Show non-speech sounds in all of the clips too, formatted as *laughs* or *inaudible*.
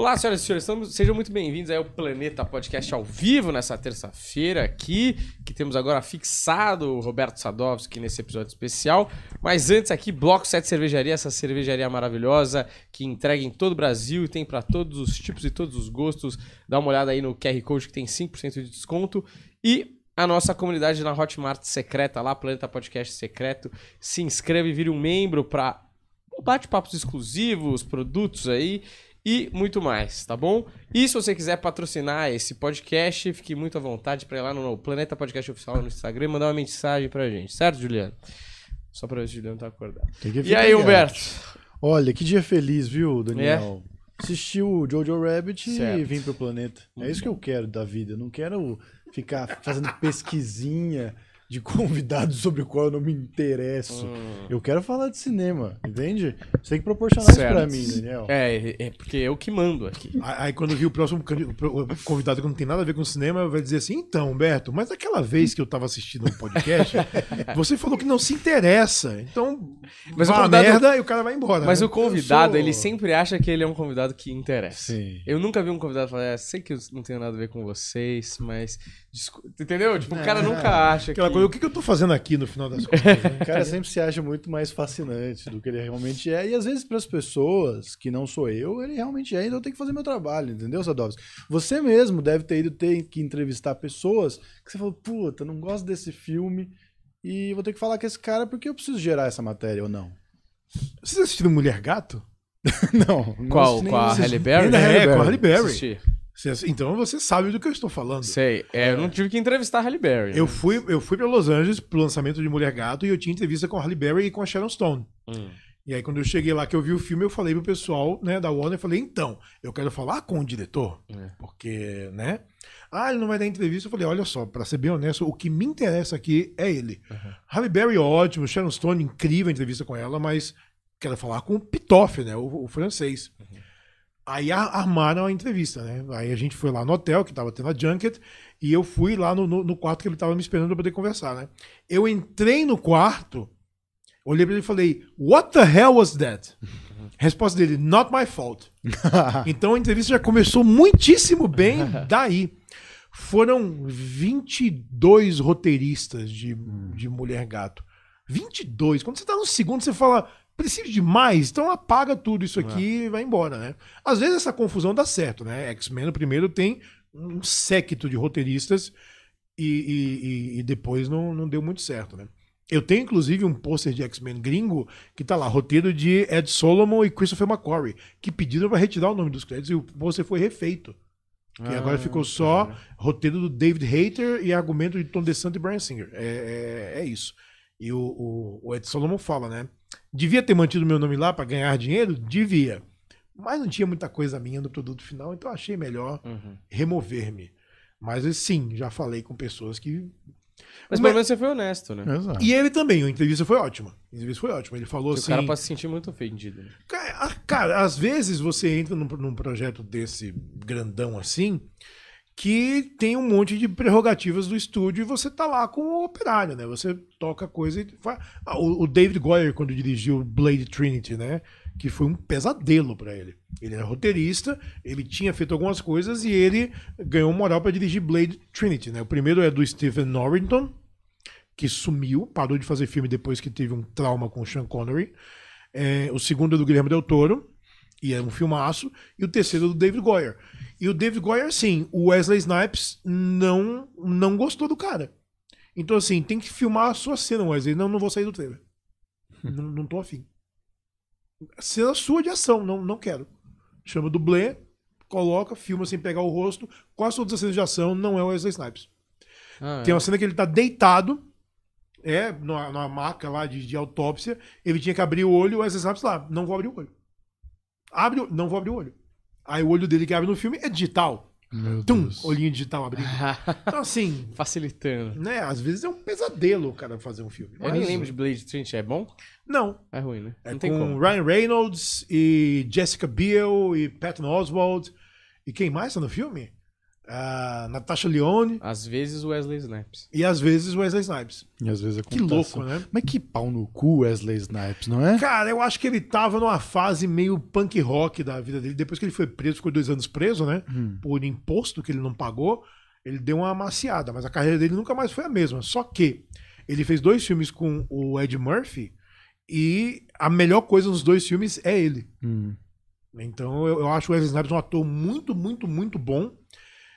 Olá, senhoras e senhores, estamos, sejam muito bem-vindos ao Planeta Podcast ao vivo nessa terça-feira aqui, que temos agora fixado o Roberto Sadovski nesse episódio especial. Mas antes aqui, Bloco 7 Cervejaria, essa cervejaria maravilhosa que entrega em todo o Brasil e tem para todos os tipos e todos os gostos. Dá uma olhada aí no QR Code que tem 5% de desconto. E a nossa comunidade na Hotmart secreta lá, Planeta Podcast Secreto. Se inscreve e vire um membro para bate-papos exclusivos, produtos aí e muito mais, tá bom? E se você quiser patrocinar esse podcast, fique muito à vontade para ir lá no Planeta Podcast Oficial no Instagram e mandar uma mensagem pra gente, certo, Juliano? Só pra ver se o Juliano tá acordado. E aí, Humberto? Olha, que dia feliz, viu, Daniel? É. Assisti o Jojo Rabbit certo. e vim pro planeta. Muito é isso bom. que eu quero da vida. Eu não quero ficar fazendo *laughs* pesquisinha de convidados *laughs* sobre o qual eu não me interesso. Hum. Eu quero falar de cinema, entende? Você tem que proporcionar certo. isso pra mim, Daniel. É, é, é porque eu é que mando aqui. Aí quando eu vi o próximo convidado que não tem nada a ver com cinema, vai dizer assim: então, Humberto, mas aquela vez que eu tava assistindo um podcast, *laughs* você falou que não se interessa. Então, mas vá convidado... merda e o cara vai embora. Mas né? o convidado, sou... ele sempre acha que ele é um convidado que interessa. Sim. Eu nunca vi um convidado falar: é, sei que eu não tenho nada a ver com vocês, mas Entendeu? Tipo, o é, cara é. nunca acha. Aquela que... coisa, o que eu tô fazendo aqui no final das contas? Né? O cara *laughs* sempre se acha muito mais fascinante do que ele realmente é. E às vezes, para as pessoas que não sou eu, ele realmente é, então eu tenho que fazer meu trabalho, entendeu, Sadovski? Você mesmo deve ter ido ter que entrevistar pessoas que você falou, puta, não gosto desse filme e vou ter que falar com esse cara porque eu preciso gerar essa matéria ou não. Vocês tá assistiram Mulher Gato? *laughs* não. Qual? com a Halle Berry? É, com a Halle Berry. Assisti. É assim, então você sabe do que eu estou falando. Sei. É, eu é. não tive que entrevistar a Halle Berry. Eu né? fui, eu fui para Los Angeles pro lançamento de Mulher Gato e eu tinha entrevista com a Halle Berry e com a Sharon Stone. Hum. E aí, quando eu cheguei lá, que eu vi o filme, eu falei pro pessoal né, da Warner, eu falei, então, eu quero falar com o diretor. É. Porque, né? Ah, ele não vai dar entrevista. Eu falei, olha só, para ser bem honesto, o que me interessa aqui é ele. Uhum. Halle Berry, ótimo, Sharon Stone, incrível a entrevista com ela, mas quero falar com o Pitoff, né? O, o francês. Uhum. Aí armaram a entrevista, né? Aí a gente foi lá no hotel, que tava tendo a junket, e eu fui lá no, no, no quarto que ele tava me esperando pra poder conversar, né? Eu entrei no quarto, olhei pra ele e falei, What the hell was that? *laughs* Resposta dele, Not my fault. *laughs* então a entrevista já começou muitíssimo bem daí. Foram 22 roteiristas de, hum. de Mulher Gato. 22. Quando você tá no segundo, você fala Preciso de mais, então apaga tudo isso é. aqui é. e vai embora, né? Às vezes essa confusão dá certo, né? X-Men primeiro tem um séquito de roteiristas e, e, e, depois não, não deu muito certo, né? Eu tenho, inclusive, um pôster de X-Men gringo que tá lá, roteiro de Ed Solomon e Christopher McQuarrie, que pediram para retirar o nome dos créditos e o pôster foi refeito. Que ah, agora ficou só roteiro do David Hayter e argumento de Tom DeSanto e Brian Singer. É, é, é isso. E o, o, o Ed Solomon fala, né? Devia ter mantido meu nome lá para ganhar dinheiro? Devia. Mas não tinha muita coisa minha no produto final, então achei melhor uhum. remover-me. Mas sim, já falei com pessoas que. Mas pelo menos você foi honesto, né? Exato. E ele também, a entrevista foi ótima. A entrevista foi ótima. Ele falou Porque assim. O cara pode se sentir muito ofendido. Né? Cara, cara, às vezes você entra num, num projeto desse grandão assim, que tem um monte de prerrogativas do estúdio e você tá lá com o operário, né? Você toca coisa e faz... Ah, o, David Goyer, quando dirigiu Blade Trinity, né? Que foi um pesadelo para ele. Ele era roteirista, ele tinha feito algumas coisas e ele ganhou moral para dirigir Blade Trinity, né? O primeiro é do Stephen Norrington, que sumiu, parou de fazer filme depois que teve um trauma com o Sean Connery. É, o segundo é do Guilherme Del Toro, e é um filmaço. E o terceiro é do David Goyer. E o David Goyer, sim, o Wesley Snipes não, não gostou do cara. Então, assim, tem que filmar a sua cena, Wesley. Não, não vou sair do trailer. Hum. não, não tô afim. Cena sua de ação, não, não quero. Chama do Blair, coloca, filma sem pegar o rosto. Quase todas as cenas de ação não é o Wesley Snipes. Ah, é. tem uma cena que ele tá deitado, é, numa, numa maca lá de, de, autópsia. Ele tinha que abrir o olho, o Wesley Snipes lá, não vou abrir o olho. Abre, não vou abrir o olho. Aí o olho dele que abre no filme é digital. Meu Tum, Deus. olhinho digital abrindo. *laughs* Então, assim. Facilitando. Né, às vezes é um pesadelo o cara fazer um filme. Eu nem lembro de Blade Trinity. É bom? Não. É ruim, né? É não tem com como. Ryan Reynolds e Jessica Biel e Patton Oswald. E quem mais tá no filme? a Natasha Leone. Às vezes Wesley Snipes. E às vezes Wesley Snipes. E às vezes acontece. É que louco, né? Mas que pau no cu Wesley Snipes, não é? Cara, eu acho que ele tava numa fase meio punk rock da vida dele. Depois que ele foi preso, ficou dois anos preso, né? Hum. Por imposto que ele não pagou. Ele deu uma amaciada, mas a carreira dele nunca mais foi a mesma. Só que ele fez dois filmes com o Ed Murphy e a melhor coisa nos dois filmes é ele. Hum. Então eu, eu acho o Wesley Snipes um ator muito, muito, muito bom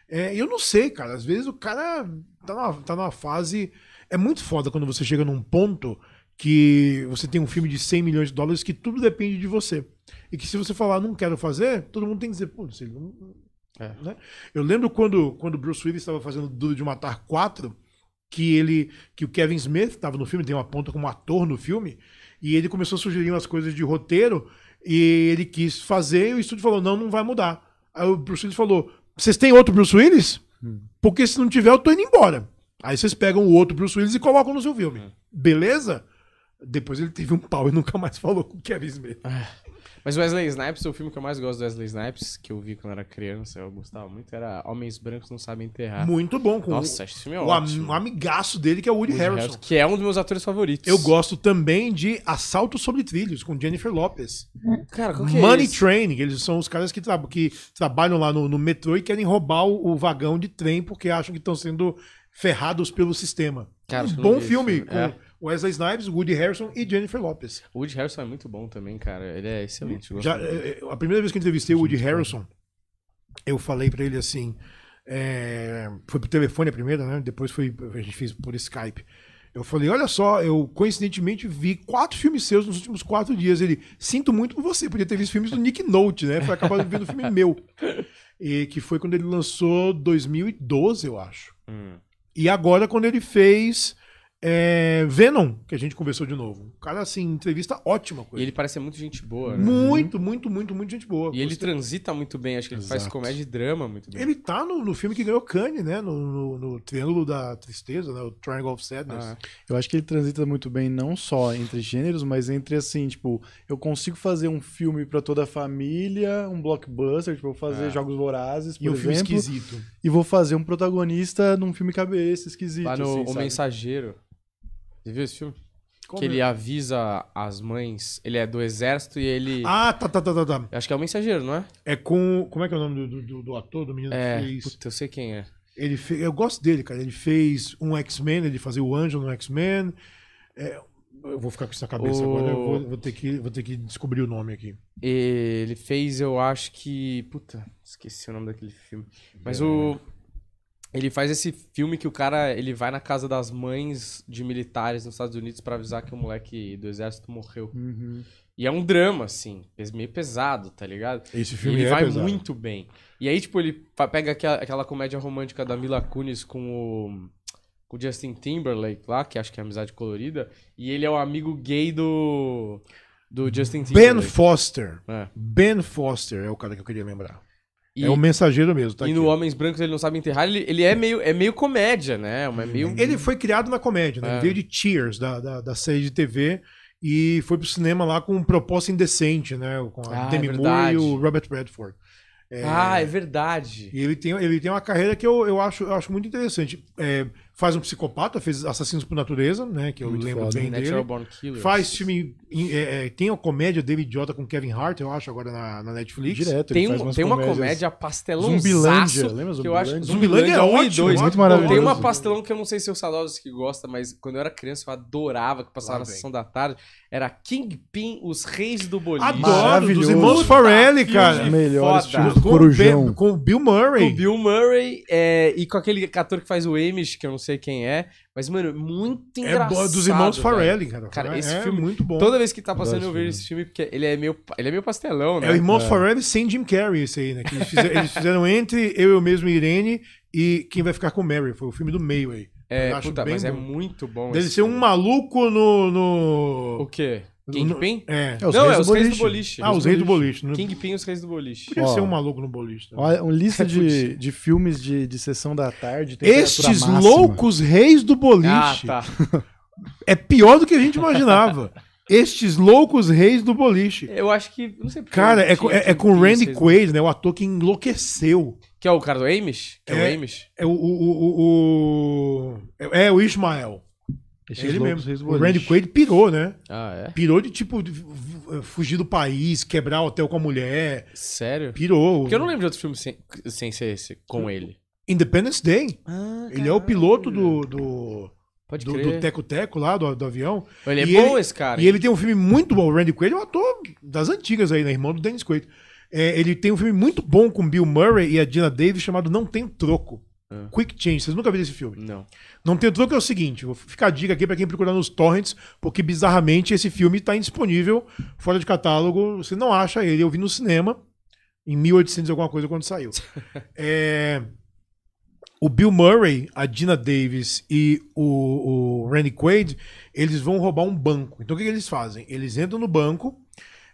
é, eu não sei, cara. Às vezes o cara tá numa, tá numa fase. É muito foda quando você chega num ponto que você tem um filme de 100 milhões de dólares que tudo depende de você. E que se você falar, não quero fazer, todo mundo tem que dizer, pô, você não. É. Né? Eu lembro quando, quando Bruce Willis estava fazendo Duro de Matar 4, que ele. que o Kevin Smith estava no filme, tem uma ponta como ator no filme, e ele começou a sugerir umas coisas de roteiro, e ele quis fazer, e o estúdio falou: não, não vai mudar. Aí o Bruce Willis falou: vocês têm outro Bruce Willis? Hum. Porque se não tiver, eu tô indo embora. Aí vocês pegam o outro Bruce Willis e colocam no seu filme. Hum. Beleza? Depois ele teve um pau e nunca mais falou com o Kevin Smith. É. Mas Wesley Snipes, o filme que eu mais gosto do Wesley Snipes, que eu vi quando era criança, eu gostava muito, era Homens Brancos Não Sabem Enterrar. Muito bom. Com Nossa, esse filme é o ótimo. O um amigaço dele, que é o Woody, Woody Harrison. Harrison. Que é um dos meus atores favoritos. Eu gosto também de Assalto Sobre Trilhos, com Jennifer Lopez. Cara, qual que é Money é Train, Training, eles são os caras que, tra que trabalham lá no, no, metrô e querem roubar o, o vagão de trem porque acham que estão sendo ferrados pelo sistema. Cara, um bom filme. filme. É. Wesley Snipes, Woody Harrison e Jennifer Lopez. O Woody Harrison é muito bom também, cara. Ele é excelente. Já, é, é, a primeira vez que eu entrevistei o Woody Harrison, eu falei para ele assim. É, foi por telefone a primeira, né? Depois foi, a gente fez por Skype. Eu falei, olha só, eu coincidentemente vi quatro filmes seus nos últimos quatro dias. Ele, sinto muito por você, podia ter visto filmes do Nick Note, né? Foi acabado vendo filme meu. E que foi quando ele lançou 2012, eu acho. Hum. E agora quando ele fez é, Venom, que a gente conversou de novo. O cara, assim, entrevista ótima coisa. E ele parece muito gente boa, né? Muito, muito, muito, muito gente boa. E ele transita muito bem, acho que ele Exato. faz comédia e drama muito bem. Ele tá no, no filme que ganhou Kanye, né? No, no, no, Triângulo da Tristeza, né? O Triangle of Sadness. Ah. Eu acho que ele transita muito bem, não só entre gêneros, mas entre, assim, tipo, eu consigo fazer um filme para toda a família, um blockbuster, tipo, vou fazer ah. Jogos Vorazes, por e um exemplo. Filme esquisito. E vou fazer um protagonista num filme cabeça esquisito. Lá no assim, O sabe? Mensageiro. Você viu esse filme? Como que é? ele avisa as mães. Ele é do exército e ele. Ah, tá, tá, tá, tá. tá. Acho que é o mensageiro, não é? É com. Como é que é o nome do, do, do ator, do menino é, que fez? Puta, eu sei quem é. Ele fez, eu gosto dele, cara. Ele fez um X-Men, ele fazia o Anjo no X-Men. É, eu vou ficar com isso na cabeça o... agora, eu vou, vou, ter que, vou ter que descobrir o nome aqui. Ele fez, eu acho que. Puta, esqueci o nome daquele filme. Mas é. o. Ele faz esse filme que o cara, ele vai na casa das mães de militares nos Estados Unidos para avisar que o moleque do exército morreu. Uhum. E é um drama, assim, meio pesado, tá ligado? Esse filme ele é vai pesado. muito bem. E aí, tipo, ele pega aquela, aquela comédia romântica da Mila Kunis com o o Justin Timberlake lá, que acho que é Amizade Colorida, e ele é o amigo gay do do Justin Timberlake. Ben Foster. É. Ben Foster é o cara que eu queria lembrar. E, é o mensageiro mesmo, tá E aqui. no Homens Brancos ele não sabe enterrar, ele, ele é, meio, é meio comédia, né? É meio... Uhum. Ele foi criado na comédia, né? É. Ele veio de Cheers, da, da, da, série de TV, e foi pro cinema lá com um proposta indecente, né? Com a ah, é Demi é Moore e o Robert Redford. É... Ah, é verdade. E ele tem, ele tem uma carreira que eu, eu, acho, eu acho muito interessante. É, Faz um psicopata, fez Assassinos por Natureza, né? Que eu Muito lembro foda, bem né? dele. Faz filme. É, é, tem a comédia David idiota com Kevin Hart, eu acho, agora na, na Netflix. Direto, tem, um, tem uma comédia pastelão. Zumbilândia, lembra Zumbilândia? Eu acho, Zumbilândia é ótimo, Muito maravilhoso. Tem uma pastelão que eu não sei se o Sadosos que gosta, mas quando eu era criança eu adorava, que passava na sessão da tarde. Era Kingpin, Os Reis do Bolívar. Adoro, dos irmãos Farrelly, tá, cara. Melhor com, com, o Bill Murray. Com o Bill Murray é, e com aquele ator que faz o Amish, que eu não sei sei quem é. Mas, mano, muito é engraçado. É dos irmãos Farrelly, cara. Cara, é esse é filme. muito bom. Toda vez que tá passando, eu vejo esse filme, porque ele é meio, ele é meio pastelão, é né? É o Irmãos Farrelly sem Jim Carrey, esse aí, né? Eles fizeram, eles fizeram, entre Eu, Eu Mesmo e Irene e Quem Vai Ficar com Mary. Foi o filme do meio aí. É, puta, mas bom. é muito bom. Deve ser um maluco no, no. O quê? Kingpin? É. é os não, é os reis do boliche. Ah, os, reis do boliche. Né? Kingpin e os reis do boliche. Podia Ó, ser um maluco no boliche. Né? Olha, uma lista é de, de filmes de, de sessão da tarde. Estes máxima. loucos reis do boliche. Ah, tá. *laughs* é pior do que a gente imaginava. *laughs* Estes loucos reis do boliche. Eu acho que. Não sei porque Cara, é, é, é, com, é, é com Randy Quaid, né? O ator que enlouqueceu. Que é o cara do Amish? Que é, é o Amish? É o. o, o, o é o Ismael. Esse ele é mesmo. O Randy Quaid pirou, né? Ah, é? Pirou de, tipo, eh, fugir do país, quebrar hotel com a mulher. Sério? Pirou. Porque eu não lembro de outro filme sem, sem ser esse, com ele. Independence Day. Ah, ele é o piloto do... do... Pode do, do Teco Teco lá, do, do avião. Ele é bom esse cara. E hein? ele tem um filme muito bom. O Randy Quaid é um ator das antigas aí, né? Irmão do Dennis Quaid. É, ele tem um filme muito bom com Bill Murray e a Gina Davis chamado Não Tem Troco. É. Quick Change, vocês nunca viram esse filme? Não. Não tem que é o seguinte, vou ficar a dica aqui para quem procurar nos torrents, porque bizarramente esse filme está indisponível, fora de catálogo, você não acha ele. Eu vi no cinema, em 1800 alguma coisa, quando saiu. *laughs* é... O Bill Murray, a Dina Davis e o, o Randy Quaid, eles vão roubar um banco. Então o que, que eles fazem? Eles entram no banco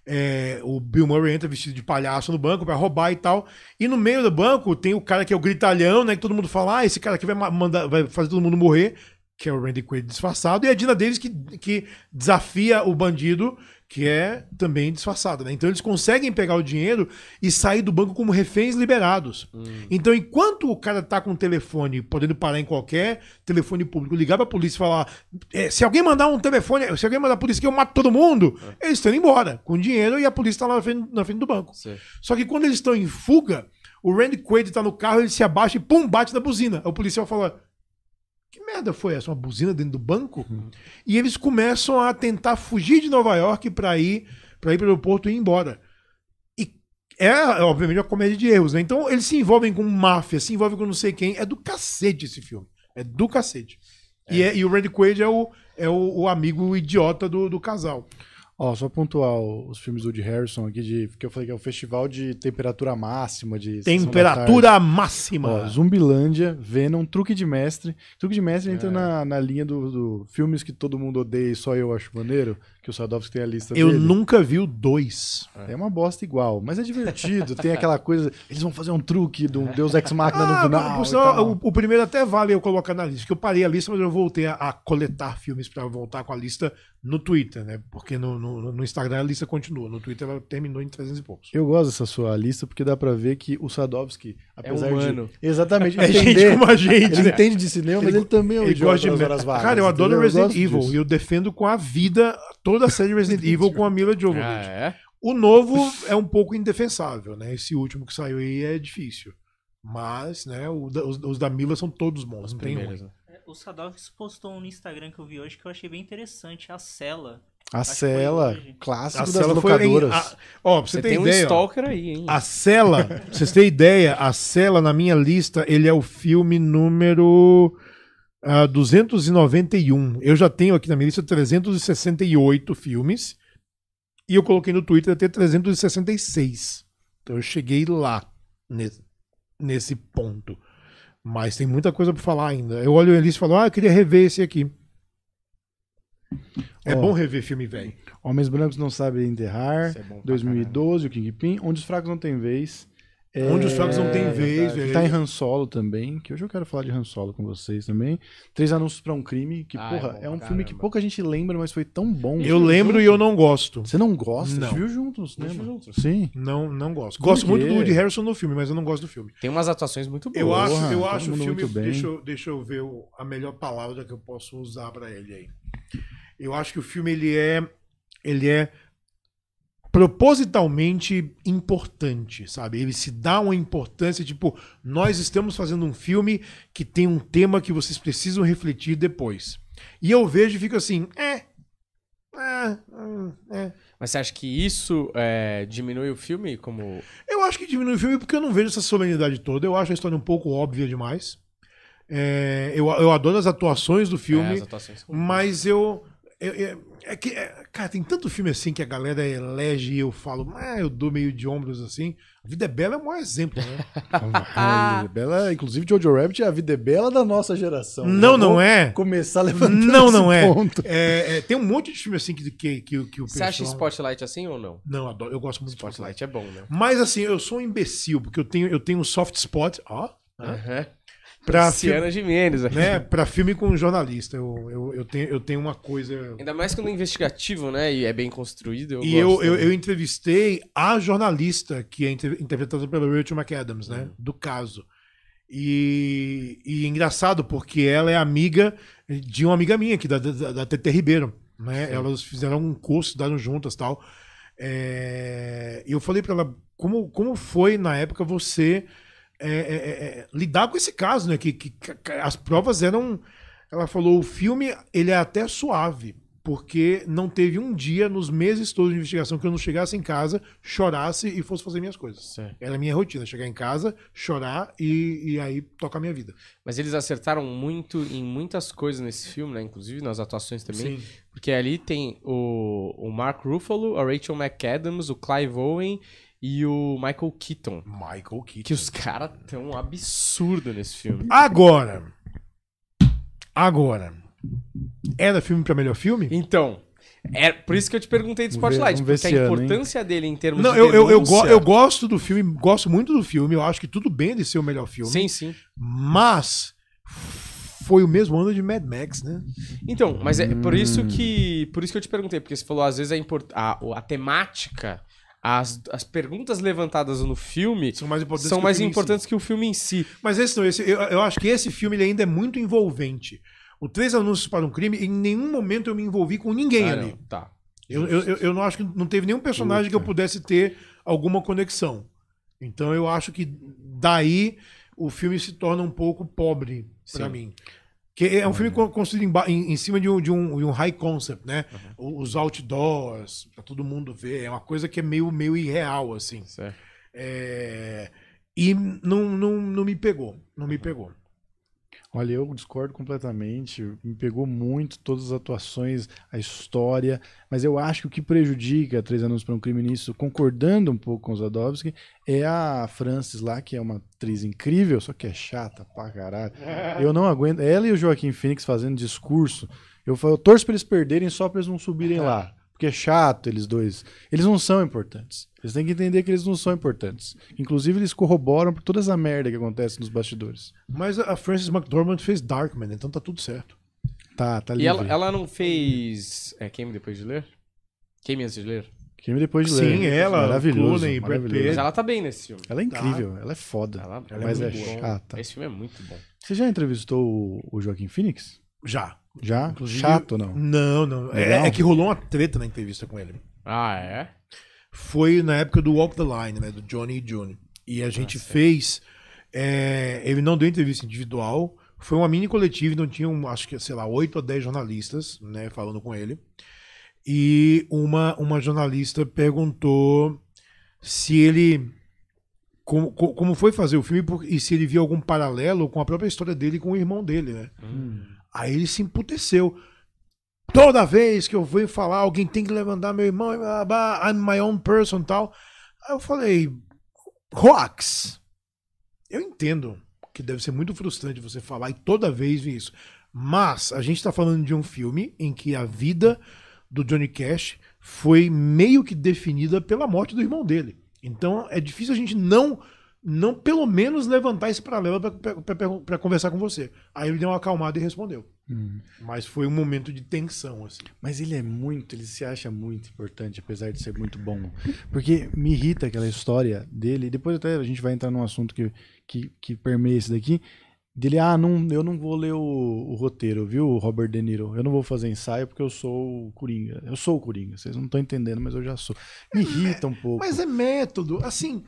é, o Bill Murray entra vestido de palhaço no banco para roubar e tal. E no meio do banco tem o cara que é o gritalhão, né? Que todo mundo fala, ah, esse cara aqui vai, mandar, vai fazer todo mundo morrer, que é o Randy Quaid disfarçado. E a Dina Davis que, que desafia o bandido que é também disfarçada. Né? Então eles conseguem pegar o dinheiro e sair do banco como reféns liberados. Hum. Então, enquanto o cara tá com o telefone, podendo parar em qualquer telefone público, ligar para a polícia e falar: é, se alguém mandar um telefone, se alguém mandar a polícia que eu mato todo mundo, é. eles estão indo embora com o dinheiro e a polícia está lá na frente, na frente do banco. Sim. Só que quando eles estão em fuga, o Randy Quaid está no carro, ele se abaixa e pum, bate na buzina. O policial fala: que merda foi essa? Uma buzina dentro do banco? Uhum. E eles começam a tentar fugir de Nova York para ir para ir para o aeroporto e ir embora. E é, obviamente, uma comédia de erros, né? Então eles se envolvem com máfia, se envolvem com não sei quem. É do cacete esse filme. É do cacete. É. E, é, e, o Randy Quaid é o, é o, o amigo idiota do, do casal. Ó, só pontuar os filmes do Woody Harrison aqui, de, que eu falei que é o festival de temperatura máxima. de Temperatura máxima! Ó, Zumbilândia, Venom, Truque de Mestre. Truque de Mestre é. entra na, na linha dos do filmes que todo mundo odeia e só eu acho maneiro, que o Sadovski tem a lista Eu dele. nunca vi o 2. É. é. uma bosta igual, mas é divertido. tem aquela coisa, eles vão fazer um truque do Deus Ex Machina ah, no final. o, o, primeiro até vale eu colocar na lista, que eu parei a lista, mas eu voltei a, a coletar filmes para voltar com a lista no Twitter, né? Porque no, no, no, Instagram a lista continua, no Twitter ela terminou em 300 e poucos. Eu gosto dessa sua lista porque dá para ver que o Sadovski é Apesar *laughs* é humano. De, exatamente. É entender, gente como a gente. Ele né? entende de cinema, mas ele, ele também é um gosta de horas vagas. Cara, eu adoro Resident Evil. E eu defendo com a vida toda a série Resident *laughs* Evil com a Mila Jovovich. Ah, é? O novo é um pouco indefensável, né? Esse último que saiu aí é difícil. Mas, né, os, os da Mila são todos bons, os não tem um. Né? É, o Sadovski postou um no Instagram que eu vi hoje que eu achei bem interessante. A cela a Cela, clássico a das cela locadoras. Em, a, ó, você, você tem, tem ideia, um stalker aí, hein? A Cela, *laughs* pra vocês terem ideia, a Cela, na minha lista, ele é o filme número uh, ah, 291. Eu já tenho aqui na minha lista 368 filmes. E eu coloquei no Twitter até 366. Então eu cheguei lá, nesse, nesse ponto. Mas tem muita coisa para falar ainda. Eu olho a lista e falo, ah, eu queria rever esse aqui. É oh, bom rever filme velho. Homens Brancos Não Sabem Enterrar, é 2012, o Kingpin. Onde os Fracos Não Têm Vez. É... Onde os Fracos Não Têm é, Vez. Verdade. Tá em Han Solo também, que hoje eu quero falar de Han Solo com vocês também. Três Anúncios para um Crime, que, ah, é porra, é, é um caramba. filme que pouca gente lembra, mas foi tão bom. Eu lembro junto. e eu não gosto. Você não gosta? Não. Você né, viu junto no cinema? Junto. Sim. Não, não gosto. Gosto muito do Woody Harrison no filme, mas eu não gosto do filme. Tem umas atuações muito boas. Eu acho, eu acho o filme... Deixa eu, deixa eu ver a melhor palavra que eu posso usar para ele aí. Eu acho que o filme ele é ele é propositalmente importante, sabe? Ele se dá uma importância, tipo, nós estamos fazendo um filme que tem um tema que vocês precisam refletir depois. E eu vejo e fico assim, é, é, é, é. Mas você acha que isso é, diminui o filme como. Eu acho que diminui o filme porque eu não vejo essa solenidade toda. Eu acho a história um pouco óbvia demais. É, eu, eu adoro as atuações do filme. É, as atuações mas eu, é, é que, é, cara, tem tanto filme assim que a galera elege e eu falo, ah, eu dou meio de ombros assim. A Vida é Bela é um maior exemplo, né? *laughs* Ah. É, a Vida é Bela, inclusive, Jojo Rabbit é a Vida é Bela é da nossa geração. Né? Não, não é. Começar a levantar Não, não é. é. é. tem um monte de filme assim que, que, que, que o Você pessoal... acha Spotlight assim ou não? Não, adoro, eu gosto muito de Spotlight. Spotlight é bom, né? Mas assim, eu sou um imbecil, porque eu tenho, eu tenho um soft spot. Ó. Oh, né? -huh. Pra Luciana filme, Gimenez. Né? né, pra filme com jornalista. Eu, eu, eu, tenho, eu tenho uma coisa. Ainda mais quando é investigativo, né? E é bem construído. Eu e eu, eu, eu, entrevistei a jornalista que é interpretada pela Rachel McAdams, né? Uhum. Do caso. E, e é engraçado, porque ela é amiga de uma amiga minha, que é da, da, da TT Ribeiro. Né? Elas fizeram um curso, estudaram juntas tal. É... Eu falei para ela como, como foi na época você é, é, é, é, lidar com esse caso, né? Que, que, que as provas eram. Ela falou: o filme ele é até suave, porque não teve um dia nos meses todos de investigação que eu não chegasse em casa, chorasse e fosse fazer minhas coisas. Certo. Era a minha rotina, chegar em casa, chorar e, e aí tocar minha vida. Mas eles acertaram muito em muitas coisas nesse filme, né? Inclusive nas atuações também. Sim. Porque ali tem o, o Mark Ruffalo, a Rachel McAdams, o Clive Owen e o Michael Keaton. Michael Keaton. Que os caras tão absurdo nesse filme. Agora. Agora. Era é filme para melhor filme? Então. É por isso que eu te perguntei do Spotlight, ver, porque a importância ano, dele em termos Não, de eu, eu, eu, go eu gosto do filme, gosto muito do filme, eu acho que tudo bem de ser o melhor filme. Sim, sim. Mas foi o mesmo ano de Mad Max, né? Então, mas é por isso hum. que por isso que eu te perguntei, porque você falou às vezes a, a, a temática as, as perguntas levantadas no filme são mais importantes, são que, mais o importantes que, o filme em si. Mas esse, esse eu, eu, acho que esse filme ele ainda é muito envolvente. O Três Anúncios para um Crime, em nenhum momento eu me envolvi com ninguém ah, ali. Não, tá. Eu, eu, eu, eu, não acho que não teve nenhum personagem que eu pudesse ter alguma conexão. Então eu acho que daí o filme se torna um pouco pobre para mim. Que é um filme construído em, em cima de um, de, um, de um, high concept, né? Uhum. Os outdoors, pra todo mundo ver. É uma coisa que é meio, meio irreal, assim. É... E não, não, não me pegou. Não uhum. me pegou. Olha, eu discordo completamente. Me pegou muito todas as atuações, a história, mas eu acho que o que prejudica Três Anos para um Crime nisso, concordando um pouco com Zadovski, é a Frances lá, que é uma atriz incrível, só que é chata pra caralho. É. Eu não aguento. Ela e o Joaquim Phoenix fazendo discurso. Eu, falo, eu torço pra eles perderem só pra eles não subirem é. lá. Porque é chato eles dois. Eles não são importantes. Eles têm que entender que eles não são importantes. Inclusive, eles corroboram por toda essa merda que acontece nos bastidores. Mas a Frances McDormand fez Darkman, então tá tudo certo. Tá, tá livre. E ela, ela não fez. É Queime Depois de Ler? Queime Antes de Ler? Queime Depois de Ler. Sim, ela, maravilhoso, Clooney, maravilhoso. Mas ela tá bem nesse filme. Ela é tá. incrível, tá. ela é foda. Ela, ela é mas é, é chata. Esse filme é muito bom. Você já entrevistou o Joaquim Phoenix? Já. Já? Inclusive, Chato, não? Não, não. É, é, que rolou uma treta na entrevista com ele. Ah, é? Foi na época do Walk the Line, né? Do Johnny e June. E a ah, gente fez. É, ele não deu entrevista individual. Foi uma mini coletiva, então tinha, acho que, sei lá, oito ou dez jornalistas, né, falando com ele. E uma, uma jornalista perguntou se ele. Como, como foi fazer o filme e se ele viu algum paralelo com a própria história dele e com o irmão dele, né? Hum. Aí ele se emputeceu. Toda vez que eu venho falar, alguém tem que levantar meu irmão, I'm my own person tal. Aí eu falei, Roax, eu entendo que deve ser muito frustrante você falar e toda vez isso. Mas a gente está falando de um filme em que a vida do Johnny Cash foi meio que definida pela morte do irmão dele. Então é difícil a gente não não pelo menos levantar esse paralelo para conversar com você. Aí ele deu uma acalmada e respondeu. Hum. Mas foi um momento de tensão, assim. Mas ele é muito, ele se acha muito importante, apesar de ser muito bom. Porque me irrita aquela história dele, depois até a gente vai entrar num assunto que, que, que permeia esse daqui, dele, ah, não, eu não vou ler o, o, roteiro, viu, Robert De Niro? Eu não vou fazer ensaio porque eu sou o Coringa. Eu sou o Coringa, vocês não estão entendendo, mas eu já sou. Me irrita um pouco. Mas é método, assim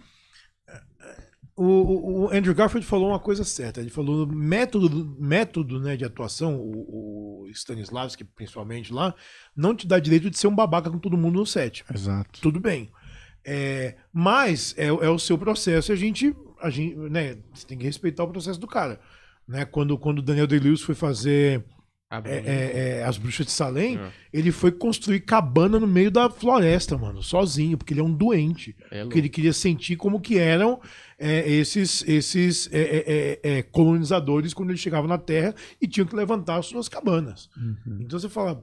o, o, Andrew Garfield falou uma coisa certa. Ele falou método, método né, de atuação, o, o Stanislavski, principalmente lá, não te dá direito de ser um babaca com todo mundo no set. Exato. Tudo bem. É, mas é, é, o seu processo e a gente, a gente né, você tem que respeitar o processo do cara. Né? Quando, quando o Daniel Day-Lewis foi fazer é, é, é, as bruxas de Salem, é. ele foi construir cabana no meio da floresta, mano, sozinho, porque ele é um doente. É porque ele queria sentir como que eram esses, esses colonizadores quando ele chegava na Terra e tinham que levantar as suas cabanas. Uhum. Então você fala,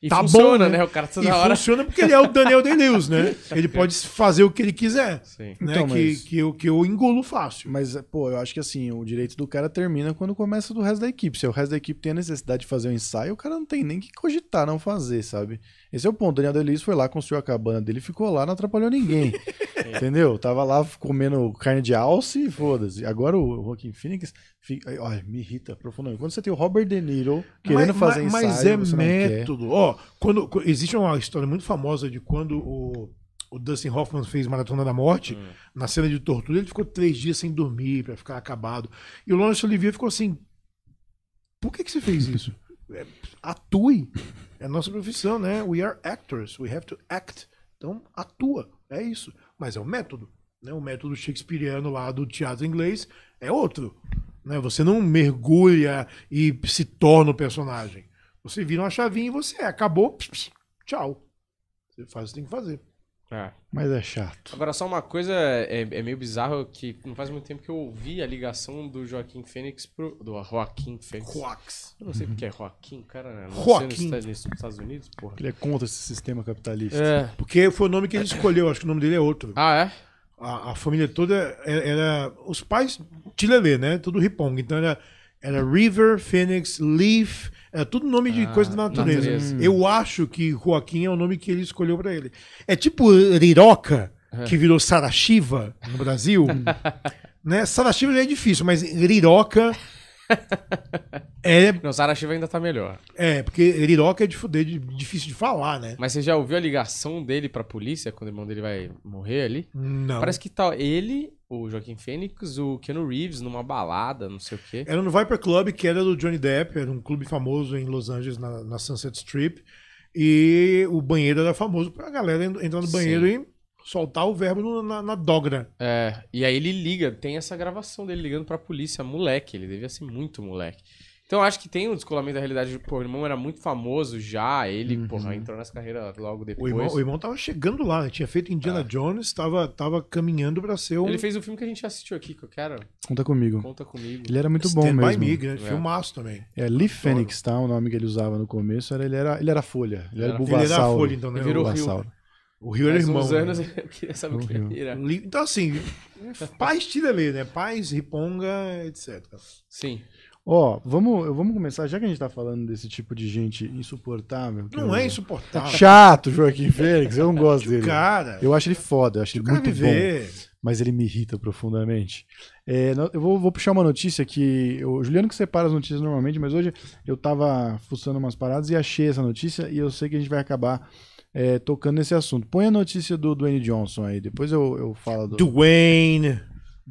e tá funciona, bom, né? né? O cara tá e hora... funciona porque ele é o Daniel Day-Lewis, né? *laughs* Ele pode fazer o que ele quiser. Sim. Né? Então, que, mas... que, eu, que eu engolo fácil. Mas, pô, eu acho que assim, o direito do cara termina quando começa do resto da equipe. Se o resto da equipe tem a necessidade de fazer o um ensaio, o cara não tem nem que cogitar não fazer, sabe? Esse é o ponto. Daniel Delis foi lá, construiu a cabana dele, ficou lá, não atrapalhou ninguém. *laughs* entendeu? Tava lá comendo carne de alce e foda-se. Agora o Joaquim Phoenix. Fica... me irrita profundamente. Quando você tem o Robert De Niro querendo mas, fazer mas, ensaio, Mas é método. Ó, oh, quando, existe uma história muito famosa de quando o o Dustin Hoffman fez Maratona da Morte, hum. na cena de tortura, ele ficou três dias sem dormir para ficar acabado. E o Lawrence Olivier ficou assim: por que, que você fez isso? *laughs* É, Atue. É a nossa profissão, né? We are actors, we have to act. Então, atua, é isso. Mas é o um método. Né? O método shakespeariano lá do teatro inglês é outro. Né? Você não mergulha e se torna o personagem. Você vira uma chavinha e você é. Acabou, tchau. Você faz o que tem que fazer. É. Mas é chato. Agora, só uma coisa é, é, meio bizarro que não faz muito tempo que eu ouvi a ligação do Joaquim Fênix pro. Do Joaquim Fênix. Joax. Eu não sei porque é Joaquim, cara. Né? Não Joaquim. Nos, Estados Unidos, porra. Ele é contra esse sistema capitalista. É. Porque foi o nome que ele escolheu, acho que o nome dele é outro. Ah, é? A, a família toda é, era, Os pais, Tilelê, né? Tudo ripong. Então era era River, Phoenix, Leaf, é tudo nome de ah, coisa da natureza. natureza. Eu acho que Joaquim é o nome que ele escolheu para ele. É tipo Riroca, é. que virou Sarashiva no Brasil. *laughs* né? Sarashiva já é difícil, mas Riroca. é... Não, Sarashiva ainda tá melhor. É, porque Riroca é de fuder, de, difícil de falar, né? Mas você já ouviu a ligação dele pra polícia quando o irmão dele vai morrer ali? Não. Parece que tá ele o Joaquim Fênix, o Keanu Reeves numa balada, não sei o quê. Era no Viper Club, que era do Johnny Depp, era um clube famoso em Los Angeles, na, na Sunset Strip. E o banheiro era famoso pra galera entrar no banheiro Sim. e soltar o verbo na, na dogra. É, e aí ele liga, tem essa gravação dele ligando pra polícia, moleque, ele devia ser muito moleque. Então acho que tem um descolamento da realidade. Pô, o irmão era muito famoso já, ele, uhum. porra, entrou nessa carreira logo depois. O irmão, o irmão tava chegando lá, ele tinha feito Indiana é. Jones, tava, tava caminhando pra ser um. Ele fez o um filme que a gente assistiu aqui, que eu quero. Conta comigo. Conta comigo. Ele era muito Stand bom mesmo. By Me, grande é. filmaço também. É, Lee Phoenix, tá? O nome que ele usava no começo era ele era, ele era Folha. Ele era, era Bulbasauro. Ele era Folha, então, né? Ele virou Bulbasauro. O Rio era irmão. Uns né? anos né? *laughs* eu queria saber o que era. Então, assim, paz tira ali, né? Paz, riponga, etc. Sim. Ó, vamos, vamos começar, já que a gente tá falando desse tipo de gente insuportável. Não eu... é insuportável. Chato, Joaquim Fênix, eu não *laughs* gosto dele. Cara. Eu acho ele foda, eu acho ele muito bom. Mas ele me irrita profundamente. É, eu vou, vou, puxar uma notícia que. O Juliano que separa as notícias normalmente, mas hoje eu tava fuçando umas paradas e achei essa notícia e eu sei que a gente vai acabar é, tocando nesse assunto. Põe a notícia do Dwayne Johnson aí, depois eu, eu falo do. Dwayne!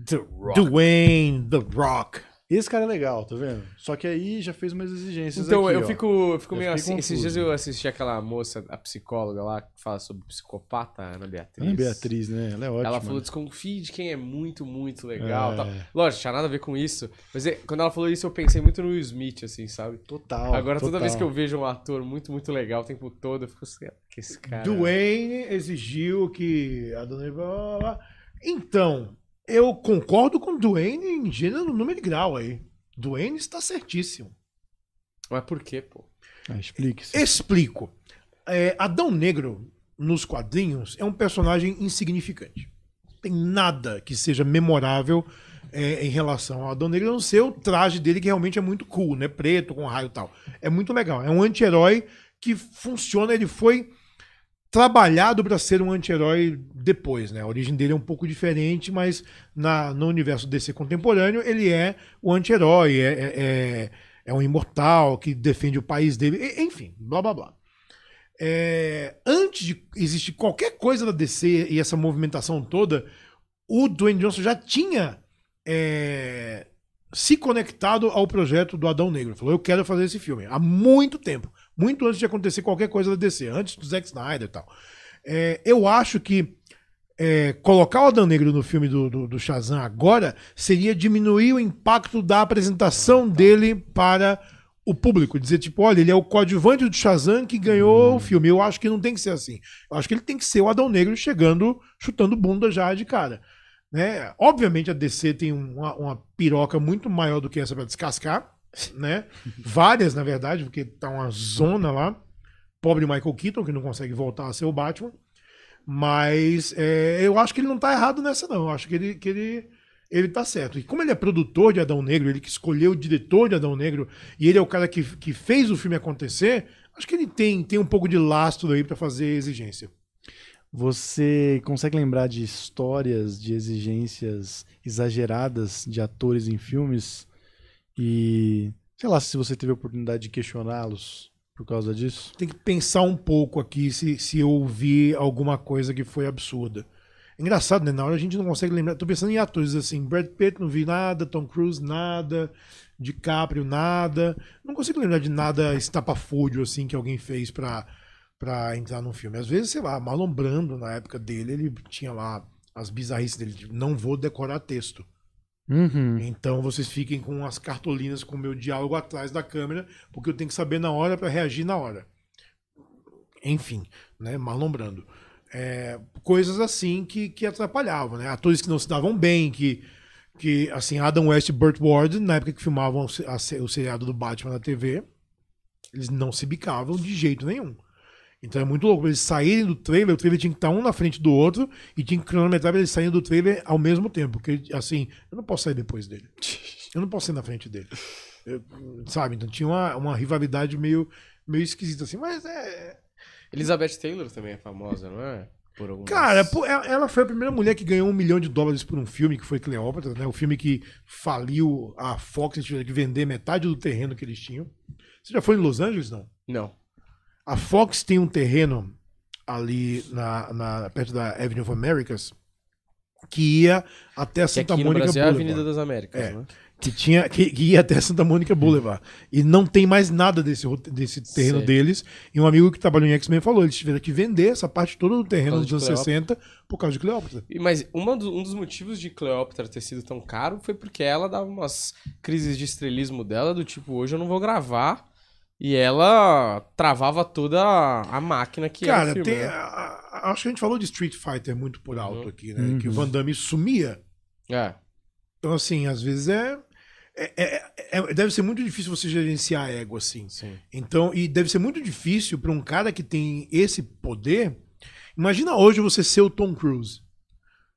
The Rock. Dwayne The Rock esse cara é legal, tá vendo? Só que aí já fez umas exigências. Então, aqui, eu, ó. fico, eu fico eu meio assim. Confuso. Esses dias eu assisti aquela moça, a psicóloga lá, que fala sobre psicopata, Ana Beatriz. Ana Beatriz, né? Ela é ótima. Ela falou: desconfie de quem é muito, muito legal. É. Tal. Lógico, tinha nada a ver com isso. Mas é, quando ela falou isso, eu pensei muito no Will Smith, assim, sabe? Total. Agora, total. toda vez que eu vejo um ator muito, muito legal o tempo todo, eu fico assim, ah, que esse cara. Dwayne exigiu que a dona. Então, eu concordo com o Duane em gênero, número e grau aí. Duane está certíssimo. Mas por quê, pô? Ah, Explique-se. Explico. É, Adão Negro, nos quadrinhos, é um personagem insignificante. Tem nada que seja memorável é, em relação ao Adão Negro, a não ser o traje dele, que realmente é muito cool, né? Preto, com raio e tal. É muito legal. É um anti-herói que funciona, ele foi trabalhado para ser um anti-herói depois, né? A origem dele é um pouco diferente, mas na, no universo DC contemporâneo ele é o anti-herói, é, é, é, é, um imortal que defende o país dele, enfim, blá blá blá. É, antes de existir qualquer coisa da DC e essa movimentação toda, o Dwayne Johnson já tinha é, se conectado ao projeto do Adão Negro. Ele falou, eu quero fazer esse filme há muito tempo muito antes de acontecer qualquer coisa da DC, antes do Zack Snyder e tal. É, eu acho que é, colocar o Adão Negro no filme do, do, do, Shazam agora seria diminuir o impacto da apresentação dele para o público. Dizer, tipo, olha, ele é o coadjuvante do Shazam que ganhou hum. o filme. Eu acho que não tem que ser assim. Eu acho que ele tem que ser o Adão Negro chegando, chutando bunda já de cara. Né? Obviamente a DC tem uma, uma piroca muito maior do que essa para descascar né? Várias, na verdade, porque tá uma zona lá. Pobre Michael Keaton, que não consegue voltar a ser o Batman. Mas é, eu acho que ele não tá errado nessa, não. Eu acho que ele, que ele, ele tá certo. E como ele é produtor de Adão Negro, ele que escolheu o diretor de Adão Negro, e ele é o cara que, que fez o filme acontecer, acho que ele tem, tem um pouco de lastro aí para fazer exigência. Você consegue lembrar de histórias de exigências exageradas de atores em filmes? E sei lá se você teve a oportunidade de questioná-los por causa disso. Tem que pensar um pouco aqui se, se eu ouvi alguma coisa que foi absurda. Engraçado, né? Na hora a gente não consegue lembrar. Tô pensando em atores assim, Brad Pitt não vi nada, Tom Cruise nada, DiCaprio nada. Não consigo lembrar de nada estapafúdio assim que alguém fez pra, pra entrar num filme. Às vezes, sei lá, Marlon Brando na época dele, ele tinha lá as bizarrices dele, tipo, não vou decorar texto. Uhum. Então vocês fiquem com as cartolinas com o meu diálogo atrás da câmera, porque eu tenho que saber na hora para reagir na hora. Enfim, né? nombrando, É, coisas assim que, que atrapalhavam, né? Atores que não se davam bem, que, que assim, Adam West e Burt Ward, na época que filmavam o seriado do Batman na TV, eles não se bicavam de jeito nenhum. Então é muito louco. Eles saírem do trailer, o trailer tinha que estar um na frente do outro e tinha que cronometrar eles saírem do trailer ao mesmo tempo. Porque, assim, eu não posso sair depois dele. *laughs* Eu não posso sair na frente dele. Eu, sabe? Então tinha uma, uma rivalidade meio, meio esquisita, assim, mas é. é. Elizabeth Taylor também é famosa, não é? Por algumas... Cara, é, ela foi a primeira mulher que ganhou um milhão de dólares por um filme, que foi Cleópatra, né? O filme que faliu a Fox, eles tiveram que vender metade do terreno que eles tinham. Você já foi em Los Angeles, não? Não. A Fox tem um terreno ali na, na perto da Avenue of Americas que ia até a Santa aqui Mônica no Boulevard. É a Avenida das Américas, é, né? Que, tinha, que, que, ia até Santa Mônica Boulevard. E não tem mais nada desse, desse terreno Sei. deles. E um amigo que trabalhou em X-Men falou: eles tiveram que vender essa parte toda do terreno dos anos 60 por causa de Cleópatra. E, mas uma do, um dos motivos de Cleópatra ter sido tão caro foi porque ela dava umas crises de estrelismo dela, do tipo, hoje eu não vou gravar e ela travava toda a máquina que Cara, era Cara, tem, né? a, acho que a gente falou de Street Fighter muito por uhum. alto uhum. aqui, né? Uhum. Que o Van Damme sumia. É. Então, assim, às vezes é, é, é, é, é Deve ser muito difícil você gerenciar ego assim. Sim. Então, e deve ser muito difícil para um cara que tem esse poder. Imagina hoje você ser o Tom Cruise.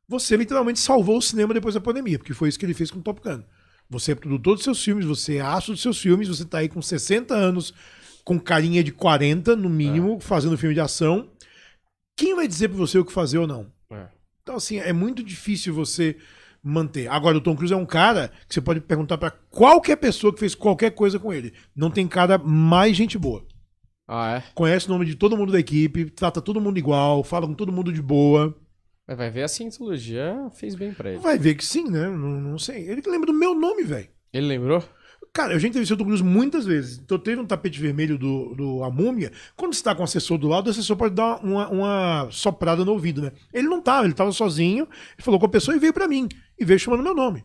Você literalmente salvou o cinema depois da pandemia, porque foi isso que ele fez com o Top Gun. Você é produtor dos seus filmes, você é aço dos seus filmes, você está aí com 60 anos, com carinha de 40, no mínimo, é. fazendo filme de ação. Quem vai dizer para você o que fazer ou não? É. Então, assim, é muito difícil você manter. Agora, o Tom Cruise é um cara que você pode perguntar para qualquer pessoa que fez qualquer coisa com ele. Não tem cara mais gente boa. Ah, é? Conhece o nome de todo mundo da equipe, trata todo mundo igual, fala com todo mundo de boa. Mas vai ver a cientologia fez bem pra ele. Vai ver que sim, né? Não, não sei. Ele que lembra do meu nome, velho. Ele lembrou? Cara, eu já entrevistei o Tom Cruise muitas vezes. Então teve um tapete vermelho do, do A Múmia. Quando você tá com o assessor do lado, o assessor pode dar uma, uma soprada no ouvido, né? Ele não tava, ele tava sozinho, ele falou com a pessoa e veio pra mim. E veio chamando meu nome.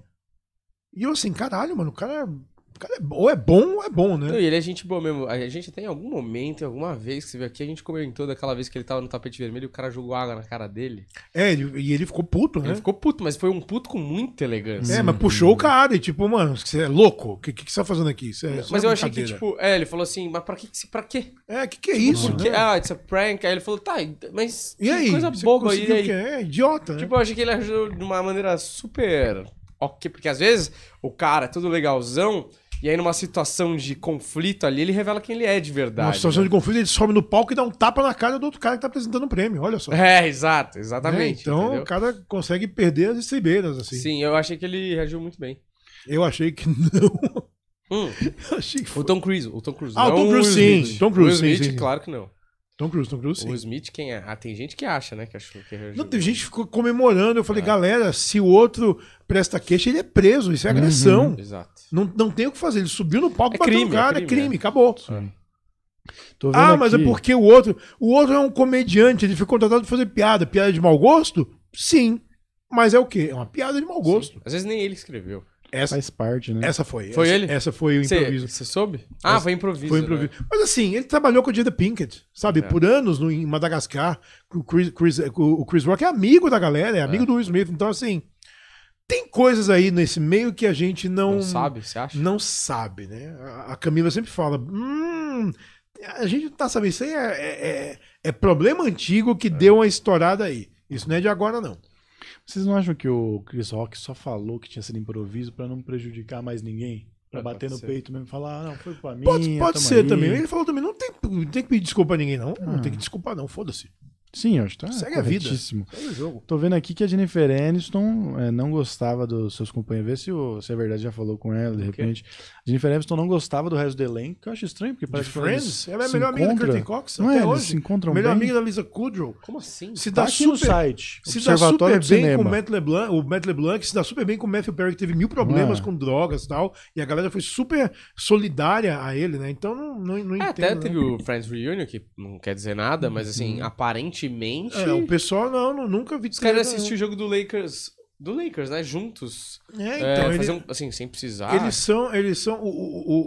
E eu assim, caralho, mano, o cara é cara é, ou é bom ou é bom, né? Não, e ele é gente boa mesmo. A gente tem algum momento, alguma vez que você veio aqui, a gente comentou daquela vez que ele tava no tapete vermelho e o cara jogou água na cara dele. É, ele, e ele ficou puto, né? Ele ficou puto, mas foi um puto com muita elegância. É, mas puxou o cara e tipo, mano, você é louco? O que, que, que você tá fazendo aqui? É mas eu achei que, tipo, é, ele falou assim, mas pra que, pra quê? É, que que é isso? Tipo, porque, né? ah, it's a prank. Aí ele falou, tá, mas e aí? coisa você boba aí. aí. É, idiota, né? Tipo, eu achei que ele ajudou de uma maneira super ok, porque às vezes o cara, é tudo legalzão, e aí, numa situação de conflito ali, ele revela quem ele é de verdade. Numa situação né? de conflito, ele sobe no palco e dá um tapa na cara do outro cara que tá apresentando o um prêmio, olha só. É, exato, exatamente. É, então entendeu? o cara consegue perder as estribeiras, assim. Sim, eu achei que ele reagiu muito bem. Eu achei que não. Hum. *laughs* achei que foi. O Tom Cruise, o Tom Cruise. Ah, não o Tom Cruise, sim. Tom Cruise, Will Smith, sim, sim. claro que não. Tom Cruise, Tom Cruise. Sim. O Smith, quem é? Ah, tem gente que acha, né? Que achou que é... Não, tem gente que ficou comemorando. Eu falei, ah. galera, se o outro presta queixa, ele é preso. Isso é uhum. agressão. Uhum. Exato. Não, não tem o que fazer. Ele subiu no palco é pra o cara, é, é crime, é crime acabou. Sim. ah, mas aqui... é porque o outro. O outro é um comediante, ele foi contratado pra fazer piada. Piada de mau gosto? Sim. Mas é o quê? É uma piada de mau gosto. Sim. Às vezes nem ele escreveu. Essa, Faz parte, né? Essa foi. Foi essa, ele? Essa foi o improviso. Você soube? Ah, essa, foi improviso. Foi né? improviso. Né? Mas assim, ele trabalhou com o Jada Pinkett, sabe? É. Por anos no, em Madagascar. O Chris, Chris, o Chris Rock é amigo da galera, é amigo é. do Will Smith. Então, assim, tem coisas aí nesse meio que a gente não. Não sabe, você acha? Não sabe, né? A, a Camila sempre fala. Hum, a gente não tá sabendo. Isso aí é, é, é, é problema antigo que é. deu uma estourada aí. Isso não é de agora, não. Vocês não acham que o Chris Rock só falou que tinha sido improviso para não prejudicar mais ninguém? Pra ah, pode bater no ser. peito mesmo e falar, ah, não, foi pra mim. Pode, pode ser aí. também. Ele falou também, não tem, tem que pedir desculpa a ninguém, não. Não tem ah. que desculpar, não, foda-se. Sim, eu acho que tá Segue a vida. Segue o jogo. Tô vendo aqui que a Jennifer Aniston é, não gostava dos seus companheiros. Vê se, o, se é verdade, já falou com ela, de okay. repente. A Jennifer Aniston não gostava do resto do elenco, que eu acho estranho, porque parece de que Friends? Ela é a melhor amiga encontra... do Curtin Cox não é, até é, hoje. se encontram melhor bem. amiga da Lisa Kudrow. Como assim? Se tá dá super, no site. Se dá super é bem com o Matt, LeBlanc, o Matt LeBlanc, se dá super bem com o Matthew Perry, que teve mil problemas é. com drogas e tal. E a galera foi super solidária a ele, né? Então não, não, não é, entendo. Até né? teve o Friends Reunion, que não quer dizer nada, hum, mas assim, hum. aparente recentemente. É, o pessoal não, não nunca vi. Os caras assistiram o jogo do Lakers do Lakers, né? Juntos. É, é então. É, ele, um, assim, sem precisar. Eles são. Eles são. O, o,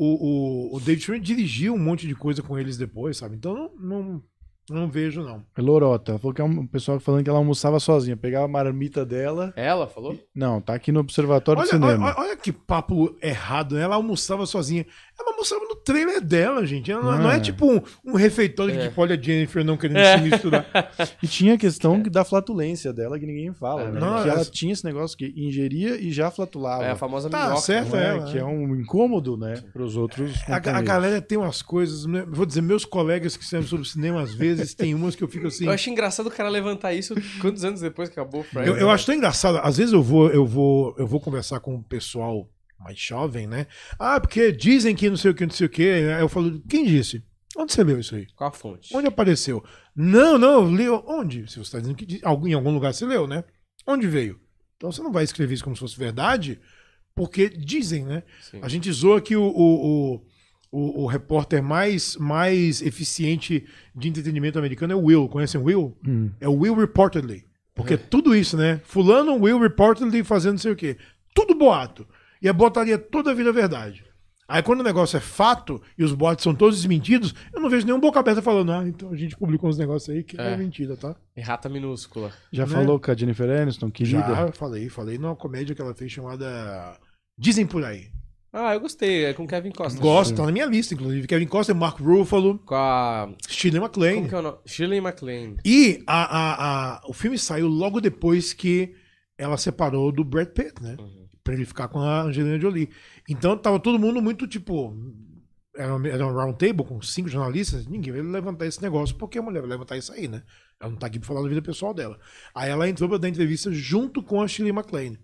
o, o David Schwimmer dirigiu um monte de coisa com eles depois, sabe? Então não. não... Não vejo, não. É Lorota. Falou que é um pessoal falando que ela almoçava sozinha. Pegava a marmita dela. Ela falou? Não, tá aqui no Observatório olha, do Cinema. Olha, olha, que papo errado. Né? Ela almoçava sozinha. Ela é mostrava no trailer dela, gente. Ela não, ah. não é ah. tipo um, um refeitório é. que tipo, olha a Jennifer não querendo é. se misturar. *laughs* E tinha a questão da flatulência dela que ninguém fala. É, né? não, que ela tinha esse negócio que ingeria e já flatulava. É a famosa tá, minhoca. Certo, né? ela, é, né? que é um incômodo, né? Para os outros. A, a, galera tem umas coisas. Né, vou dizer, meus colegas que sabem sobre cinema, às vezes, tem umas que eu fico assim. Eu acho engraçado o cara levantar isso quantos anos depois que acabou o Friday. Eu, eu né? acho tão engraçado. Às vezes eu vou, eu vou, eu vou conversar com o pessoal mais jovem, né? Ah, porque dizem que não sei o que, não sei o que. Eu falo, quem disse? Onde você leu isso aí? Qual a fonte? Onde apareceu? Não, não, leu. Onde? Se você está dizendo que em algum lugar você leu, né? Onde veio? Então você não vai escrever isso como se fosse verdade, porque dizem, né? Sim. A gente zoa que o, o, o, o, repórter mais, mais eficiente de entretenimento americano é o Will. Conhecem o Will? Hum. É o Will Reportedly. Porque é. tudo isso, né? Fulano, Will Reportedly fazendo não sei o quê. Tudo boato e botaria toda a vida verdade. Aí quando o negócio é fato e os bots são todos desmentidos, eu não vejo nenhum boca aberta falando, ah, então a gente publicou uns negócios aí que é, é mentira, tá? Errata minúscula. Já né? falou com a Jennifer Aniston, que Já, falei, falei numa comédia que ela fez chamada Dizem Por Aí. Ah, eu gostei, é com Kevin Costner. Gosto, tá na minha lista, inclusive. Kevin Costner, Mark Ruffalo. Com a... Shirley MacLaine. Como que é o nome? Shirley MacLaine. E a, a, a, o filme saiu logo depois que ela separou do Brad Pitt, né? Uhum para ele ficar com a Angelina Jolie. Então tava todo mundo muito tipo. Era um, era um round table com cinco jornalistas, ninguém vai levantar esse negócio, porque a mulher vai levantar isso aí, né? Ela não tá aqui pra falar da vida pessoal dela. Aí ela entrou pra dar entrevista junto com a Shirley MacLaine.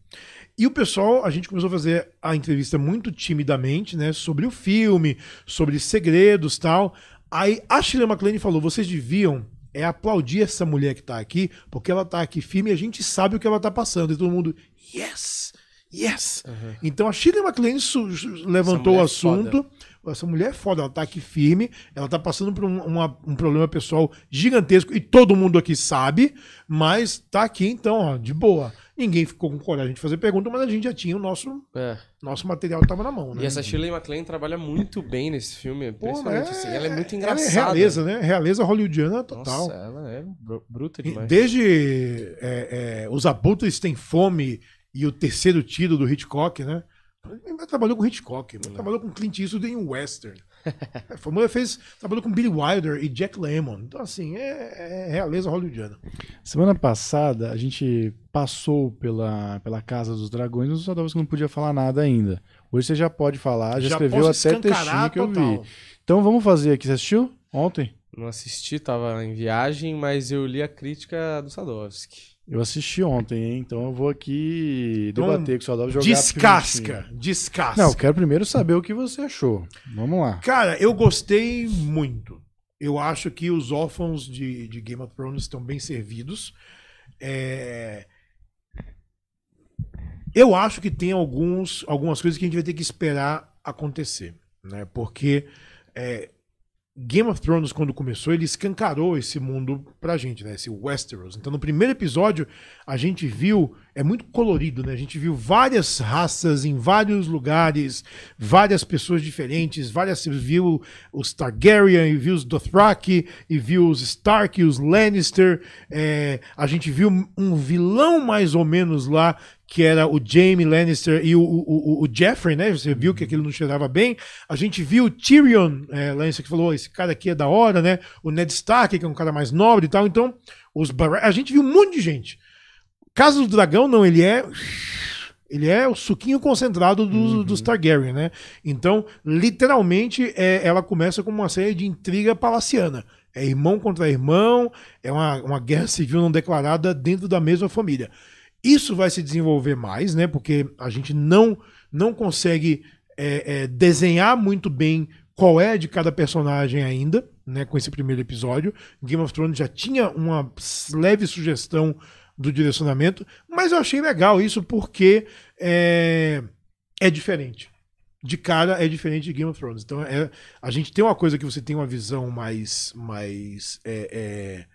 E o pessoal, a gente começou a fazer a entrevista muito timidamente, né? Sobre o filme, sobre segredos tal. Aí a Shirley MacLaine falou: vocês deviam é aplaudir essa mulher que tá aqui, porque ela tá aqui firme e a gente sabe o que ela tá passando. E todo mundo, yes! yes! Uhum. Então a Shirley MacLaine levantou o é assunto. Essa mulher é foda, ela tá aqui firme, ela tá passando por um, uma, um problema pessoal gigantesco e todo mundo aqui sabe, mas tá aqui então, ó, de boa. Ninguém ficou com coragem de fazer pergunta, mas a gente já tinha o nosso, é. nosso material que tava na mão, né? E essa Shirley MacLaine trabalha muito bem nesse filme, principalmente. é, assim. Ela é muito engraçada. Ela é realeza, né? Realeza hollywoodiana total. Nossa, ela é bruta demais. E desde é, é, Os Abutres Têm Fome, e o terceiro tiro do Hitchcock, né? Ele trabalhou com Hitchcock, mano. trabalhou com Clint Eastwood em western. *laughs* É, ele fez, trabalhou com Billy Wilder e Jack Lemmon. Então, assim, é, é realeza hollywoodiana. Semana passada, a gente passou pela, pela Casa dos Dragões, mas o Sadovski não podia falar nada ainda. Hoje você já pode falar, já, já escreveu até textinho que eu total. vi. Então vamos fazer aqui. Você assistiu ontem? Não assisti, estava em viagem, mas eu li a crítica do Sadovski. Eu assisti ontem, hein? Então eu vou aqui então, debater com o Saudável jogar. Descasca, descasca. Não, eu quero primeiro saber o que você achou. Vamos lá. Cara, eu gostei muito. Eu acho que os órfãos de, de Game of Thrones estão bem servidos. É... Eu acho que tem alguns, algumas coisas que a gente vai ter que esperar acontecer, né? Porque é, Game of Thrones, quando começou, ele escancarou esse mundo pra gente, né? Esse Westeros. Então, no primeiro episódio, a gente viu é muito colorido, né? A gente viu várias raças em vários lugares, várias pessoas diferentes, várias viu os Targaryen, e viu os Dothraki, e viu os Stark, e os Lannister. É, a gente viu um vilão mais ou menos lá que era o Jaime Lannister e o, o, o, o, Jeffrey, né? Você viu que aquilo não cheirava bem. A gente viu o Tyrion é, Lannister que falou: esse cara aqui é da hora, né? O Ned Stark, que é um cara mais nobre e tal. Então, os Bar a gente viu um monte de gente caso do dragão, não, ele é. Ele é o suquinho concentrado dos, uhum. dos Targaryen, né? Então, literalmente, é, ela começa com uma série de intriga palaciana. É irmão contra irmão, é uma, uma guerra civil não declarada dentro da mesma família. Isso vai se desenvolver mais, né? Porque a gente não, não consegue é, é, desenhar muito bem qual é de cada personagem ainda, né? Com esse primeiro episódio. Game of Thrones já tinha uma leve sugestão do direcionamento, mas eu achei legal isso porque é, é diferente. De cara é diferente de Game of Thrones. Então é, a gente tem uma coisa que você tem uma visão mais, mais é, é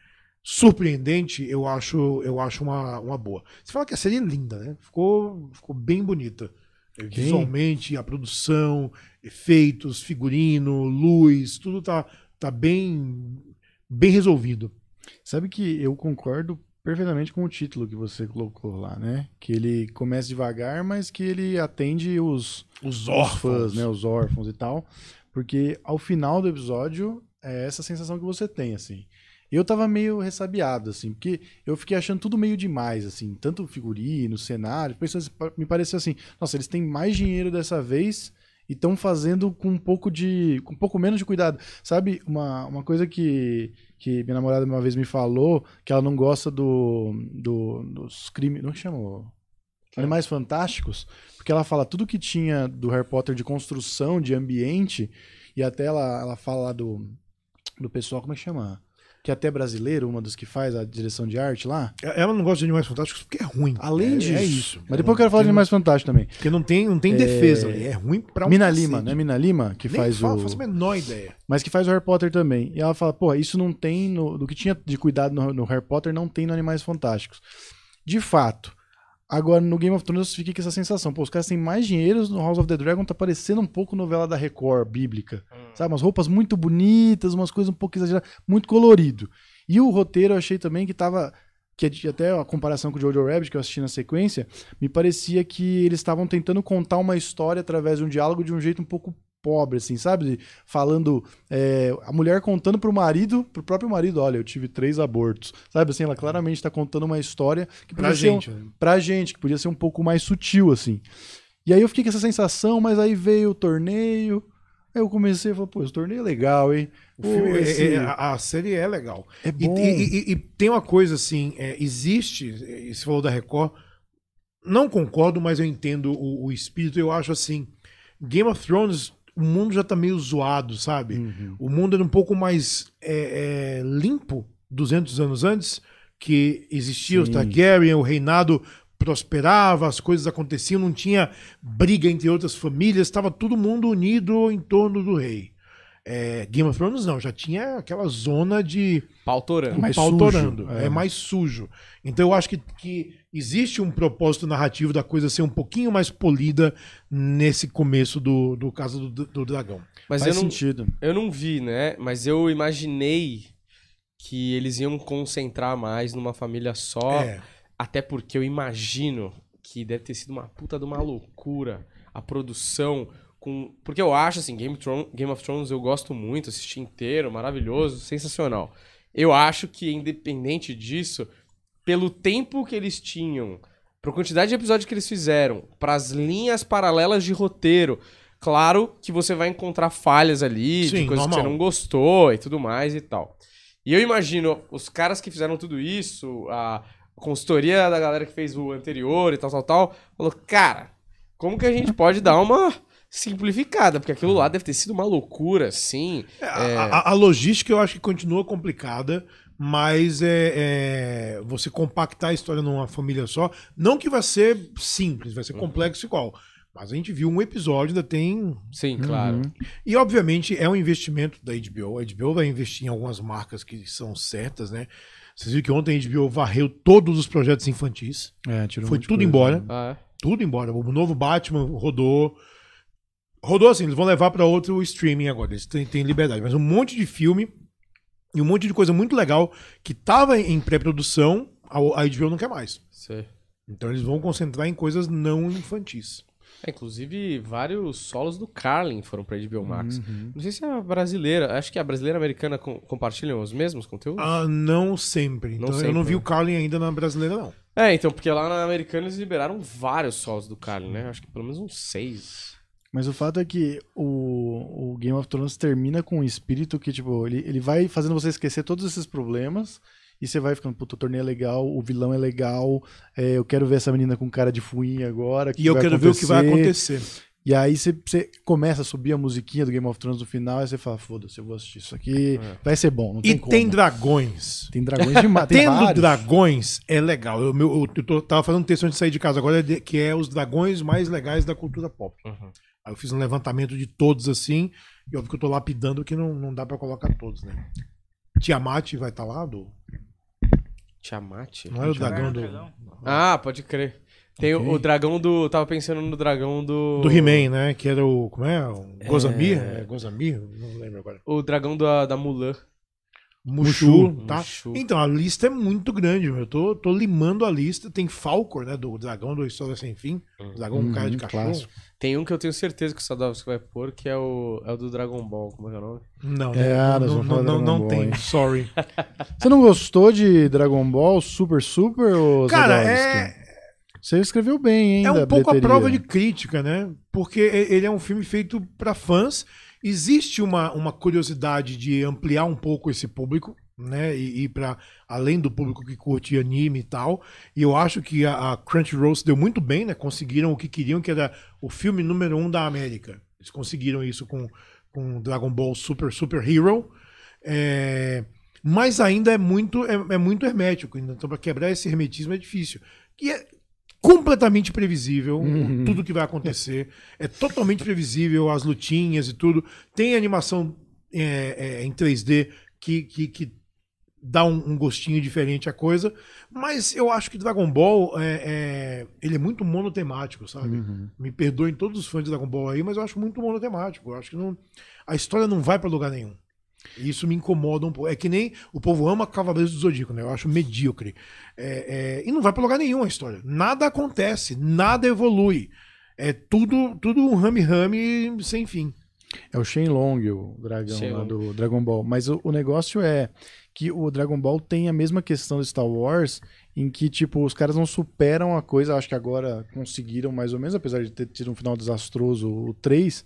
surpreendente, eu acho, eu acho uma, uma boa. Você fala que a série é linda, né? Ficou, ficou bem bonita. É, visualmente, a produção, efeitos, figurino, luz, tudo tá, tá bem, bem resolvido. Sabe que eu concordo perfeitamente com o título que você colocou lá, né? Que ele começa devagar, mas que ele atende os, os órfãos, né? Os órfãos e tal. Porque ao final do episódio é essa sensação que você tem, assim. Eu tava meio ressabiado, assim, porque eu fiquei achando tudo meio demais, assim, tanto figurino, cenário, pessoas me pareceu assim, nossa, eles têm mais dinheiro dessa vez e estão fazendo com um pouco de. com um pouco menos de cuidado. Sabe, uma, uma coisa que, que minha namorada uma vez me falou, que ela não gosta do, do dos crimes. Não é que chamou? Animais Fantásticos, porque ela fala tudo que tinha do Harry Potter de construção, de ambiente, e até ela, ela fala do, do pessoal, como é que chama? que até brasileiro, uma dos que faz a direção de arte lá. É, ela não gosta de Animais Fantásticos porque é ruim. Além é, é disso. É isso. Mas depois eu quero falar de Animais Fantásticos também. Porque não tem, não tem é... defesa ali. É ruim pra um Mina Lima, não é Mina Lima que Nem faz fala, o. faço a menor ideia. Mas que faz o Harry Potter também. E ela fala, pô, isso não tem no. Do que tinha de cuidado no, no Harry Potter, não tem no Animais Fantásticos. De fato, Agora, no Game of Thrones, eu fiquei com essa sensação. Pô, os caras têm mais dinheiro no House of the Dragon, tá parecendo um pouco novela da Record bíblica. Hum. Sabe? Umas roupas muito bonitas, umas coisas um pouco exageradas, muito colorido. E o roteiro eu achei também que tava. Que é até a comparação com o Jojo Rabbit, que eu assisti na sequência, me parecia que eles estavam tentando contar uma história através de um diálogo de um jeito um pouco pobre, assim, sabe? Falando. É, a mulher contando pro marido, pro próprio marido, olha, eu tive três abortos. Sabe assim, ela claramente tá contando uma história que pra Gente, um, né? Pra gente, que podia ser um pouco mais sutil, assim. E aí eu fiquei com essa sensação, mas aí veio o torneio. Aí eu comecei a falar, pô, esse torneio é legal, hein? filme, esse... é, é, a série é legal. É bom. E, e, e, e tem uma coisa assim, é, existe, você falou da Record, não concordo, mas eu entendo o, o espírito, eu acho assim, Game of Thrones o mundo já tá meio zoado, sabe? Uhum. O mundo era um pouco mais é, é, limpo 200 anos antes, que existia Sim. o Targaryen, o reinado prosperava, as coisas aconteciam, não tinha briga entre outras famílias, estava todo mundo unido em torno do rei. É, Game of Thrones não, já tinha aquela zona de. Pautorando. É mais pautorando. Sujo, é. é. mais sujo. Então eu acho que, que existe um propósito narrativo da coisa ser um pouquinho mais polida nesse começo do, do caso do, do dragão. Mas Faz eu não, Eu não vi, né? Mas eu imaginei que eles iam concentrar mais numa família só. É. Até porque eu imagino que deve ter sido uma puta de uma loucura a produção com... Porque eu acho, assim, Game, Game of Thrones eu gosto muito, assisti inteiro, maravilhoso, sensacional. Eu acho que, independente disso, pelo tempo que eles tinham, pra quantidade de episódios que eles fizeram, para as linhas paralelas de roteiro, claro que você vai encontrar falhas ali, Sim, de coisas normal. que você não gostou e tudo mais e tal. E eu imagino os caras que fizeram tudo isso, a consultoria da galera que fez o anterior e tal, tal, tal, falou, cara, como que a gente pode dar uma simplificada, porque aquilo lá deve ter sido uma loucura, sim é, é... A, a, logística eu acho que continua complicada, mas é, é, você compactar a história numa família só, não que vai ser simples, vai ser uhum. complexo igual. Mas a gente viu um episódio, ainda tem. Sim, claro. Uhum. E, obviamente, é um investimento da HBO. A HBO vai investir em algumas marcas que são certas, né? Vocês viram que ontem a HBO varreu todos os projetos infantis. É, tirou Foi tudo coisa, embora. Né? Ah, é? Tudo embora. O novo Batman rodou. Rodou assim, eles vão levar para outro streaming agora. Eles têm, têm, liberdade. Mas um monte de filme e um monte de coisa muito legal que tava em pré-produção, a, a HBO não quer mais. Então eles vão concentrar em coisas não infantis. É, inclusive, vários solos do Carlin foram pra HBO Max. Uhum. Não sei se é a brasileira, acho que é a brasileira americana com, compartilham os mesmos conteúdos? Ah, não sempre. Não então sempre, eu não vi né? o Carlin ainda na brasileira, não. É, então, porque lá na americana eles liberaram vários solos do Carlin, né? Acho que pelo menos uns seis. Mas o fato é que o, o Game of Thrones termina com um espírito que, tipo, ele, ele vai fazendo você esquecer todos esses problemas e você vai ficando, puta, o torneio é legal, o vilão é legal, é, eu quero ver essa menina com cara de fuinha agora. e eu quero acontecer. ver o que vai acontecer. E aí você, você, começa a subir a musiquinha do Game of Thrones no final e você fala, foda-se, eu vou assistir isso aqui, é. vai ser bom, não tem E como. tem dragões. Tem dragões de tem Tendo vários. dragões é legal. Eu, meu, eu, eu tava fazendo um texto antes de sair de casa agora, que é os dragões mais legais da cultura pop. Uhum. Aí eu fiz um levantamento de todos assim, e óbvio que eu tô lapidando que não, não dá para colocar todos, né? Tiamat vai estar tá lá do. Tiamat? Não é o dragão do. Ah, pode crer. Tem okay. o, dragão do. tava pensando no dragão do. Do He-Man, né? Que era o. Como é? O é. Gozamir? É... é Gozamir? Não lembro agora. O dragão da, da Mulan. Mushu, tá? Então, a lista é muito grande, meu. Eu tô, tô limando a lista. Tem Falcor, né? Do Dragão do História Sem Fim. O uhum. dragão um cara de uhum, cachorro. Clássico. Tem um que eu tenho certeza que o Sadovski vai pôr, que é o, é o do Dragon Ball. Como é que é o nome? Não, é, não, não, não, não, não tem. Sorry. *laughs* Você não gostou de Dragon Ball Super Super, ou Cara, é... Você escreveu bem, hein? É um pouco bilheteria. a prova de crítica, né? Porque ele é um filme feito para fãs Existe uma, uma curiosidade de ampliar um pouco esse público, né? E, ir para além do público que curte anime e tal. E eu acho que a, a Crunchyroll se deu muito bem, né? Conseguiram o que queriam, que era o filme número um da América. Eles conseguiram isso com, com Dragon Ball Super Super Hero. É... Mas ainda é muito, é, é muito hermético. Então, para quebrar esse hermetismo é difícil. Que é, completamente previsível uhum. tudo que vai acontecer. É totalmente previsível as lutinhas e tudo. Tem animação é, é, em 3D que, que, que dá um, um, gostinho diferente à coisa. Mas eu acho que Dragon Ball é, é ele é muito monotemático, sabe? Uhum. Me perdoem todos os fãs de Dragon Ball aí, mas eu acho muito monotemático. Eu acho que não, a história não vai para lugar nenhum. Isso me incomoda um pouco. É que nem o povo ama Cavaleiros do Zodíaco, né? Eu acho medíocre. É, é, e não vai pra lugar nenhum a história. Nada acontece, nada evolui. É tudo, tudo um rame-rame sem fim. É o Shenlong, o dragão Shenlong. lá do Dragon Ball. Mas o, o, negócio é que o Dragon Ball tem a mesma questão do Star Wars, em que, tipo, os caras não superam a coisa. Acho que agora conseguiram mais ou menos, apesar de ter tido um final desastroso, o 3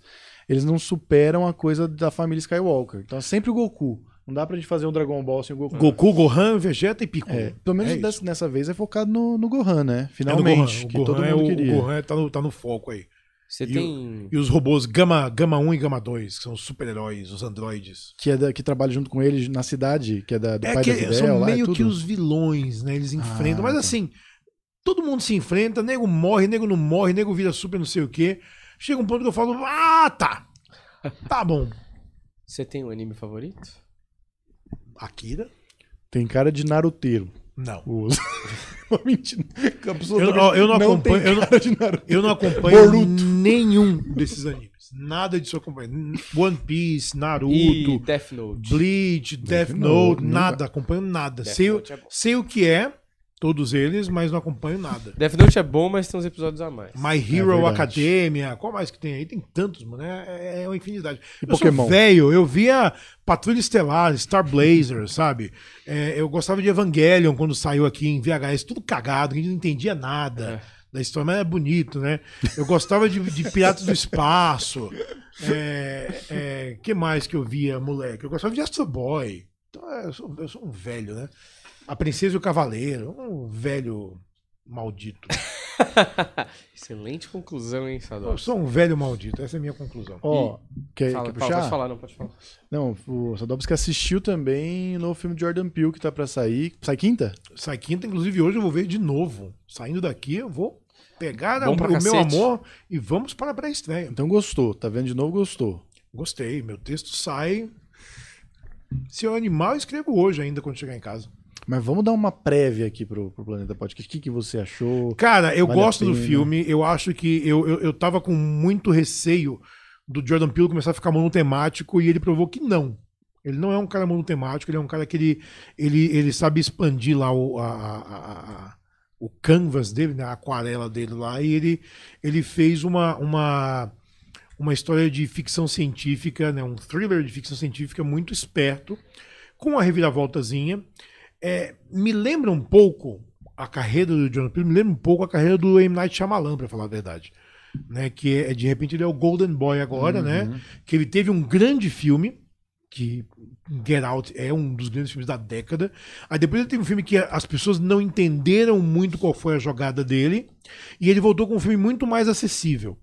eles não superam a coisa da família Skywalker. Então é sempre o Goku. Não dá pra gente fazer um Dragon Ball sem o Goku. Goku, Gohan, Vegeta e Piccolo. É, pelo menos é dessa, nessa vez é focado no, no Gohan, né? É Finalmente. É Gohan. que Gohan todo mundo queria. O Gohan tá no, tá no foco aí. Você e, tem... o, e os robôs Gama, Gama 1 e Gama 2, que são os super-heróis, os androides. Que, é da, que trabalha junto com eles na cidade, que é da, do é pai que da Fidel, São é meio lá, que os vilões, né? Eles ah, enfrentam. Ah, mas tá. assim, todo mundo se enfrenta, nego morre, nego não morre, nego vira super não sei o quê. Chega um ponto que eu falo, ah, tá. Tá bom. Você tem um anime favorito? Akira? Tem cara de Naruteiro. Não. *laughs* Mentira. Eu, não, eu não, acompanho. Eu não, eu não, acompanho Boruto. nenhum desses animes. Nada disso eu acompanho. One Piece, Naruto, e Death Note. Bleach, Death, Death Note, Note, nada. Acompanho nada. sei, Note é sei o que é, todos eles, mas não acompanho nada. Death Note é bom, mas tem uns episódios a mais. My é Hero é Academia, qual mais que tem aí? Tem tantos, mano. É, é, é uma infinidade. E eu Pokémon. velho, eu via Patrulha Estelar, Star Blazer, sabe? É, eu gostava de Evangelion quando saiu aqui em VHS, tudo cagado, que não entendia nada. É. Da história, mas é bonito, né? Eu gostava de, de Piratas do Espaço. É, é que mais que eu via, moleque? Eu gostava de Astro Boy. Então, eu sou, eu sou um velho, né? A Princesa e o Cavaleiro, um velho maldito. *laughs* Excelente conclusão, hein, Sador? Eu sou um velho maldito, essa é a minha conclusão. Ó, oh, quer, fala, quer puxar? pode falar, não, pode falar. Não, o Sadovski assistiu também no filme de Jordan Peele que tá pra sair. Sai quinta? Sai quinta, inclusive hoje eu vou ver de novo. Saindo daqui, eu vou pegar o cacete. meu amor e vamos para a pré-estreia. Então gostou, tá vendo de novo, gostou. Gostei, meu texto sai. Se eu animal, eu escrevo hoje ainda quando chegar em casa. Mas vamos dar uma prévia aqui pro, pro Planeta Podcast. O que, que você achou? Cara, eu vale gosto do filme. Eu acho que eu, eu, eu tava com muito receio do Jordan Peele começar a ficar monotemático e ele provou que não. Ele não é um cara monotemático, ele é um cara que ele, ele, ele sabe expandir lá o, a, a, a, o canvas dele, né, a aquarela dele lá, e ele, ele fez uma, uma, uma história de ficção científica, né, um thriller de ficção científica muito esperto, com a reviravoltazinha. É, me lembra um pouco a carreira do John Peele, me lembra um pouco a carreira do M. Night Shyamalan, para falar a verdade. Né, que é, de repente ele é o Golden Boy agora, né? uhum. né? Que ele teve um grande filme, que Get Out é um dos grandes filmes da década. Aí depois ele teve um filme que as pessoas não entenderam muito qual foi a jogada dele, e ele voltou com um filme muito mais acessível.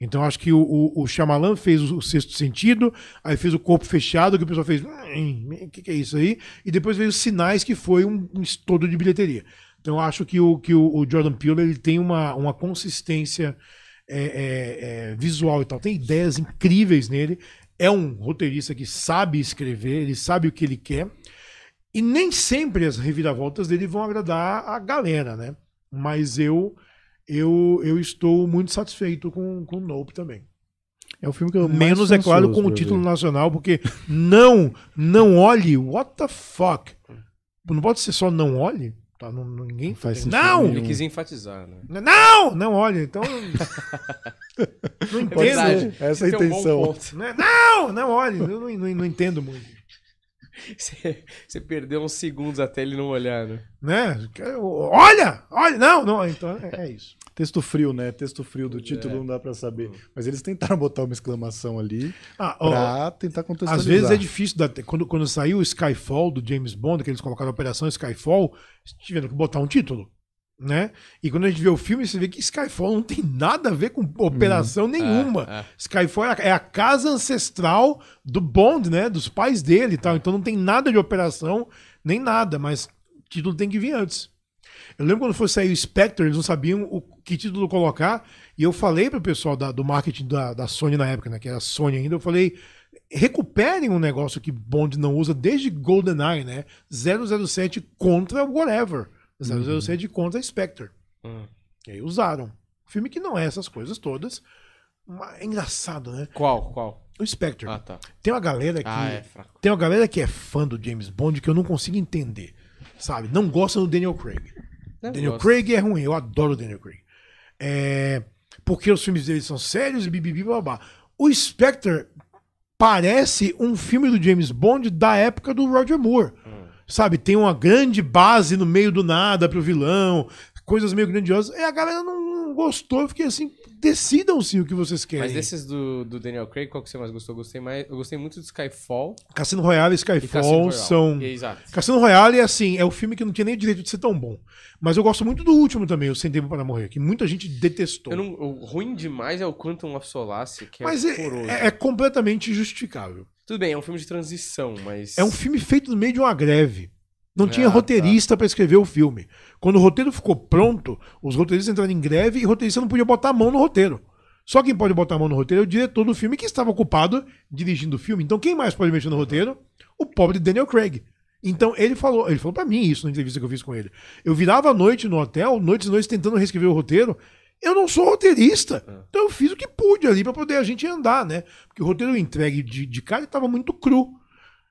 Então acho que o, o, o Shyamalan fez o, o Sexto Sentido, aí fez o Corpo Fechado, que o pessoal fez, o hum, hum, que, que, é isso aí? E depois veio os Sinais, que foi um, um de bilheteria. Então acho que o, que o, o Jordan Peele ele tem uma, uma consistência é, é, é, visual e tal, tem ideias incríveis nele. É um roteirista que sabe escrever, ele sabe o que ele quer. E nem sempre as reviravoltas dele vão agradar a galera, né? Mas eu eu, eu estou muito satisfeito com, com Nope também. É o filme que eu Menos, é claro, com o título ver. nacional, porque não, não olhe, what the fuck? Não pode ser só não olhe? Tá, não, ninguém não faz Não! Ele quis enfatizar, né? Não! Não olhe, então. *laughs* não é entendo. É essa é a é intenção. Um né? não, não olhe, eu não, não, não entendo muito. *laughs* Você, perdeu uns segundos até ele não olhar, né? né? Olha! Olha! Não, não, então é, é isso. Texto frio, né? Texto frio do título é. não dá para saber. Uhum. Mas eles tentaram botar uma exclamação ali ah, para tentar contextualizar. Às vezes é difícil. Da, quando, quando saiu o Skyfall do James Bond, que eles colocaram a Operação Skyfall, tiveram que botar um título né? E quando a gente vê o filme, você vê que Skyfall não tem nada a ver com operação hum, nenhuma. É, é. Skyfall é a é casa ancestral do Bond, né? Dos pais dele e tal. É. Então não tem nada de operação, nem nada, mas título tem que vir antes. Eu lembro quando foi sair o Spectre, eles não sabiam o, que título colocar, e eu falei pro pessoal da, do marketing da, da Sony na época, né? Que era Sony ainda, eu falei, recuperem um negócio que Bond não usa desde GoldenEye, né? 007 contra whatever. Dessa vez uhum. eu sei de conta é Spectre. Uhum. E aí usaram. Filme que não é essas coisas todas. Mas é engraçado, né? Qual? Qual? O Spectre. Ah, tá. Tem uma galera que. Ah, é tem uma galera que é fã do James Bond que eu não consigo entender. Sabe? Não gosta do Daniel Craig. Não Daniel gosto. Craig é ruim, eu adoro o Daniel Craig. É... Porque os filmes dele são sérios e bibibi babá. O Spectre parece um filme do James Bond da época do Roger Moore sabe, tem uma grande base no meio do nada pro vilão, coisas meio grandiosas. E a galera não gostou, eu fiquei assim, decidam-se o que vocês querem. Mas desses do, do, Daniel Craig, qual que você mais gostou? Eu gostei, mais, eu gostei muito do Skyfall. Cassino Royale e Skyfall e Royale. são. Exato. Cassino Royale é assim, é o filme que não tinha nem o direito de ser tão bom. Mas eu gosto muito do último também, O Sem Tempo para Morrer, que muita gente detestou. Não, o ruim demais é o Quantum of Solace, que é Mas é, é, é completamente justificável. Tudo bem, é um filme de transição, mas. É um filme feito no meio de uma greve. Não ah, tinha tá. roteirista tá. para escrever o filme. Quando o roteiro ficou pronto, os roteiristas entraram em greve e o roteirista não podia botar a mão no roteiro. Só quem pode botar a mão no roteiro é o diretor do filme que estava ocupado dirigindo o filme. Então quem mais pode mexer no roteiro? O pobre Daniel Craig. Então ele falou, ele falou para mim isso na entrevista que eu fiz com ele. Eu virava a noite no hotel, noites e noites tentando reescrever o roteiro, eu não sou roteirista. É. Então eu fiz o que pude ali para poder a gente andar, né? Porque o roteiro entregue de, de cara estava muito cru.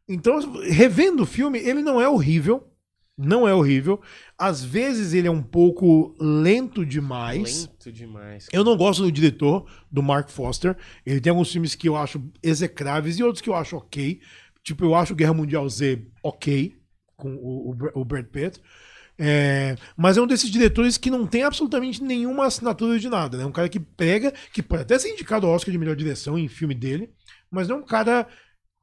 Então, revendo o filme, ele não é horrível. Não é horrível. Às vezes ele é um pouco lento demais. Lento demais. Eu não gosto do diretor, do Mark Foster. Ele tem alguns filmes que eu acho execráveis e outros que eu acho ok. Tipo, eu acho Guerra Mundial Z ok, com o, o, o Brad Pitt. É, mas é um desses diretores que não tem absolutamente nenhuma assinatura de nada. É né? um cara que prega, que pode até ser indicado ao Oscar de melhor direção em filme dele, mas não é um cara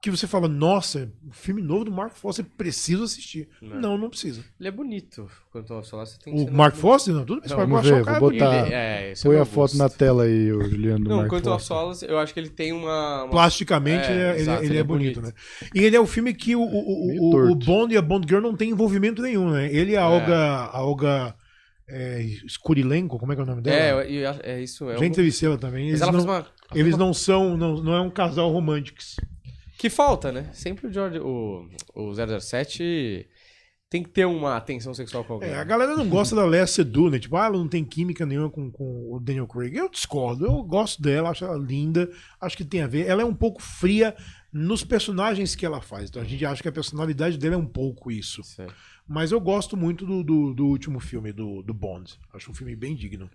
que você fala, nossa, o é filme novo do Mark Foster, preciso assistir. Não, né. não, não precisa. Ele é bonito. Quanto ao celular, você tem que O Mark bonito. Foster? Não, tudo bem. Não, vamos ver, vou botar. Ele, é, é, é Põe a foto na tela aí, Juliano. não, Mark quanto ao Solas, eu acho que ele tem uma. uma... Plasticamente, é, ele, exato, ele, ele, é, é bonito, bonito, né? E ele é o filme que o, o, o, o, Bond e a Bond Girl não tem envolvimento nenhum, né? Ele e a Olga. A Olga é, como é que é o nome dela? É, é isso. É Gente, um... ela também. Eles, não, uma... eles não são. Não, não é um casal românticos. Que falta, né? Sempre o, George, o, o 007 tem que ter uma atenção sexual com alguém. É, a galera não gosta da Léa Seydoux, né? Tipo, ah, ela não tem química nenhuma com, com o Daniel Craig. Eu discordo. Eu gosto dela, acho ela linda. Acho que tem a ver. Ela é um pouco fria nos personagens que ela faz. Então a gente acha que a personalidade dela é um pouco isso. Certo. Mas eu gosto muito do, do, do último filme, do, do Bond. Acho um filme bem digno.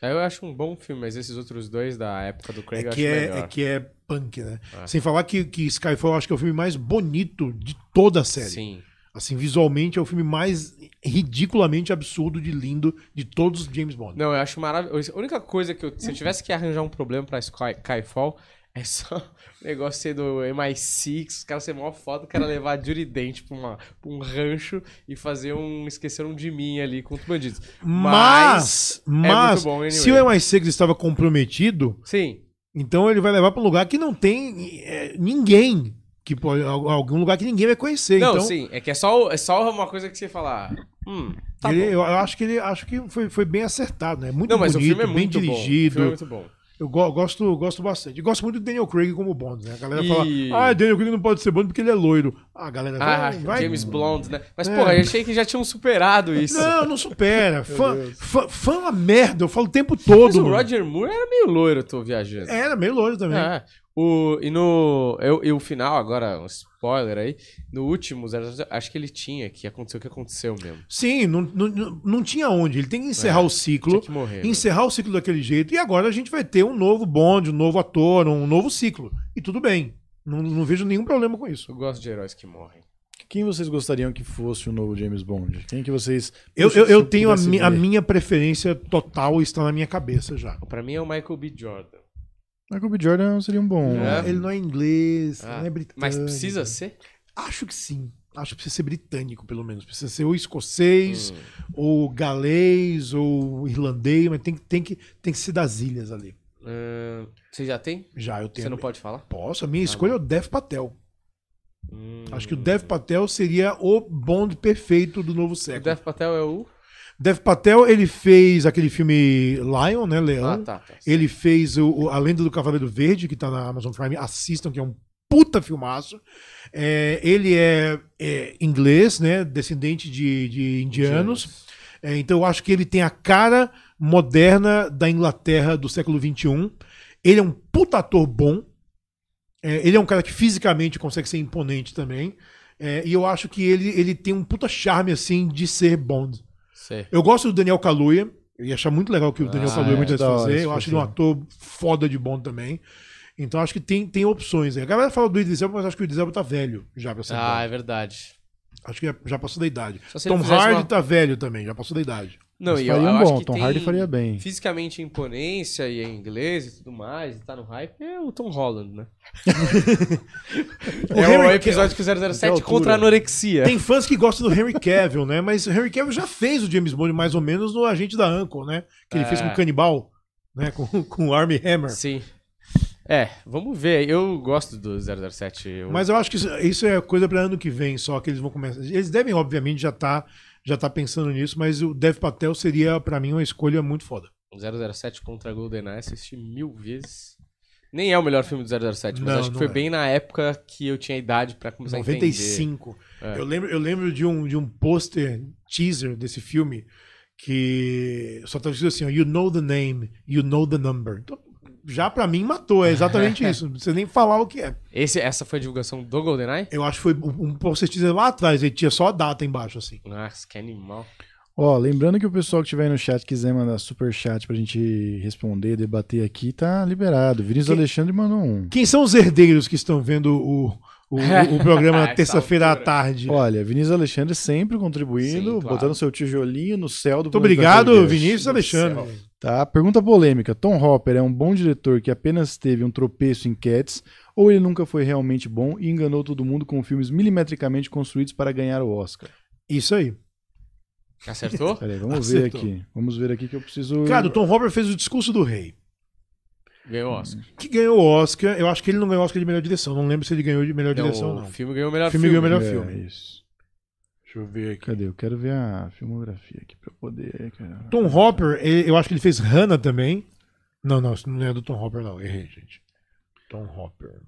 É, eu acho um bom filme, mas esses outros dois da época do Craig é que eu acho é, É que é punk, né? Ah. Sem falar que, que Skyfall eu acho que é o filme mais bonito de toda a série. Sim. Assim, visualmente é o filme mais ridiculamente absurdo de lindo de todos os James Bond. Não, eu acho maravilhoso. A única coisa que eu, se eu tivesse que arranjar um problema pra Skyfall é só *laughs* o negócio ser do MI6, os caras ser mó foda, o cara levar Juridente pra, uma, pra um rancho e fazer um Esqueceram de Mim ali com os bandidos. Mas, mas, é bom, anyway. se o MI6 estava comprometido, Sim. então ele vai levar pra um lugar que não tem é, ninguém. Que, pode, algum lugar que ninguém vai conhecer. Não, então... sim, é que é só, é só uma coisa que você falar. Hum, tá ele, eu acho que ele acho que foi, foi bem acertado, né? Muito não, mas bonito, é o filme é muito bem bom. dirigido. O filme é muito bom. Eu go gosto, gosto bastante. gosto muito do Daniel Craig como Bond, né? A galera e... fala, ah, Daniel Craig não pode ser Bond porque ele é loiro. Ah, a galera fala, ah, vai... James Blonde, né? Mas, é. porra, eu achei que já tinham superado isso. Não, não supera. *laughs* fã, fã, fã é uma merda, eu falo o tempo todo. Mas o Roger Moore era meio loiro, eu tô viajando. Era meio loiro também. Ah, o, e no. Eu, e o final, agora, um spoiler aí. No último, acho que ele tinha, que aconteceu o que aconteceu mesmo. Sim, não, não, não tinha onde. Ele tem que encerrar é, o ciclo. Que morrer, né? encerrar né? o ciclo daquele jeito. E agora a gente vai ter um novo bonde, um novo ator, um novo ciclo. E tudo bem. Não, não vejo nenhum problema com isso. Eu gosto de heróis que morrem. Quem vocês gostariam que fosse o novo James Bond? Quem que vocês. Eu, eu, eu tenho a, mi, a minha preferência total, está na minha cabeça já. Para mim é o Michael B. Jordan. Michael B. Jordan seria um bom. É. Né? Ele não é inglês, ah, não é britânico. Mas precisa ser? Acho que sim. Acho que precisa ser britânico, pelo menos. Precisa ser ou escocês, hum. ou galês, ou irlandês, mas tem, tem, que, tem que ser das ilhas ali. Hum, você já tem? Já, eu tenho. Você não pode falar? Posso. A minha ah, escolha é não. é o Dev Patel. Hum. Acho que o hum. Dev Patel seria o Bond perfeito do novo século. O Dev Patel é o. Dev Patel, ele fez aquele filme Lion, né? Leão. Ah, tá, tá, ele fez o, o, A Lenda do Cavaleiro Verde, que está na Amazon Prime. Assistam, que é um puta filmaço. É, ele é, é, inglês, né? Descendente de, de indianos. É, então eu acho que ele tem a cara moderna da Inglaterra do século XXI. Ele é um puta ator bom. É, ele é um cara que fisicamente consegue ser imponente também. É, e eu acho que ele, ele tem um puta charme, assim, de ser Bond. Eu gosto do Daniel Kaluuya. Eu ia achar muito legal que o Daniel ah, Kaluuya é, fazer. Eu acho ele um ator foda de bom também. Então acho que tem, tem opções. A galera fala do Idris Elba, mas acho que o Idris Elba tá velho já pra ser. Ah, é verdade. Acho que é, já passou da idade. Tom Hardy uma... tá velho também, já passou da idade. Não, e eu, eu Tom Hardy faria bem. Fisicamente imponência e em inglês e tudo mais, e tá no hype, é o Tom Holland, né? *laughs* É é o é o episódio que o 007 contra a anorexia. Tem fãs que gostam do Henry Cavill, né? Mas o Henry Cavill já fez o James Bond mais ou menos no Agente da Uncle, né? Que ele é... fez com o é. Canibal, né? Com, com o Army Hammer. Sim. É, vamos ver. Eu gosto do 007. Eu... Mas eu acho que isso, isso é coisa para ano que vem só que eles vão começar. Eles devem, obviamente, já estar... Tá já está pensando nisso, mas o Dev Patel seria, para mim, uma escolha muito foda. 007 contra GoldenEye, assisti mil vezes. Nem é o melhor filme do 007, mas não, acho que foi é. bem na época que eu tinha idade para começar 95. a entender. 95. É. Eu lembro, eu lembro de um, de um pôster, teaser desse filme, que só estava escrito assim, you know the name, you know the number. Então, já para mim matou. É exatamente *laughs* isso. Não precisa nem falar o que é. Esse, essa foi a divulgação do GoldenEye? Eu acho que foi um, um post lá atrás. Ele tinha só a data embaixo, assim. Nossa, que animal. Ó, lembrando que o pessoal que estiver aí no chat quiser mandar super chat pra gente responder, debater aqui, tá liberado. Vinícius quem, Alexandre mandou um. Quem são os herdeiros que estão vendo o, o, *laughs* o programa terça-feira à tarde. Olha, Vinícius Alexandre sempre contribuindo, Sim, claro. botando seu tijolinho no céu do Muito obrigado, Vinícius Alexandre. Tá, pergunta polêmica. Tom Hopper é um bom diretor que apenas teve um tropeço em Cats ou ele nunca foi realmente bom e enganou todo mundo com filmes milimetricamente construídos para ganhar o Oscar? Isso aí. Acertou? Peraí, vamos Acertou. ver aqui. Vamos ver aqui que eu preciso. Cara, o Tom Hopper fez o discurso do rei. Ganhou hum. Oscar. Que ganhou Oscar. Eu acho que ele não ganhou Oscar de melhor direção. Não lembro se ele ganhou de melhor não, direção. Não. O filme ganhou o melhor filme. O filme ganhou o melhor é, filme. Isso. Deixa eu ver aqui. Cadê? Eu quero ver a filmografia aqui pra poder. Tom Hopper, eu acho que ele fez Hannah também. Não, não, não é do Tom Hopper, não. Errei, gente. Tom Hopper.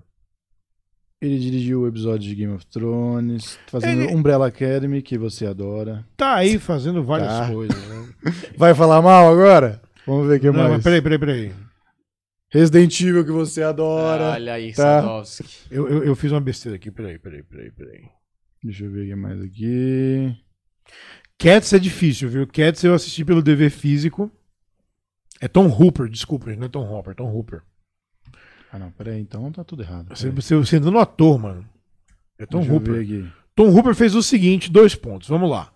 Ele dirigiu o episódio de Game of Thrones, fazendo ele... Umbrella Academy, que você adora. Tá aí fazendo várias tá. coisas, né? *laughs* Vai falar mal agora? Vamos ver o que não, mais. Mas peraí, peraí, peraí. Resident Evil que você adora. Olha aí, tá? Sadowski. Eu, eu, eu, fiz uma besteira aqui, peraí, peraí, peraí, peraí. Deixa eu ver mais aqui. Cats é difícil, viu? Cats eu assisti pelo dever físico. É Tom Hooper, desculpa, não é Tom Hopper, é Tom Hooper. Ah não, peraí, então tá tudo errado. Você, você, você ainda no ator, mano. É Tom Deixa Hooper. Tom Hooper fez o seguinte, dois pontos, vamos lá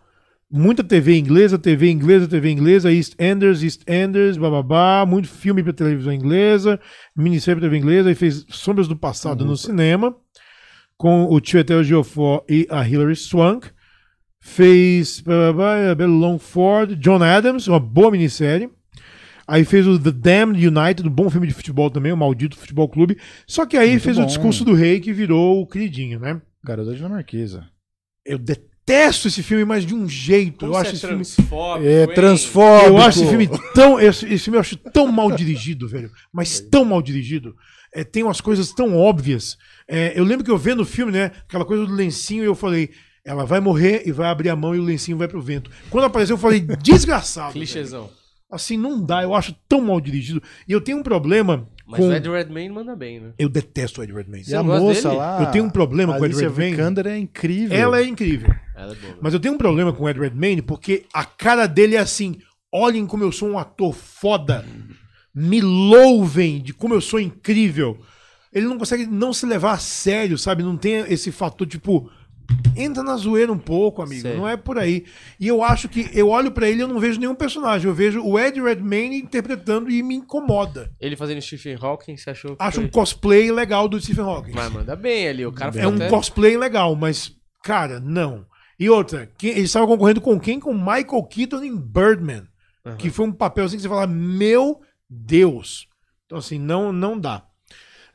muita TV inglesa, TV inglesa, TV inglesa, EastEnders, EastEnders, bababá, muito filme para televisão inglesa, minissérie para TV inglesa, e fez Sombras do Passado uhum. no cinema, com o Tietel Geoffroy e a Hilary Swank. Fez é, bababá, Belo Longford, John Adams, uma boa minissérie. Aí fez o The Damned United, um bom filme de futebol também, o Maldito Futebol Clube. Só que aí muito fez bom. o Discurso do Rei, que virou o queridinho, né? Garota dinamarquesa. Eu detesto detesto esse filme, mas de um jeito. Como eu acho é esse filme. É, transfóbico. Eu acho esse filme tão. Esse, esse filme eu acho tão mal dirigido, velho. Mas tão mal dirigido. É, tem umas coisas tão óbvias. É, eu lembro que eu vendo o filme, né? Aquela coisa do lencinho, e eu falei. Ela vai morrer e vai abrir a mão e o lencinho vai pro vento. Quando apareceu, eu falei, *laughs* desgraçado. Clichêzão. Assim, não dá, eu acho tão mal dirigido. E eu tenho um problema mas com... o Ed Redmayne manda bem, né? Eu detesto o Ed Redmayne. e a moça dele? lá. Eu tenho um problema com o Ed Redmayne. Vikander é incrível. Ela é incrível. Ela é boa, Mas eu tenho um problema com o Ed Redmayne porque a cara dele é assim: olhem como eu sou um ator foda. Me louvem de como eu sou incrível. Ele não consegue não se levar a sério, sabe? Não tem esse fator tipo entra na zoeira um pouco, amigo. Sei. Não é por aí. E eu acho que eu olho para ele e eu não vejo nenhum personagem. Eu vejo o Ed Redmayne interpretando e me incomoda. Ele fazendo Stephen Hawking, você achou? Acho foi... um cosplay legal do Stephen Hawking. Mas manda bem ali, o cara É um até... cosplay legal, mas cara, não. E outra, ele estava concorrendo com quem? Com Michael Keaton em Birdman, uhum. que foi um papelzinho que você fala, meu Deus. Então assim, não não dá.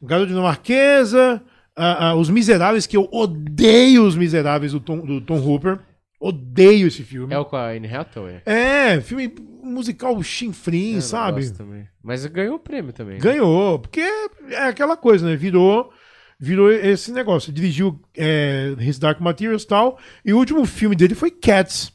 Garoto dinamarquesa, Uh, uh, os Miseráveis, que eu odeio Os Miseráveis do Tom, do Tom Hooper. Odeio esse filme. É o com a Anne Hathaway? É, filme musical chinfrim, sabe? também Mas ganhou o prêmio também. Né? Ganhou, porque é aquela coisa, né? Virou, virou esse negócio. Dirigiu é, His Dark Materials e tal. E o último filme dele foi Cats.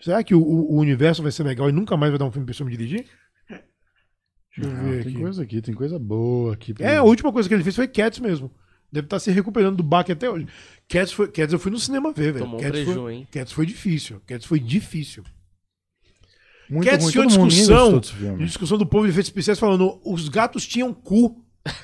Será que o, o, universo vai ser legal e nunca mais vai dar um filme pra pessoa me dirigir? Deixa eu ver tem aqui. Tem coisa aqui, tem coisa boa aqui. É, mim. a última coisa que ele fez foi Cats mesmo. Deve estar tá se recuperando do baque até hoje. Cats, foi, Cats eu fui no cinema ver, velho. Tomou Cats, preju, foi, hein? Cats foi difícil. Cats foi difícil. Muito Cats ruim. tinha uma discussão, discussão do povo de efeitos especiais falando os gatos tinham cu. *laughs*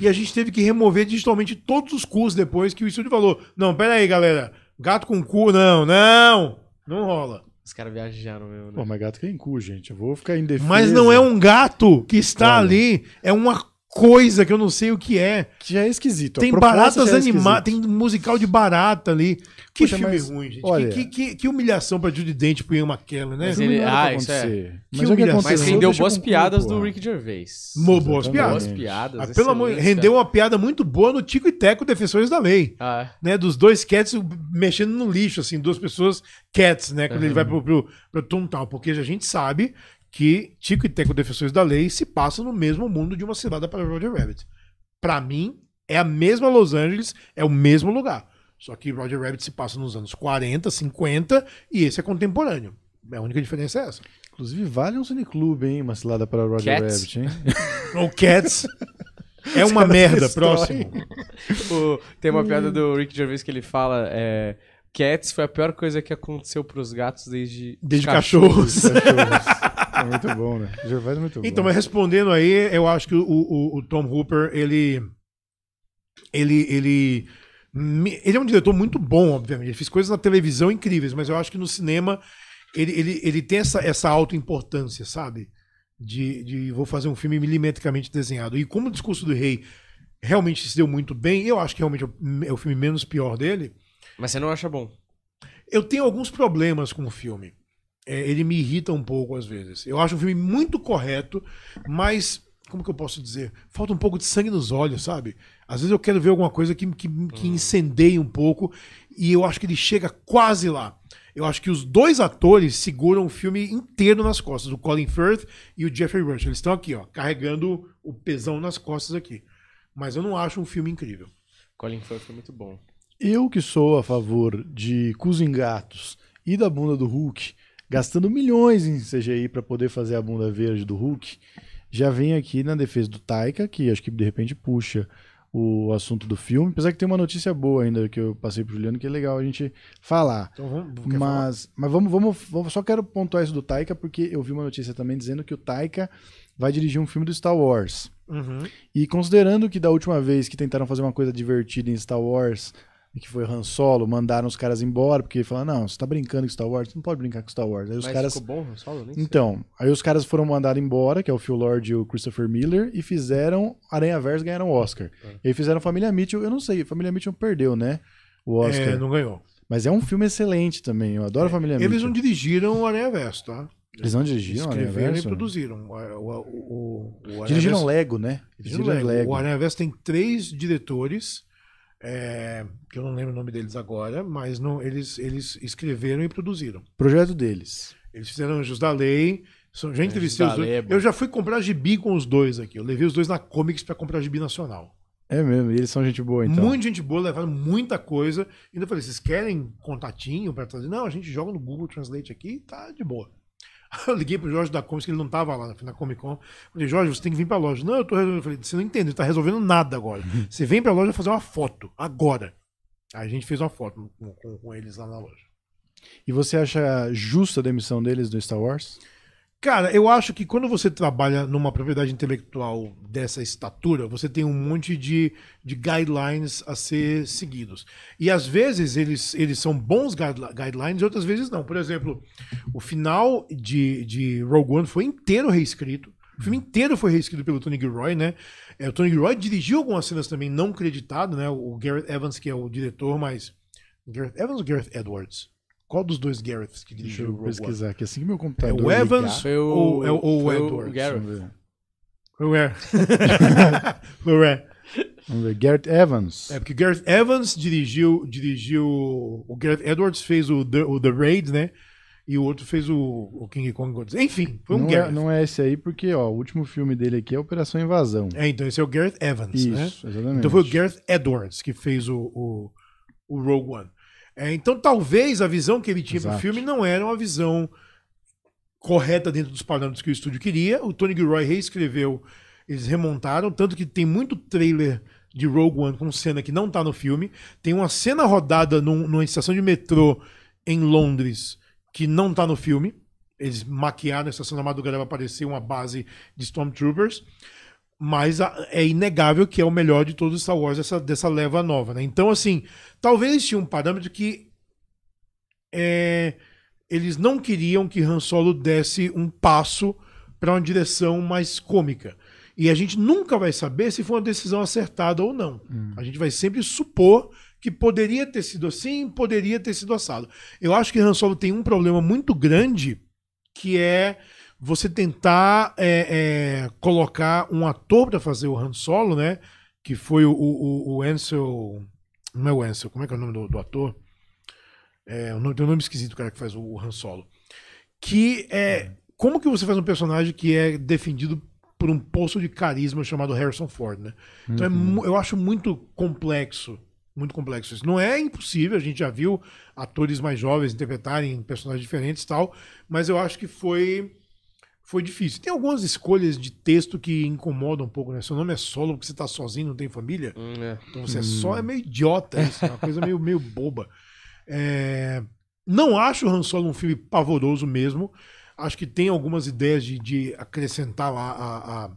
e a gente teve que remover digitalmente todos os cus depois que o estúdio falou. Não, pera aí, galera. Gato com cu, não, não. Não rola. Os caras viajaram mesmo, né? Pô, mas gato tem é cu, gente. Eu vou ficar indefeso. Mas não é um gato que está claro. ali. É uma coisa que eu não sei o que é. Que já é esquisito. Tem baratas é animadas, tem musical de barata ali. Que Poxa, filme mas, ruim, gente. Olha, que, que, que, humilhação pra Judy Dent pro Ian McKellen, né? Mas ele, ah, isso é. Que mas, humilhação. mas rendeu boas piadas do Rick Gervais. Mo, boas piadas. Boas piadas. Ah, pelo amor, rendeu uma piada muito boa no Tico e Teco Defensores da Lei. Ah. É. Né, dos dois cats mexendo no lixo, assim, duas pessoas cats, né? Quando uhum. ele vai pro, pro, pro Porque a gente sabe que Tico e Teco Defensores da Lei se passam no mesmo mundo de uma cilada para Roger Rabbit. Para mim, é a mesma Los Angeles, é o mesmo lugar. Só que Roger Rabbit se passa nos anos 40, 50 e esse é contemporâneo. A única diferença é essa. Inclusive, vale um cineclube, hein? Uma cilada para Roger Cats. Rabbit, hein? *laughs* Ou Cats. É uma merda, próximo. *laughs* o, tem uma piada do Rick Gervais que ele fala... É... Cats foi a pior coisa que aconteceu pros gatos desde. Desde cachorros. cachorros. *laughs* é muito bom, né? Já é muito então, bom. Então, mas respondendo aí, eu acho que o, o, o Tom Hooper, ele. Ele. ele ele é um diretor muito bom, obviamente. Ele fez coisas na televisão incríveis, mas eu acho que no cinema ele, ele, ele tem essa, essa autoimportância, sabe? De, de vou fazer um filme milimetricamente desenhado. E como o Discurso do Rei realmente se deu muito bem, eu acho que realmente é o é filme menos pior dele. Mas você não acha bom? Eu tenho alguns problemas com o filme. É, ele me irrita um pouco às vezes. Eu acho um filme muito correto, mas como que eu posso dizer? Falta um pouco de sangue nos olhos, sabe? Às vezes eu quero ver alguma coisa que, que, que hum. incendeie um pouco e eu acho que ele chega quase lá. Eu acho que os dois atores seguram o filme inteiro nas costas, o Colin Firth e o Jeffrey Rush. Eles estão aqui, ó, carregando o pesão nas costas aqui. Mas eu não acho um filme incrível. Colin Firth é muito bom. Eu que sou a favor de Cus Gatos e da bunda do Hulk, gastando milhões em CGI para poder fazer a bunda verde do Hulk, já venho aqui na defesa do Taika, que acho que de repente puxa o assunto do filme. Apesar que tem uma notícia boa ainda que eu passei pro Juliano, que é legal a gente falar. Então vamos, mas, falar? mas vamos, vamos, vamos, só quero pontuar isso do Taika, porque eu vi uma notícia também dizendo que o Taika vai dirigir um filme do Star Wars. Uhum. E considerando que da última vez que tentaram fazer uma coisa divertida em Star Wars, que foi Han Solo, mandaram os caras embora, porque falaram, não, você tá brincando com Star Wars, você não pode brincar com Star Wars. Aí os Mas caras... ficou bom Han Solo? Nem então, sei. aí os caras foram mandados embora, que é o Phil Lord e o Christopher Miller, e fizeram Aranha Verso ganharam o Oscar. eles é. E aí fizeram Família Mitchell, eu não sei, Família Mitchell perdeu, né? O Oscar. É, não ganhou. Mas é um filme excelente também, eu adoro é. Família Eles Mitchell. Eles não dirigiram o Aranha Verso, tá? Eles não dirigiram Escreveram e produziram. O, o, o, dirigiram Lego, né? Dirigiram Lego. Lego. O Aranha Verso tem três diretores é, que eu não lembro o nome deles agora, mas não, eles, eles escreveram e produziram. Projeto deles. Eles fizeram Anjos da Lei. São, já entrevistei os dois. É eu já fui comprar gibi com os dois aqui. Eu levei os dois na Comics para comprar gibi nacional. É mesmo, e eles são gente boa, então. Muita gente boa, levaram muita coisa. E eu falei, vocês querem contatinho para trazer? Não, a gente joga no Google Translate aqui e tá de boa. *laughs* Eu liguei pro Jorge da Comics, que ele não tava lá na Comic Con. falei, Jorge, você tem que vir pra loja. Não, eu tô resolvendo. Eu falei, você não entende, Ele tá resolvendo nada agora. *laughs* Você vem pra loja fazer uma foto, agora. Aí a gente fez uma foto com, com, com eles lá na loja. E você acha justa a demissão deles do Star Wars? Cara, eu acho que quando você trabalha numa propriedade intelectual dessa estatura, você tem um monte de, de guidelines a ser seguidos. E às vezes eles, eles são bons guidelines, outras vezes não. Por exemplo, o final de, de Rogue One foi inteiro reescrito. O filme inteiro foi reescrito pelo Tony Gilroy, né? É, o Tony Gilroy dirigiu algumas cenas também não creditadas, né? O Gareth Evans, que é o diretor, mas. Gareth Evans ou Gareth Edwards? Qual dos dois Gareths que dirigiu Deixa eu Rogue pesquisar aqui assim que meu computador. É o Evans ligar. ou, é o, ou foi Edwards? O Gareth. Ou é. ou é. Vamos ver. Gareth Evans. É, porque o Gareth Evans dirigiu. dirigiu o Gareth Edwards fez o The, o The Raid, né? E o outro fez o, o King Kong Gods. Enfim, foi um não é, Gareth. É, não é esse aí, porque ó, o último filme dele aqui é Operação Invasão. É, então esse é o Gareth Evans, né? Isso, né? Exatamente. Então foi o Gareth Edwards que fez o, o, o Rogue One. É, então talvez a visão que ele tinha Exato. pro filme não era uma visão correta dentro dos parâmetros que o estúdio queria. O Tony Gilroy reescreveu, eles remontaram, tanto que tem muito trailer de Rogue One com cena que não tá no filme. Tem uma cena rodada num, numa estação de metrô em Londres que não tá no filme. Eles maquiaram essa cena madrugada para aparecer uma base de Stormtroopers mas é inegável que é o melhor de todos os Star Wars dessa, dessa leva nova, né? Então, assim, talvez tinha um parâmetro que é, eles não queriam que Han Solo desse um passo para uma direção mais cômica. E a gente nunca vai saber se foi uma decisão acertada ou não. Hum. A gente vai sempre supor que poderia ter sido assim, poderia ter sido assado. Eu acho que Han Solo tem um problema muito grande que é você tentar é, é, colocar um ator para fazer o Han Solo, né? Que foi o, o, o Ansel. Não é o Ansel, como é que é o nome do, do ator? É, o nome, tem um nome esquisito, o cara que faz o, o Han Solo. Que é. Como que você faz um personagem que é defendido por um poço de carisma chamado Harrison Ford, né? Então é uhum. é, eu acho muito complexo. Muito complexo isso. Não é impossível, a gente já viu atores mais jovens interpretarem personagens diferentes e tal, mas eu acho que foi foi difícil. Tem algumas escolhas de texto que incomodam um pouco, né? Seu nome é solo porque você tá sozinho, não tem família. Hum, é. Então você é hum. só, é meio idiota isso, é uma coisa meio, meio boba. É... Não acho o Han Solo um filme pavoroso mesmo. Acho que tem algumas ideias de, de acrescentar lá a, a,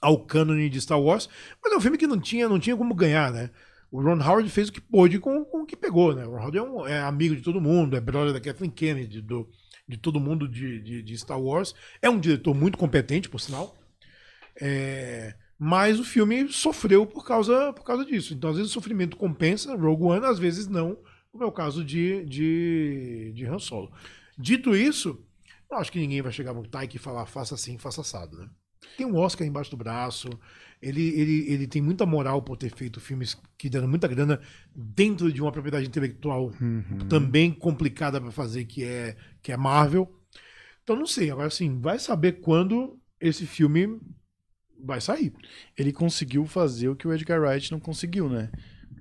ao cânone de Star Wars, mas é um filme que não tinha, não tinha como ganhar, né? O Ron Howard fez o que pôde com, com o que pegou, né? O Ron Howard é, um, é amigo de todo mundo, é brother da Kathleen Kennedy, do, de todo mundo de, de, de Star Wars. É um diretor muito competente, por sinal. É, mas o filme sofreu por causa, por causa disso. Então, às vezes, o sofrimento compensa, Rogue One, às vezes não, como é o caso de, de, de Han Solo. Dito isso, eu acho que ninguém vai chegar no Tai e falar faça assim, faça assado, né? tem um Oscar embaixo do braço. Ele, ele, ele tem muita moral por ter feito filmes que deram muita grana dentro de uma propriedade intelectual uhum. também complicada para fazer, que é, que é Marvel. Então não sei, agora assim, vai saber quando esse filme vai sair. Ele conseguiu fazer o que o Edgar Wright não conseguiu, né?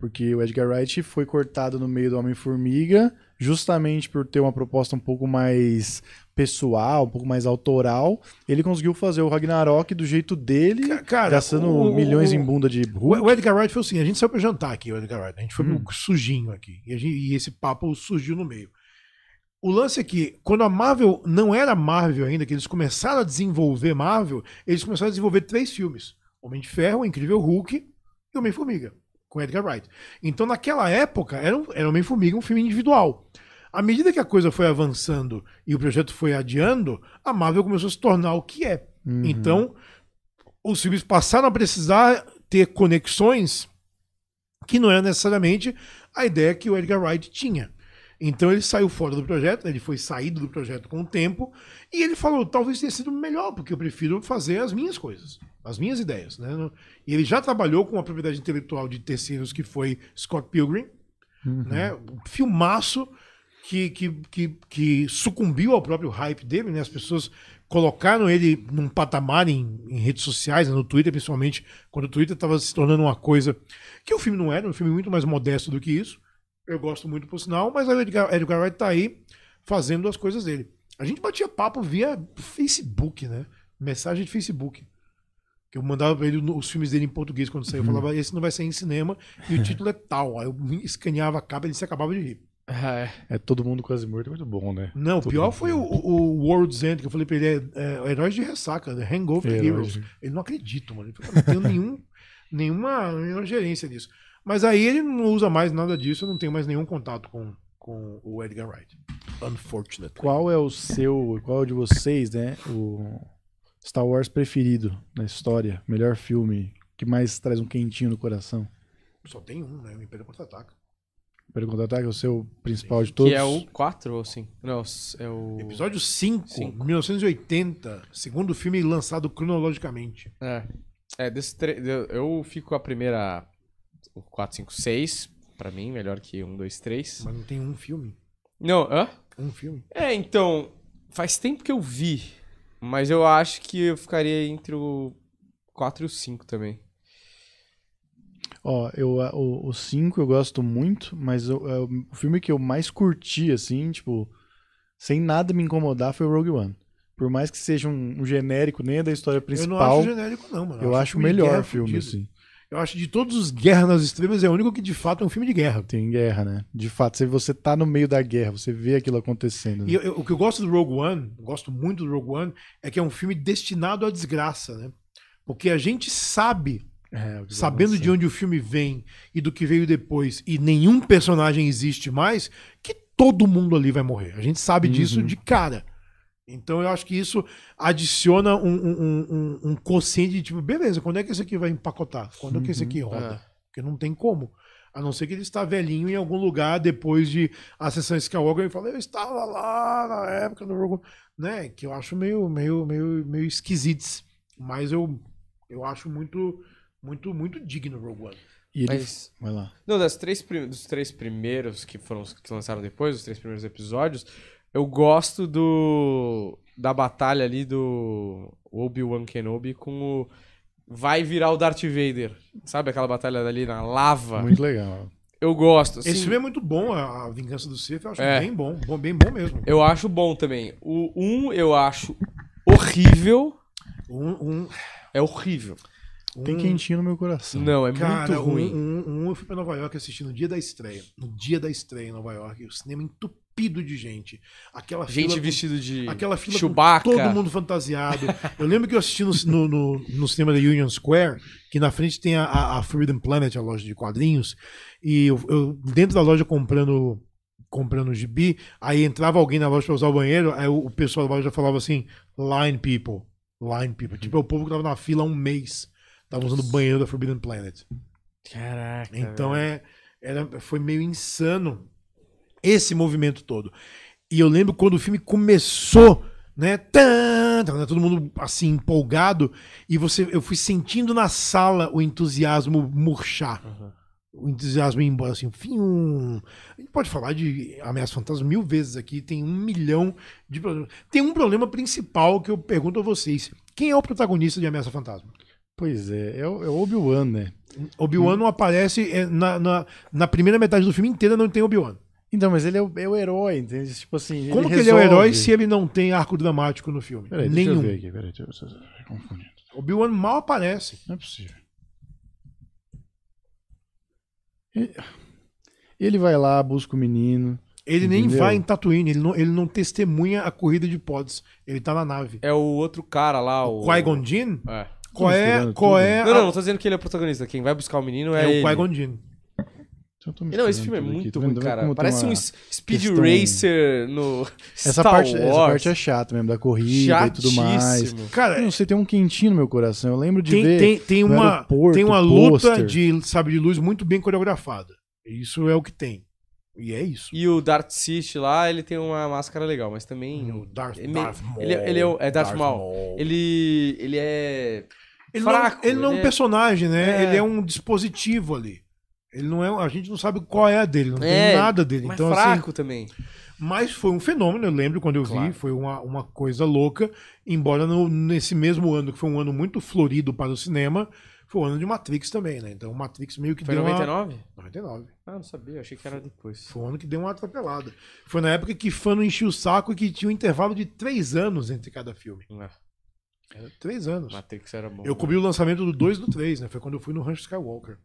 Porque o Edgar Wright foi cortado no meio do Homem-Formiga, justamente por ter uma proposta um pouco mais pessoal, um pouco mais autoral. Ele conseguiu fazer o Ragnarok do jeito dele, Cara, gastando o, milhões em bunda de. Hulk. O Edgar Wright foi o seguinte: a gente saiu pra jantar aqui, o Edgar Wright. A gente foi hum. pro sujinho aqui. E, gente, e esse papo surgiu no meio. O lance é que, quando a Marvel não era Marvel ainda, que eles começaram a desenvolver Marvel, eles começaram a desenvolver três filmes: Homem de Ferro, Incrível Hulk e Homem-Formiga com Edgar Wright. Então, naquela época, era, um, era Homem-Formiga um filme individual. À medida que a coisa foi avançando e o projeto foi adiando, a Marvel começou a se tornar o que é. Uhum. Então, os filmes passaram a precisar ter conexões que não era necessariamente a ideia que o Edgar Wright tinha. Então ele saiu fora do projeto, né? ele foi saído do projeto com o tempo, e ele falou: talvez tenha sido melhor, porque eu prefiro fazer as minhas coisas. As minhas ideias, né? Ele já trabalhou com a propriedade intelectual de terceiros que foi Scott Pilgrim, uhum. né? Um filmaço que, que, que, que, sucumbiu ao próprio hype dele, né? As pessoas colocaram ele num patamar em, em redes sociais, né? no Twitter principalmente, quando o Twitter estava se tornando uma coisa que o filme não era, um filme muito mais modesto do que isso. Eu gosto muito, por sinal, mas o Edgar, Edgar Wright tá aí fazendo as coisas dele. A gente batia papo via Facebook, né? Mensagem de Facebook. Que eu mandava ele os filmes dele em português quando saiu. Eu uhum. falava, esse não vai sair em cinema e o *laughs* título é tal. Aí eu escaneava a capa e ele se acabava de rir. Ah, é, é todo mundo quase morto, é muito bom, né? Não, todo o pior foi o, o, World's End, que eu falei pra ele, é, é Heróis de Ressaca, Hangover é, Heroes. Ele não acredita, mano. Ele falou, não tenho nenhum, *laughs* nenhuma, nenhuma gerência disso. Mas aí ele não usa mais nada disso, eu não tenho mais nenhum contato com, com o Edgar Wright. Unfortunately. Qual é o seu, qual é o de vocês, né? O Star Wars preferido na história, melhor filme, que mais traz um quentinho no coração? Só tem um, né? O Império Contra-Ataca. Império Contra-Ataca é o seu principal Sim. de todos? Que é o 4 ou 5? Não, é o... É Episódio 5, 5, 1980, segundo filme lançado cronologicamente. É, é desse tre... eu fico a primeira, o 4, 5, 6, pra mim, melhor que 1, 2, 3. Mas não tem um filme. Não, hã? Um filme. É, então, faz tempo que eu vi... Mas eu acho que eu ficaria entre o 4 e o 5 também. Ó, eu, o 5 eu gosto muito, mas eu, eu, é o filme que eu mais curti, assim, tipo, sem nada me incomodar foi o Rogue One. Por mais que seja um, um genérico, nem é da história principal. Eu não acho genérico, não, mano. Eu, eu acho o melhor filme, assim. Eu acho que de todos os Guerras nas Estrelas é o único que de fato é um filme de guerra. Tem guerra, né? De fato, você tá no meio da guerra, você vê aquilo acontecendo. Né? E eu, eu, o que eu gosto do Rogue One, gosto muito do Rogue One, é que é um filme destinado à desgraça, né? Porque a gente sabe é, sabendo de onde o filme vem e do que veio depois, e nenhum personagem existe mais, que todo mundo ali vai morrer. A gente sabe uhum. disso de cara. Então eu acho que isso adiciona um, um, um, um de tipo, beleza, quando é que esse aqui vai empacotar? Quando é que esse aqui uhum, roda? É. Porque não tem como. A não ser que ele está velhinho em algum lugar depois de a sessão Skywalker e fala, eu estava lá na época do jogo, né? Que eu acho meio, meio, meio, meio esquisitos. Mas eu, eu acho muito, muito, muito digno Rogue One. E Mas... Vai lá. Não, das três, dos três primeiros que foram que lançaram depois, os três primeiros episódios, eu gosto do da batalha ali do Obi-Wan Kenobi com o vai virar o Darth Vader. Sabe aquela batalha ali na lava? Muito legal. Eu gosto. Assim, Esse filme é muito bom, a Vingança do Sith, eu acho é. bem bom, bom, bem bom mesmo. Eu acho bom também. O 1 um, eu acho horrível. Um, um... É horrível. Um... Tem quentinho no meu coração. Não, é Cara, muito ruim. Um, um, um, eu fui pra Nova York assistir no dia da estreia. No dia da estreia em Nova York, o cinema entupido entupido de gente. Aquela gente vestida de aquela fila Chewbacca. todo mundo fantasiado. eu lembro que eu assisti no, no, no, cinema da Union Square, que na frente tem a, a Freedom Planet, a loja de quadrinhos, e eu, eu dentro da loja comprando comprando gibi, aí entrava alguém na loja para usar o banheiro, aí o, o pessoal da loja falava assim, line people, line people. Tipo, é o povo que tava na fila há um mês, tava usando o banheiro da Forbidden Planet. Caraca. Então é, era, foi meio insano esse movimento todo. E eu lembro quando o filme começou, né? Tã, tã, né, todo mundo assim empolgado e você, eu fui sentindo na sala o entusiasmo murchar. Uhum. O entusiasmo ir embora, assim, um A gente pode falar de ameaça fantasma mil vezes aqui, tem um milhão de problemas. Tem um problema principal que eu pergunto a vocês: quem é o protagonista de Ameaça Fantasma? Pois é, é o, é Obi-Wan, né? Obi-Wan hum. não aparece é, na, na, na primeira metade do filme inteiro não tem Obi-Wan. Então, mas ele é o, é o herói, entende? Tipo assim. Como ele que resolve... ele é o herói se ele não tem arco dramático no filme? Peraí, deixa Nenhum. eu ver aqui, peraí, deixa eu Obi-Wan mal aparece. Não é possível. Ele vai lá, busca o menino. Ele entendeu? nem vai em Tatooine, ele não, ele não testemunha a corrida de pods. Ele tá na nave. É o outro cara lá, o. o Qui-Gon Jinn? É. Qual é, qual é Não, não, não tô dizendo que ele é o protagonista. Quem vai buscar o menino é. É o Qui-Gon Jinn. Não, esse filme é muito tá ruim, tá cara. Parece um Speed questão... Racer no essa Star parte, Wars. Essa parte é chata mesmo, da corrida Chatíssimo. e tudo mais. Cara, não sei, tem um quentinho no meu coração. Eu lembro de tem, ver tem, tem uma, tem uma luta poster. de sabre de luz muito bem coreografada. Isso é o que tem. E é isso. E o Darth Sith lá, ele tem uma máscara legal, mas também... O hum, Darth, ele, Darth Maul. Ele, é, ele é, é Darth, Darth Maul. Maul. Ele, ele é... Ele é fraco, não, ele não é um é personagem, né? É... Ele é um dispositivo ali. Ele não é, a gente não sabe qual é a dele, não é, tem nada dele. Mas então assim, fraco assim, também. Mas foi um fenômeno, eu lembro quando eu claro. vi, foi uma, uma coisa louca. Embora no, nesse mesmo ano, que foi um ano muito florido para o cinema, foi o ano de Matrix também, né? Então Matrix meio que foi deu. Foi 99? Uma... 99. Ah, não sabia, achei que era depois. Foi o um ano que deu uma atropelada. Foi na época que fã não enchia o saco e que tinha um intervalo de três anos entre cada filme. Ah. Três anos. Matrix era bom. Eu né? cobri né? o lançamento do 2 e do 3, né? Foi quando eu fui no Rancho Skywalker.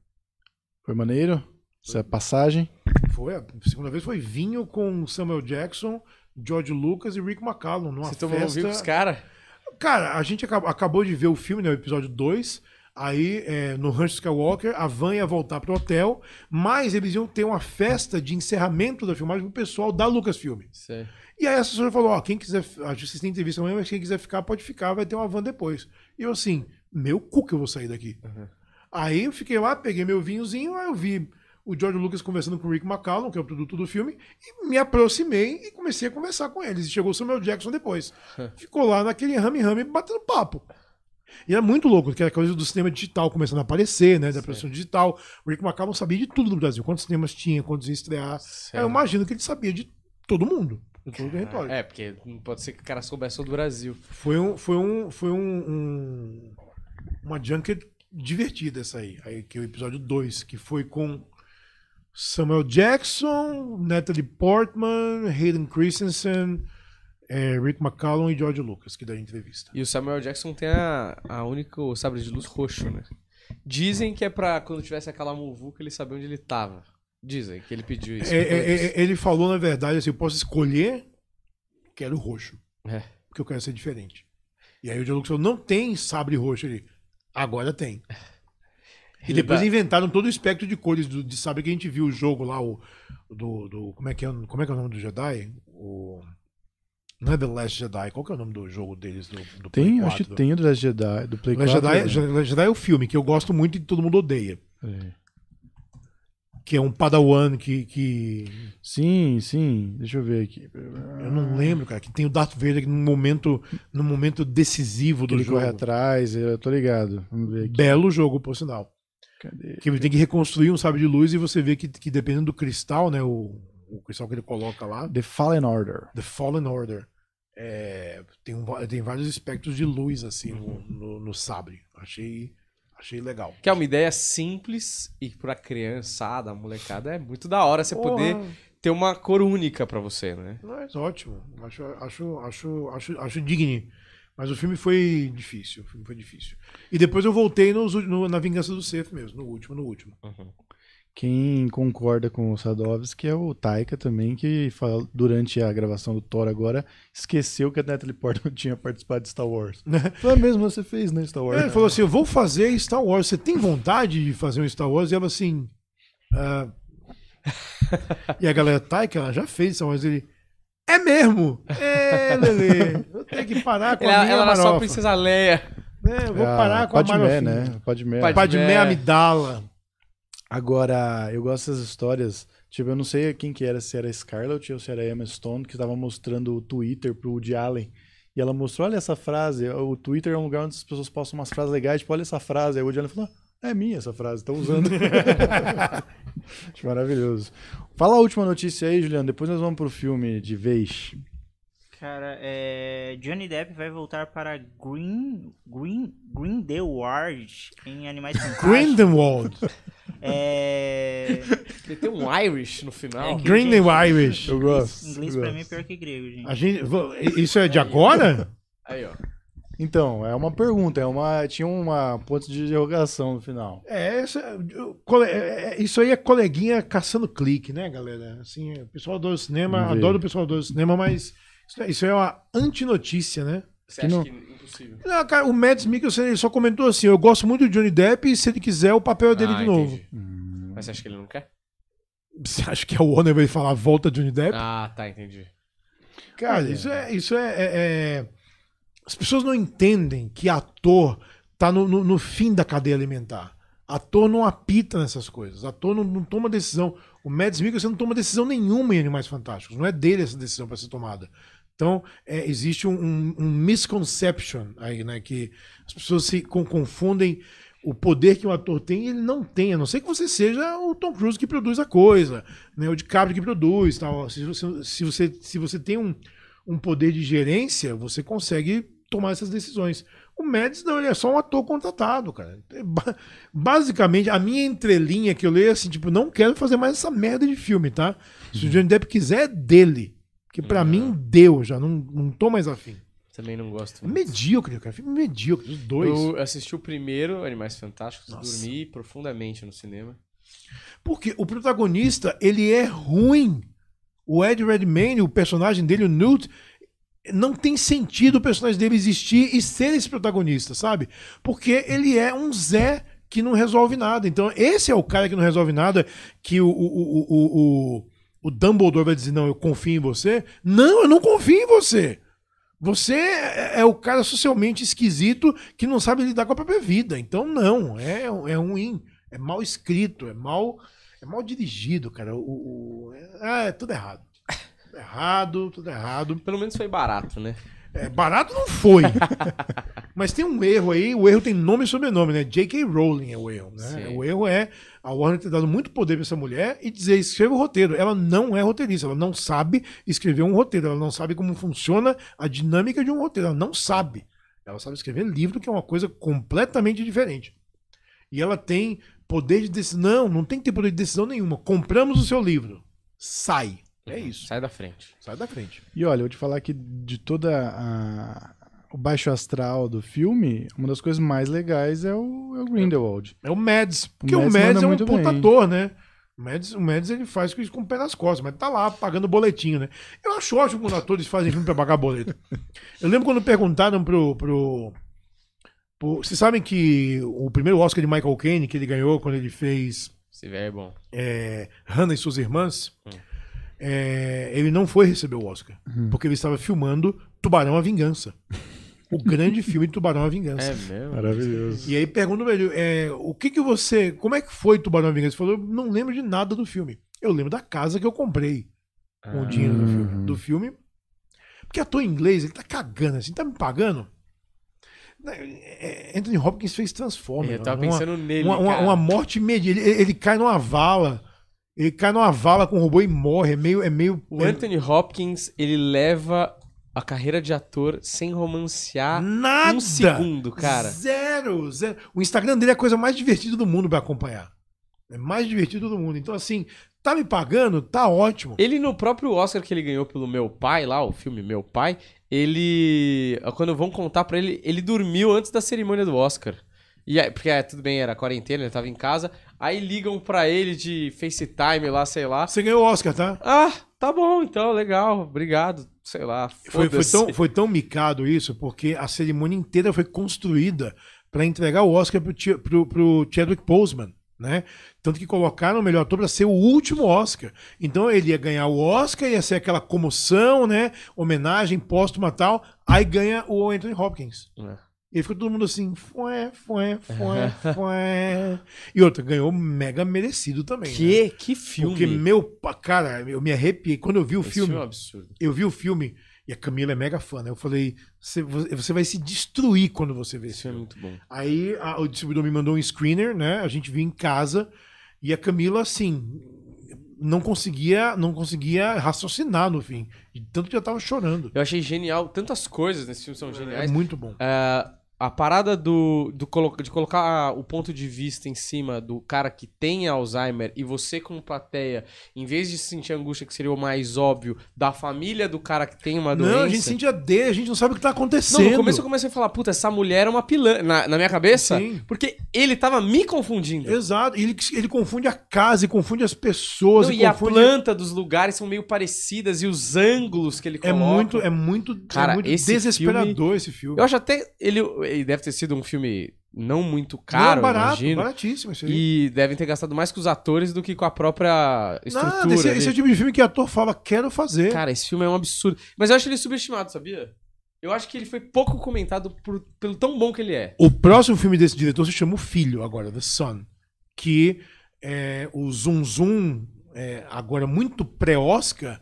Foi maneiro? Essa é passagem? Foi, a segunda vez foi vinho com Samuel Jackson, George Lucas e Rick McCallum numa festa... Vocês estão os caras? Cara, a gente acabou de ver o filme, né, o episódio 2, aí é, no Rancho Skywalker, a van ia voltar pro hotel, mas eles iam ter uma festa de encerramento da filmagem pro pessoal da Lucasfilm. E aí a assessora falou, ó, quem quiser, a gente tem entrevista amanhã, mas quem quiser ficar, pode ficar, vai ter uma van depois. E eu assim, meu cu que eu vou sair daqui. Uhum. Aí eu fiquei lá, peguei meu vinhozinho, aí eu vi o George Lucas conversando com o Rick McCallum, que é o produto do filme, e me aproximei e comecei a conversar com eles. E chegou o Samuel Jackson depois. *laughs* Ficou lá naquele rame-rame batendo papo. E era muito louco, porque era coisa do cinema digital começando a aparecer, né? Da produção digital. O Rick McCallum sabia de tudo no Brasil. Quantos cinemas tinha, quantos ia estrear. eu imagino que ele sabia de todo mundo. De todo o é, território. É, porque não pode ser que o cara soubesse do Brasil. Foi um... Foi um... Foi um, um uma junket divertida essa aí. aí que é o episódio 2, que foi com Samuel Jackson, Natalie Portman, Hayden Christensen, é, Rick McCallum e George Lucas, que daí a entrevista. E o Samuel Jackson tem a, a única sabre de luz roxo, né? Dizem que é pra quando tivesse aquela muvuca ele saber onde ele tava. Dizem que ele pediu isso. É, é, é, ele falou, na verdade, assim, eu posso escolher, quero roxo. É. Porque eu quero ser diferente. E aí o George Lucas falou, não tem sabre roxo ali. Agora tem. *laughs* E depois inventaram todo o espectro de cores do, de saber que a gente viu o jogo lá, o. Do, do, como, é que é, como é que é o nome do Jedi? O. Não é The Last Jedi, qual que é o nome do jogo deles do, do Play tem, 4? Acho que tem o The Last Jedi, do Play Last 4. Jedi, né? é, Jedi é o filme que eu gosto muito e todo mundo odeia. É que é um padawan que, que. Sim, sim. Deixa eu ver aqui. Eu não lembro, cara. Que tem o Darth Vader no momento, no momento decisivo do ele jogo. corre atrás, eu tô ligado. Vamos ver aqui. Belo jogo, por sinal. Cadê? Que ele tem que reconstruir um sabre de luz e você vê que, que dependendo do cristal, né? O, o cristal que ele coloca lá. The Fallen Order. The Fallen Order. É, tem, um, tem vários espectros de luz assim no, no, no sabre. Achei Achei legal. Que é uma ideia simples e pra criançada, molecada, é muito da hora você Porra. poder ter uma cor única para você, né? Mas ótimo. Acho, acho, acho, acho, acho digno. Mas o filme foi difícil. O filme foi difícil. E depois eu voltei nos, no, na Vingança do Seth mesmo, no último, no último. Uhum. Quem concorda com o Sadovski é o Taika também, que fala, durante a gravação do Thor agora, esqueceu que a Natalie Portman *laughs* tinha participado de Star Wars. Né? *laughs* Foi é mesmo, você fez, né, Star Wars? Ele falou assim, eu vou fazer Star Wars, você tem vontade de fazer um Star Wars? E ela assim... Ah... *laughs* e a galera, Taika, ela já fez Star Wars, ele... É mesmo! É, Lele! Eu tenho que parar com ela, a minha Ela marofa. só Princesa Leia. É, eu vou ah, parar com Padme, a Marofim. né? Padmé. Padmé Amidala. Agora, eu gosto dessas histórias. Tipo, eu não sei quem que era, se era Scarlett ou se era Emma Stone, que estava mostrando o Twitter pro Woody Allen. E ela mostrou, olha essa frase. O Twitter é um lugar onde as pessoas postam umas frases legais, tipo, olha essa frase. Aí o Woody Allen falou, ah, é minha essa frase, estão usando. *laughs* Maravilhoso. Fala a última notícia aí, Juliano. Depois nós vamos pro filme de vez. Cara, é... Johnny Depp vai voltar para Green... Green... Green Ward em Animais *laughs* Fantásticos. Grindelwald! É... Ele tem um Irish no final. É que, Grindelwald gente, Irish. Eu gosto. Inglês eu gosto. pra mim é pior que grego, gente. A gente... Isso é de agora? Aí, ó. Então, é uma pergunta, é uma, tinha uma ponto de interrogação no final. É, essa, cole, é, é, isso aí é coleguinha caçando clique, né, galera? Assim, o pessoal do cinema, adoro o pessoal do cinema, mas é, isso é uma antinotícia, né? Você que acha não... que é impossível? Não, cara, o Mads Mikkelsen ele só comentou assim: eu gosto muito do Johnny Depp e se ele quiser, o papel é dele ah, de entendi. novo. Hum. Mas você acha que ele não quer? Você acha que a Warner vai falar volta Johnny Depp? Ah, tá, entendi. Cara, é. isso é. Isso é, é, As pessoas não entendem que ator tá no, no, no, fim da cadeia alimentar. Ator não apita nessas coisas. Ator não, não toma decisão. O Mads Mikkelsen não toma decisão nenhuma em Animais Fantásticos. Não é dele essa decisão para ser tomada. Então, é, existe um, um, um, misconception aí, né? Que as pessoas se confundem o poder que um ator tem e ele não tem, a não ser que você seja o Tom Cruise que produz a coisa, né? o DiCaprio que produz tal. Se você, se você, se você tem um, um poder de gerência, você consegue tomar essas decisões. O Médici não, ele é só um ator contratado, cara. É basicamente, a minha entrelinha que eu leio é assim, tipo, não quero fazer mais essa merda de filme, tá? Se o uhum. Johnny Depp quiser, é dele que para uhum. mim deu já, não, não tô mais afim. Também não gosto. É muito. Medíocre, cara. Filme medíocre, os dois. Eu assisti o primeiro, Animais Fantásticos, Nossa. dormi profundamente no cinema. Porque o protagonista, ele é ruim. O Ed Redmayne, o personagem dele, o Newt, não tem sentido o personagem dele existir e ser esse protagonista, sabe? Porque ele é um Zé que não resolve nada. Então, esse é o cara que não resolve nada, que o, o, o, o o Dumbledore vai dizer: Não, eu confio em você. Não, eu não confio em você. Você é, é o cara socialmente esquisito que não sabe lidar com a própria vida. Então, não, é, é ruim. É mal escrito, é mal, é mal dirigido, cara. O, o é, é tudo errado. Tudo errado, tudo errado. Pelo menos foi barato, né? É, barato não foi. *laughs* Mas tem um erro aí, o erro tem nome e sobrenome, né? J.K. Rowling é o erro, né? Sim. O erro é a Warner ter dado muito poder para essa mulher e dizer, escreva o roteiro. Ela não é roteirista, ela não sabe escrever um roteiro, ela não sabe como funciona a dinâmica de um roteiro, ela não sabe. Ela sabe escrever livro, que é uma coisa completamente diferente. E ela tem poder de decisão. Não, não tem que ter poder de decisão nenhuma. Compramos o seu livro. Sai. É uhum. isso. Sai da frente. Sai da frente. E olha, eu vou te falar que de toda a, o baixo astral do filme, uma das coisas mais legais é o, é o Grindelwald. É o Mads. Porque o Mads, Mads é um pontator, né? O Mads, o Mads ele faz isso com o pé nas costas, mas tá lá pagando boletinho, né? Eu acho ótimo quando atores fazem filme pra pagar boleto. *laughs* Eu lembro quando perguntaram pro. pro, pro vocês sabem que o primeiro Oscar de Michael Caine que ele ganhou quando ele fez. Se é bom. É, Hannah e suas irmãs. Hum é, ele não foi receber o Oscar, uhum. porque ele estava filmando Tubarão a Vingança. O grande filme de Tubarão a Vingança. É mesmo? Maravilhoso. E aí pergunta pra ele, é, o que que você... Como é que foi Tubarão a Vingança? Ele falou, não lembro de nada do filme. Eu lembro da casa que eu comprei com o ah. dinheiro do filme, uhum. do filme. Porque ator inglês, ele tá cagando assim, tá me pagando? Né, é, é, Anthony Hopkins fez Transformers. Eu tava uma, pensando nele. Uma, uma, uma morte imediata. Ele, ele, cai numa vala. Ele cai numa vala com o robô e morre. É meio. É meio o Anthony Hopkins, ele leva a carreira de ator sem romancear Nada. um segundo, cara. Zero, zero. O Instagram dele é a coisa mais divertida do mundo para acompanhar. É mais divertido do mundo. Então, assim, tá me pagando? Tá ótimo. Ele, no próprio Oscar que ele ganhou pelo Meu Pai, lá, o filme Meu Pai, ele. Quando vão contar pra ele, ele dormiu antes da cerimônia do Oscar. E aí, porque, é, tudo bem, era quarentena, ele tava em casa. Aí ligam pra ele de FaceTime lá, sei lá. Você ganhou o Oscar, tá? Ah, tá bom, então, legal, obrigado, sei lá. Foi, foi, tão, foi tão micado isso, porque a cerimônia inteira foi construída para entregar o Oscar pro, pro, pro Chadwick Boseman. Né? Tanto que colocaram o melhor ator para ser o último Oscar. Então ele ia ganhar o Oscar, ia ser aquela comoção, né? Homenagem póstuma tal. Aí ganha o Anthony Hopkins. É e ficou todo mundo assim, foi, foi, foi, foi. E outra, ganhou mega merecido também. Que, né? que filme. Porque meu, cara, eu me arrepiei. Quando eu vi o Esse filme. É um absurdo. Eu vi o filme. E a Camila é mega fã, né? Eu falei, você vai se destruir quando você vê isso. Isso é muito bom. Aí a, o distribuidor me mandou um screener, né? A gente viu em casa. E a Camila, assim, não conseguia não conseguia raciocinar no fim. tanto que eu tava chorando. Eu achei genial. Tantas coisas nesse filme são é, é geniais. É muito bom. Uh, a parada do, do de colocar o ponto de vista em cima do cara que tem Alzheimer e você como plateia, em vez de sentir angústia que seria o mais óbvio da família do cara que tem uma doença. Não, a gente sente a D, a gente não sabe o que tá acontecendo. Não, no começo eu comecei a falar, puta, essa mulher é uma pilantra na, na, minha cabeça, Sim. porque ele tava me confundindo. Exato, ele, ele confunde a casa e confunde as pessoas não, e, e confunde... a planta dos lugares são meio parecidas e os ângulos que ele é coloca. É muito, é muito, cara, é muito esse desesperador filme... esse filme. Eu acho até ele e deve ter sido um filme não muito caro, não, barato, imagino. baratíssimo isso aí. E devem ter gastado mais com os atores do que com a própria estrutura. Nada, esse, esse é o tipo de filme que o ator fala, quero fazer. Cara, esse filme é um absurdo. Mas eu acho ele subestimado, sabia? Eu acho que ele foi pouco comentado por, pelo tão bom que ele é. O próximo filme desse diretor se chama O Filho, agora, The Son. Que é, o Zum Zum, é, agora muito pré-Oscar,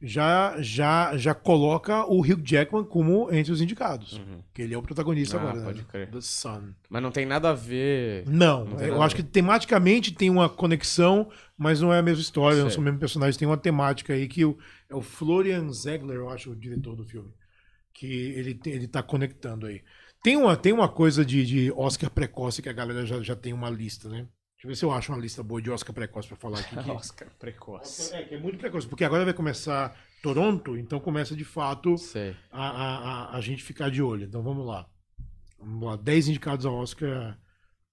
já já já coloca o Hugh Jackman como entre os indicados. Uhum. Que ele é o protagonista ah, agora. Pode né? crer. The Sun. Mas não tem nada a ver. Não, não é, eu acho que tematicamente tem uma conexão, mas não é a mesma história, Sei. não são o mesmo personagem, tem uma temática aí que o, é o Florian Zegler, eu acho, o diretor do filme, que ele ele tá conectando aí. Tem uma, tem uma coisa de, de Oscar precoce que a galera já, já tem uma lista, né? Deixa eu ver se eu acho uma lista boa de Oscar precoce para falar aqui. *laughs* Que... Oscar precoce. É, que é muito precoce, porque agora vai começar Toronto, então começa de fato a, a, a, a, gente ficar de olho. Então vamos lá. Vamos lá, 10 indicados ao Oscar.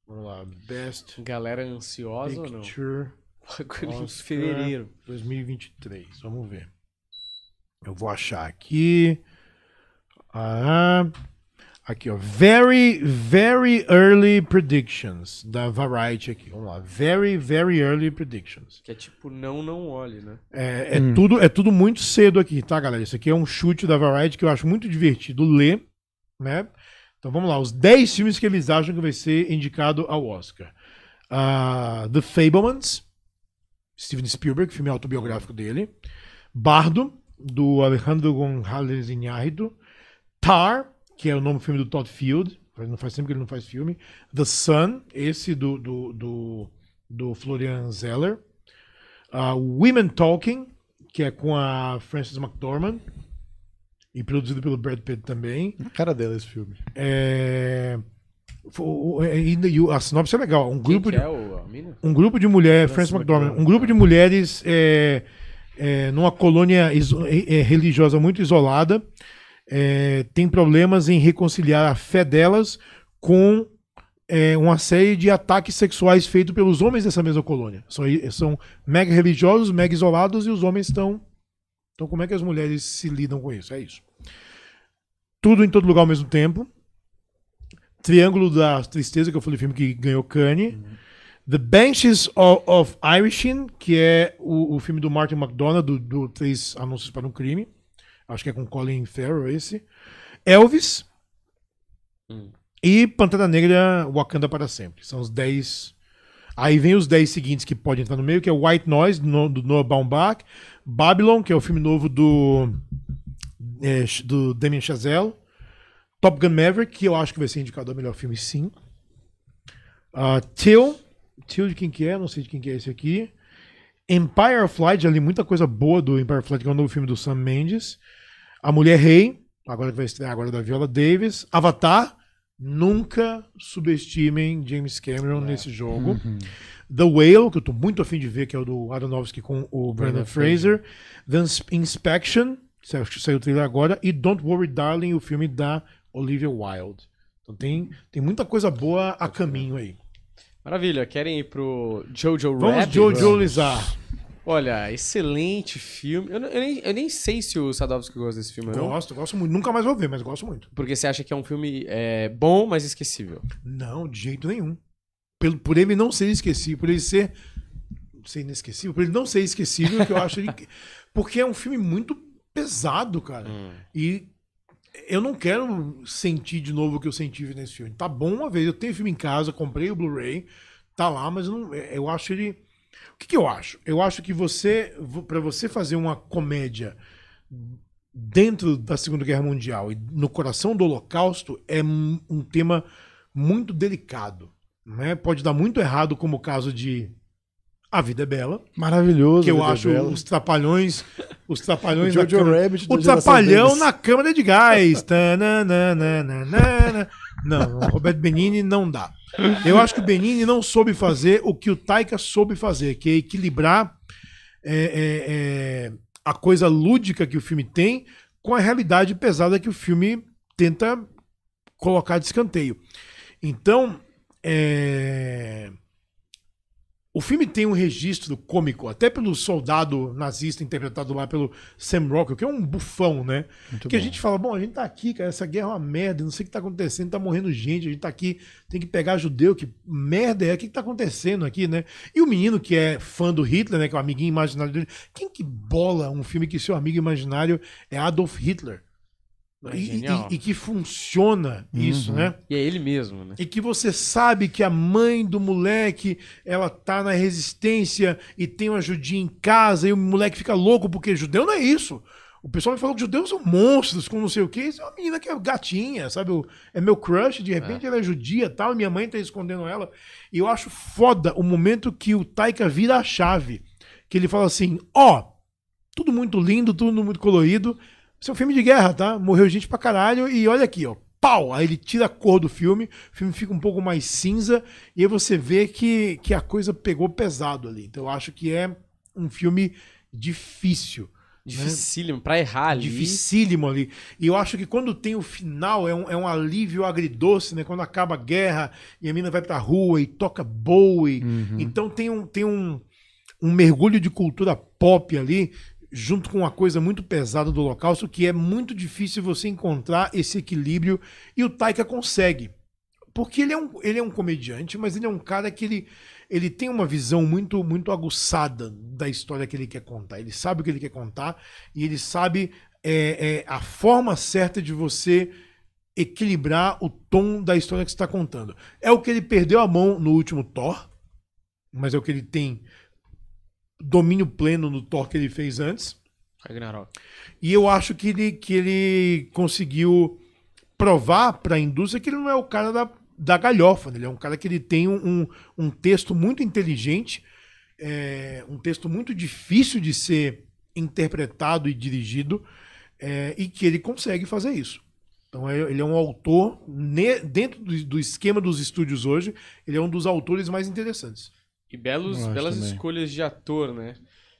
Vamos lá, Best. Galera ansiosa ou não? Oscar fevereiro. 2023, vamos ver. Eu vou achar aqui. Ah. Aqui, ó. Very, very early predictions da Variety aqui. Vamos lá. Very, very early predictions. Que é tipo não, não olhe, né? É, é hum. tudo, é tudo muito cedo aqui, tá, galera? Isso aqui é um chute da Variety que eu acho muito divertido ler, né? Então vamos lá. Os 10 filmes que eles acham que vai ser indicado ao Oscar. Uh, The Fablemans, Steven Spielberg, filme autobiográfico dele. Bardo, do Alejandro González Iñárritu. Tar, que é o nome do filme do Todd Field, não faz sempre que ele não faz filme. The Sun, esse do, do, do, do Florian Zeller. Uh, Women Talking, que é com a Frances McDormand. E produzido pelo Brad Pitt também. A cara dela é esse filme. É... é a sinopse é legal. Um grupo de, é um grupo de mulheres, Frances McDormand, um grupo de mulheres é, é, numa colônia religiosa muito isolada é, tem problemas em reconciliar a fé delas com é, uma série de ataques sexuais feitos pelos homens dessa mesma colônia. São, são mega religiosos, mega isolados e os homens estão. Então, como é que as mulheres se lidam com isso? É isso. Tudo em todo lugar ao mesmo tempo. Triângulo da Tristeza, que eu falei, filme que ganhou Kanye. Uhum. The Benches of, of que é o, o, filme do Martin McDonough do, do Três Anúncios para um Crime. Acho que é com Colin Farrell esse. Elvis. Hum. E Pantera Negra Wakanda para sempre. São os 10. Aí vem os 10 seguintes que podem entrar no meio, que é White Noise, do do Noah Baumbach. Babylon, que é o filme novo do, é, do Damien Chazelle. Top Gun Maverick, que eu acho que vai ser indicado ao melhor filme, sim. Uh, Till, Till de quem que é, não sei de quem que é esse aqui. Empire Flight, já li muita coisa boa do Empire Flight, que é o um novo filme do Sam Mendes. A Mulher Rei, agora que vai estrear agora da Viola Davis, Avatar, nunca subestimem James Cameron é. nesse jogo. Uhum. The Whale, que eu estou muito afim de ver, que é o do Aronofsky com o Brandon, Fraser. Fraser. The Inspection, que saiu o trailer agora. E Don't Worry Darling, o filme da Olivia Wilde. Então tem, tem muita coisa boa a caminho aí. Maravilha. Querem ir pro Jojo Vamos Rabbit? Vamos Jojo Lizar. Olha, excelente filme. Eu, eu, nem, eu nem sei se o Sadovski gosta desse filme, não. Gosto, gosto muito. Nunca mais vou ver, mas gosto muito. Porque você acha que é um filme é, bom, mas esquecível. Não, de jeito nenhum. Por, por ele não ser esquecível, por ele ser. Ser inesquecível, por ele não ser esquecível, que eu acho ele. *laughs* Porque é um filme muito pesado, cara. Hum. E eu não quero sentir de novo o que eu senti nesse filme. Tá bom uma vez, eu tenho filme em casa, comprei o Blu-ray, tá lá, mas eu, não, é, eu acho ele o que, que eu acho? Eu acho que você, para você fazer uma comédia dentro da Segunda Guerra Mundial e no coração do Holocausto, é um tema muito delicado. Né? Pode dar muito errado, como o caso de a Vida é Bela. Maravilhoso. Que eu é acho é os trapalhões. Os trapalhões. *laughs* o Jojo Rabbit O trapalhão deles. na câmara de gás. *laughs* Tananana, não, Roberto Benini não dá. Eu acho que o Benini não soube fazer o que o Taika soube fazer, que é equilibrar é, é, é, a coisa lúdica que o filme tem com a realidade pesada que o filme tenta colocar de escanteio. Então, é... O filme tem um registro cômico, até pelo soldado nazista interpretado lá pelo Sam Rockwell, que é um bufão, né? Muito que bom. a gente fala, bom, a gente tá aqui, cara, essa guerra é uma merda, não sei o que tá acontecendo, tá morrendo gente, a gente tá aqui, tem que pegar judeu, que merda é, o que, que tá acontecendo aqui, né? E o menino que é fã do Hitler, né, que é o amiguinho imaginário dele, quem que bola um filme que seu amigo imaginário é Adolf Hitler? É e, e, e, que funciona uhum. isso, né? E é ele mesmo, né? E que você sabe que a mãe do moleque, ela tá na resistência e tem uma judia em casa e o moleque fica louco porque judeu não é isso. O pessoal me falou que judeus são monstros, com não sei o que. Isso é uma menina que é gatinha, sabe? É meu crush, de repente é. ela é judia tal, e minha mãe tá escondendo ela. E eu acho foda o momento que o Taika vira a chave. Que ele fala assim: ó, oh, tudo muito lindo, tudo muito colorido, isso é um filme de guerra, tá? Morreu gente pra caralho e olha aqui, ó. Pau! Aí ele tira a cor do filme, o filme fica um pouco mais cinza, e aí você vê que, que a coisa pegou pesado ali. Então eu acho que é um filme difícil. Né? Dificílimo, né? pra errar ali. Dificílimo ali. E eu acho que quando tem o final, é um, é um alívio agridoce, né? Quando acaba a guerra e a mina vai pra rua e toca Bowie. Uhum. Então tem um, tem um, um mergulho de cultura pop ali junto com uma coisa muito pesada do Holocausto, que é muito difícil você encontrar esse equilíbrio, e o Taika consegue. Porque ele é um, ele é um comediante, mas ele é um cara que ele, ele tem uma visão muito muito aguçada da história que ele quer contar. Ele sabe o que ele quer contar e ele sabe é, é, a forma certa de você equilibrar o tom da história que você está contando. É o que ele perdeu a mão no último Thor, mas é o que ele tem domínio pleno no Thor que ele fez antes. Ragnarok. E eu acho que ele, que ele conseguiu provar para a indústria que ele não é o cara da, da galhofa, né? ele é um cara que ele tem um, um, um texto muito inteligente, é, um texto muito difícil de ser interpretado e dirigido, é, e que ele consegue fazer isso. Então é, ele é um autor, dentro do esquema dos estúdios hoje, ele é um dos autores mais interessantes. E belos, belas também. escolhas de ator, né?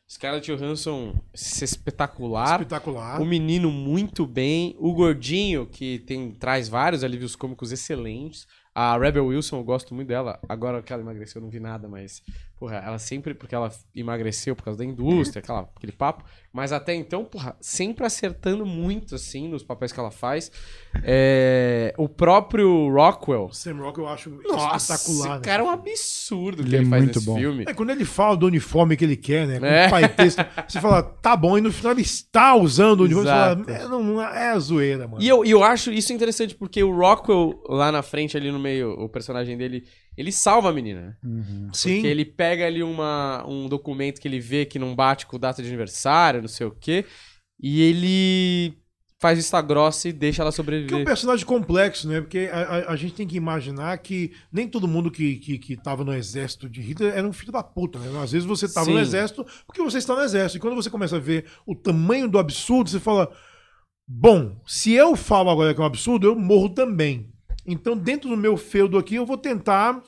Scarlett Johansson espetacular. Espetacular. O menino muito bem. O gordinho, que tem traz vários alívios cômicos excelentes. A Rebel Wilson, eu gosto muito dela. Agora que ela emagreceu, eu não vi nada, mas Porra, ela sempre, porque ela emagreceu por causa da indústria, aquela, aquele papo, mas até então, porra, sempre acertando muito, assim, nos papéis que ela faz. É, o próprio Rockwell. Sam Rockwell eu acho Nossa, espetacular. Esse né? cara é um absurdo ele que é ele, é faz muito nesse bom. filme. É, quando ele fala do uniforme que ele quer, né? Com é. pai texto, você fala, tá bom, e no final ele está usando o uniforme. Você fala, é, não, é, é zoeira, mano. E eu, eu acho isso interessante, porque o Rockwell, lá na frente, ali no meio, o personagem dele ele salva a menina. Né? Uhum. Sim. Porque ele pega ali uma, um documento que ele vê que não bate com data de aniversário, não sei o quê, e ele faz vista grossa e deixa ela sobreviver. Que é um personagem complexo, né? Porque a, a, a gente tem que imaginar que nem todo mundo que, que, que tava no exército de Hitler era um filho da puta, né? Às vezes você estava no exército porque você está no exército. E quando você começa a ver o tamanho do absurdo, você fala... Bom, se eu falo agora que é um absurdo, eu morro também. Então, dentro do meu feudo aqui, eu vou tentar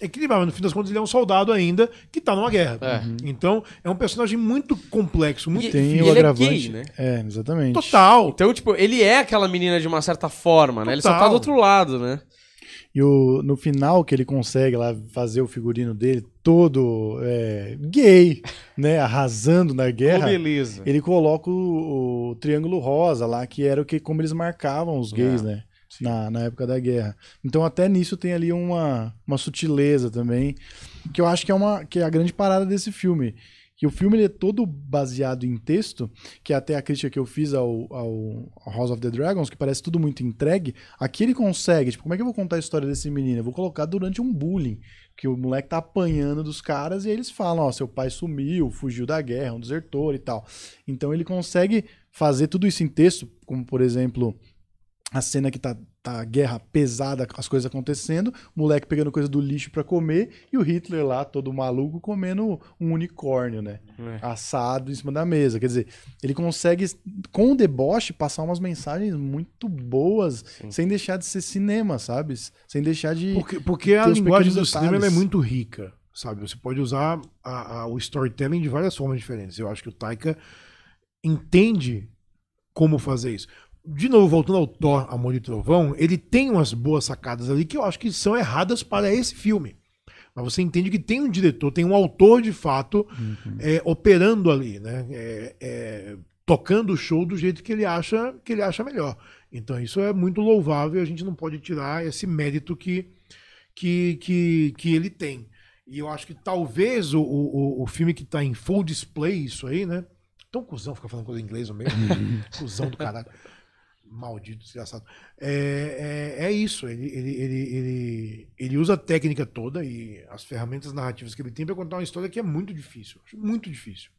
equilibrar, mas no fim das contas ele é um soldado ainda que tá numa guerra. É. Uhum. Então, é um personagem muito complexo, muito e, tem o agravante, é, é gay, né? É, exatamente. Total. Então, tipo, ele é aquela menina de uma certa forma, Total. né? Ele só tá do outro lado, né? E o, no final que ele consegue lá fazer o figurino dele todo é, gay, né? Arrasando na guerra. Oh, beleza. Ele coloca o, o, triângulo rosa lá, que era o que como eles marcavam os gays, é. né? na, na época da guerra. Então até nisso tem ali uma, uma sutileza também, que eu acho que é, uma, que é a grande parada desse filme. Que o filme ele é todo baseado em texto, que é até a crítica que eu fiz ao, ao House of the Dragons, que parece tudo muito entregue. Aqui ele consegue, tipo, como é que eu vou contar a história desse menino? Eu vou colocar durante um bullying, que o moleque tá apanhando dos caras e eles falam, ó, seu pai sumiu, fugiu da guerra, um desertor e tal. Então ele consegue fazer tudo isso em texto, como por exemplo a cena que tá, tá a guerra pesada, as coisas acontecendo, moleque pegando coisa do lixo para comer e o Hitler lá, todo maluco, comendo um unicórnio, né? É. Assado em cima da mesa. Quer dizer, ele consegue, com o deboche, passar umas mensagens muito boas, Sim. sem deixar de ser cinema, sabe? Sem deixar de. Porque, porque a linguagem do é detalhes. cinema é muito rica, sabe? Você pode usar a, a, o storytelling de várias formas diferentes. Eu acho que o Taika entende como fazer isso de novo, voltando ao Thor, Amor e Trovão, ele tem umas boas sacadas ali que eu acho que são erradas para esse filme. Mas você entende que tem um diretor, tem um autor de fato uhum. é, operando ali, né? É, é, tocando o show do jeito que ele acha que ele acha melhor. Então isso é muito louvável. A gente não pode tirar esse mérito que que, que, que ele tem. E eu acho que talvez o, o, o filme que está em full display, isso aí, né? Tão cuzão fica falando coisa em inglês mesmo. *laughs* cuzão do caralho. Maldito, desgraçado. É, é, é isso. Ele, ele, ele, ele, ele, usa a técnica toda e as ferramentas narrativas que ele tem para contar uma história que é muito difícil. muito difícil.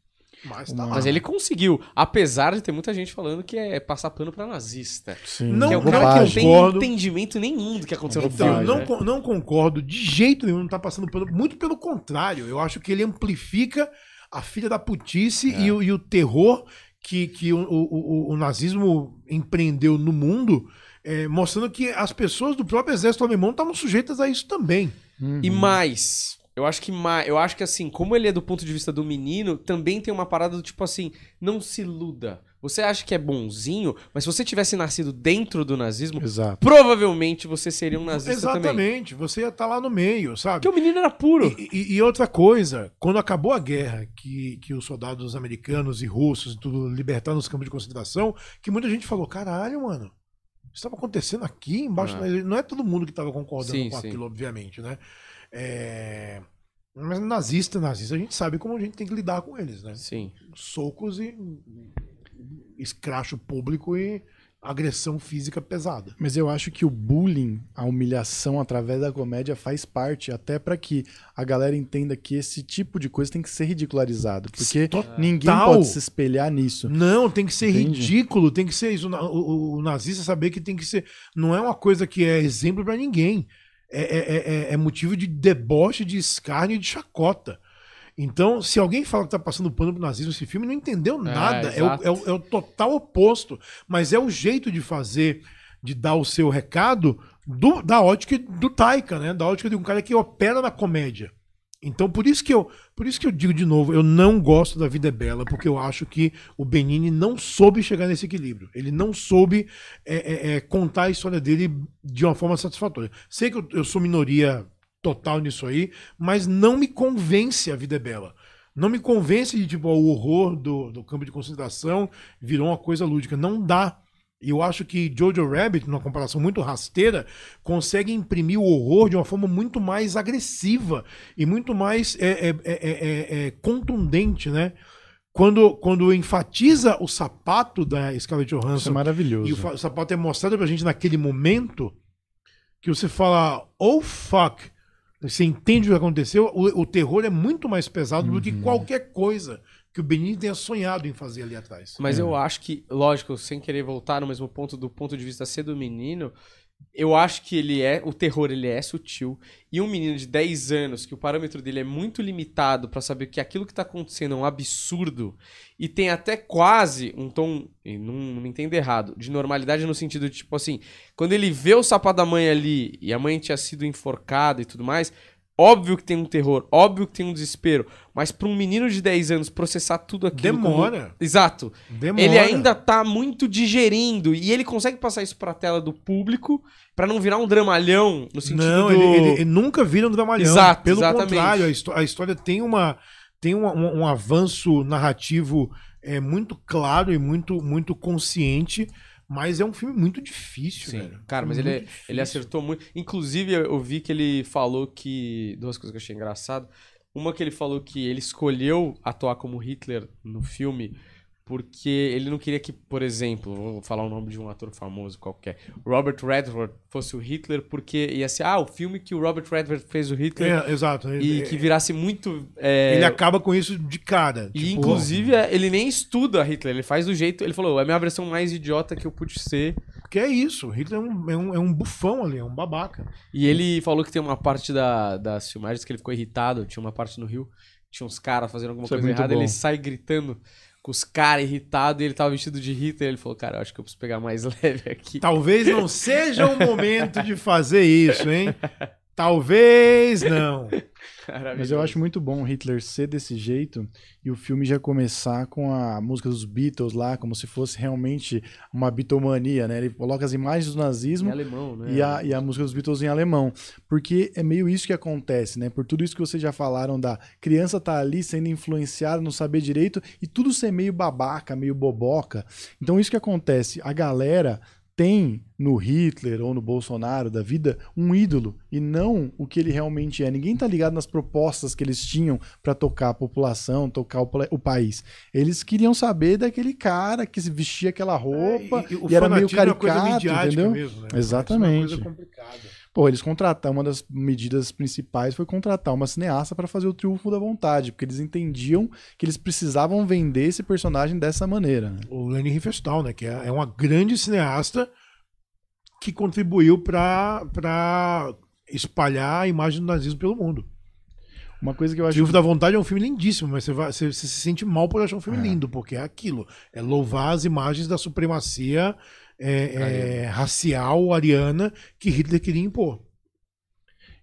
Mas, tá Mas ele conseguiu, apesar de ter muita gente falando que é passar pano pra nazista. Sim, não, que é um cara que não tem concordo. entendimento nenhum do que aconteceu no então, filme. Não, né? não concordo de jeito nenhum, não tá passando pano. Muito pelo contrário, eu acho que ele amplifica a filha da putice é. e, e, o terror que, que o, o, o nazismo empreendeu no mundo, é, mostrando que as pessoas do próprio exército alemão estavam sujeitas a isso também. Uhum. E mais, eu acho que eu acho que assim, como ele é do ponto de vista do menino, também tem uma parada do tipo assim, não se iluda. Você acha que é bonzinho, mas se você tivesse nascido dentro do nazismo, Exato. provavelmente você seria um nazista Exatamente. também. Exatamente, você ia estar tá lá no meio, sabe? Porque o menino era puro. E, e, e, outra coisa, quando acabou a guerra, que, que os soldados americanos e russos e tudo libertaram os campos de concentração, que muita gente falou, caralho, mano, isso estava acontecendo aqui embaixo. Ah. Da... Não é todo mundo que estava concordando sim, com sim. aquilo, obviamente, né? É... Mas nazista, nazista, a gente sabe como a gente tem que lidar com eles, né? Sim. Socos e escracho público e agressão física pesada. Mas eu acho que o bullying, a humilhação através da comédia faz parte, até para que a galera entenda que esse tipo de coisa tem que ser ridicularizado, porque Total. ninguém pode se espelhar nisso. Não, tem que ser Entende? ridículo, tem que ser isso. O, o, o, nazista saber que tem que ser, não é uma coisa que é exemplo para ninguém. É é, é, é, é, motivo de deboche, de escárnio e de chacota. Então, se alguém fala que tá passando pano pro nazismo esse filme, não entendeu é, nada. É, o, o, é, o, total oposto. Mas é o jeito de fazer, de dar o seu recado, do, da ótica do Taika, né? Da ótica de um cara que opera na comédia. Então, por isso que eu, por isso que eu digo de novo, eu não gosto da Vida é Bela, porque eu acho que o Benini não soube chegar nesse equilíbrio. Ele não soube é, é, é, contar a história dele de uma forma satisfatória. Sei que eu, eu, sou minoria total nisso aí, mas não me convence a Vida é Bela. Não me convence de tipo, o horror do, do campo de concentração virou uma coisa lúdica. Não dá. E eu acho que Jojo Rabbit, numa comparação muito rasteira, consegue imprimir o horror de uma forma muito mais agressiva e muito mais é, é, é, é contundente, né? Quando, quando enfatiza o sapato da Scarlett Johansson. Isso é maravilhoso. E o, o sapato é mostrado pra gente naquele momento que você fala, oh fuck, você entende o que aconteceu, o, o terror é muito mais pesado uhum. do que qualquer coisa que o Benin tenha sonhado em fazer ali atrás. Mas é. eu acho que, lógico, sem querer voltar no mesmo ponto do ponto de vista ser do menino, eu acho que ele é, o terror ele é sutil. E um menino de 10 anos, que o parâmetro dele é muito limitado para saber que aquilo que está acontecendo é um absurdo e tem até quase um tom, não, não me entenda errado, de normalidade no sentido de tipo assim, quando ele vê o sapato da mãe ali e a mãe tinha sido enforcada e tudo mais, Óbvio que tem um terror, óbvio que tem um desespero, mas para um menino de 10 anos processar tudo aquilo. Demora. Como... Exato. Demora. Ele ainda tá muito digerindo e ele consegue passar isso para a tela do público para não virar um dramalhão no sentido Não, do... ele, ele, ele, nunca vira um dramalhão. Exato, Pelo exatamente. contrário, a, a, história tem, uma, tem um, um, um avanço narrativo é, muito claro e muito, muito consciente mas é um filme muito difícil, Sim. Velho. Cara, mas é, ele, difícil. ele acertou muito. Inclusive, eu vi que ele falou que. Duas coisas que eu achei engraçado. Uma que ele falou que ele escolheu atuar como Hitler no filme porque ele não queria que, por exemplo, vou falar o nome de um ator famoso qualquer, Robert Redford fosse o Hitler, porque ia ser, ah, o filme que o Robert Redford fez o Hitler. É, exato. E é, que virasse muito... É... Ele acaba com isso de cara. E, tipo, inclusive, ó. É, ele nem estuda Hitler, ele faz do jeito... Ele falou, é a minha versão mais idiota que eu pude ser. Porque é isso, Hitler é um, é um, é um bufão ali, é um babaca. E ele falou que tem uma parte da, das filmagens que ele ficou irritado, tinha uma parte no Rio, tinha uns caras fazendo alguma isso é coisa errada, bom. ele sai gritando com os caras irritados e ele tava vestido de Hitler. Ele falou, cara, eu acho que eu preciso pegar mais *laughs* leve aqui. Talvez não seja o momento de fazer isso, hein? *laughs* Talvez não. *laughs* Mas eu acho muito bom Hitler ser desse jeito e o filme já começar com a música dos Beatles lá, como se fosse realmente uma bitomania, né? Ele coloca as imagens do nazismo alemão, né? e, a, e a música dos Beatles em alemão. Porque é meio isso que acontece, né? Por tudo isso que vocês já falaram da criança tá ali sendo influenciada, não saber direito e tudo ser meio babaca, meio boboca. Então isso que acontece, a galera tem no Hitler ou no Bolsonaro da vida um ídolo e não o que ele realmente é. Ninguém tá ligado nas propostas que eles tinham para tocar a população, tocar o, o, país. Eles queriam saber daquele cara que se vestia aquela roupa é, e, e, e era meio é caricato, é coisa entendeu? Mesmo, né? Exatamente. É uma coisa complicada. Pô, eles contrataram, uma das medidas principais foi contratar uma cineasta para fazer o Triunfo da Vontade, porque eles entendiam que eles precisavam vender esse personagem dessa maneira. Né? O Lenny Riefenstahl, né, que é, é uma grande cineasta que contribuiu para espalhar a imagem do nazismo pelo mundo. Uma coisa que eu acho. Triunfo da Vontade é um filme lindíssimo, mas você, vai, você, você se sente mal por achar um filme é. lindo, porque é aquilo. É louvar as imagens da supremacia é, é racial ariana que Hitler queria impor.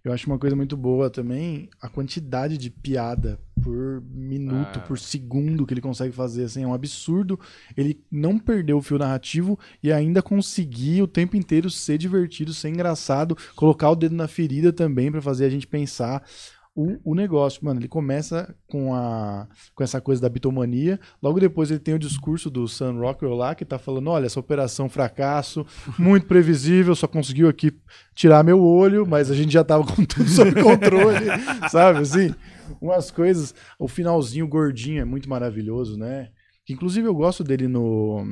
Eu acho uma coisa muito boa também a quantidade de piada por minuto, ah. por segundo que ele consegue fazer. Assim, é um absurdo. Ele não perdeu o fio narrativo e ainda conseguir o tempo inteiro ser divertido, ser engraçado, colocar o dedo na ferida também para fazer a gente pensar o, o negócio. Mano, ele começa com, a, com essa coisa da bitomania. Logo depois ele tem o discurso do Sam Rockwell lá, que tá falando: olha, essa operação fracasso, *laughs* muito previsível, só conseguiu aqui tirar meu olho, mas a gente já tava com tudo sob controle, *laughs* sabe? Assim, umas coisas. O finalzinho gordinho é muito maravilhoso, né? Inclusive eu gosto dele no.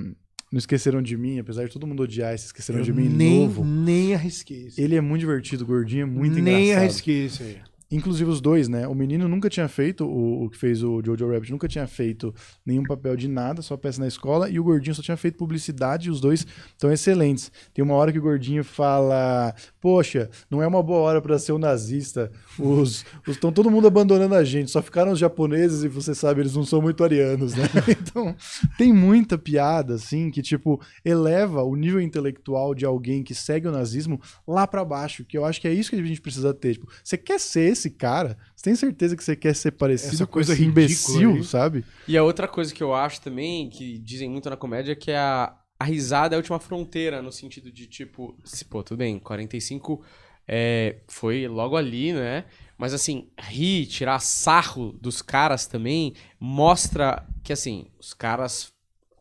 Não Esqueceram de Mim, apesar de todo mundo odiar esse Esqueceram eu de Mim nem, novo. Nem arrisquei isso. Ele é muito divertido, gordinho, é muito nem engraçado. Nem arrisquei isso aí. Inclusive os dois, né? O menino nunca tinha feito, o, o, que fez o Jojo Rabbit nunca tinha feito nenhum papel de nada, só peça na escola, e o Gordinho só tinha feito publicidade, e os dois estão excelentes. Tem uma hora que o Gordinho fala: Poxa, não é uma boa hora para ser um nazista. Os Estão todo mundo abandonando a gente, só ficaram os japoneses, e você sabe, eles não são muito arianos, né? *laughs* Então, tem muita piada, assim, que, tipo, eleva o nível intelectual de alguém que segue o nazismo lá para baixo, que eu acho que é isso que a gente precisa ter. Tipo, você quer ser esse cara, você tem certeza que você quer ser parecido Essa coisa com esse imbecil, aí. sabe? E a outra coisa que eu acho também, que dizem muito na comédia, é que a, a risada é a última fronteira, no sentido de tipo, se, pô, tudo bem, 45 é, foi logo ali, né? Mas assim, rir, tirar sarro dos caras também mostra que assim, os caras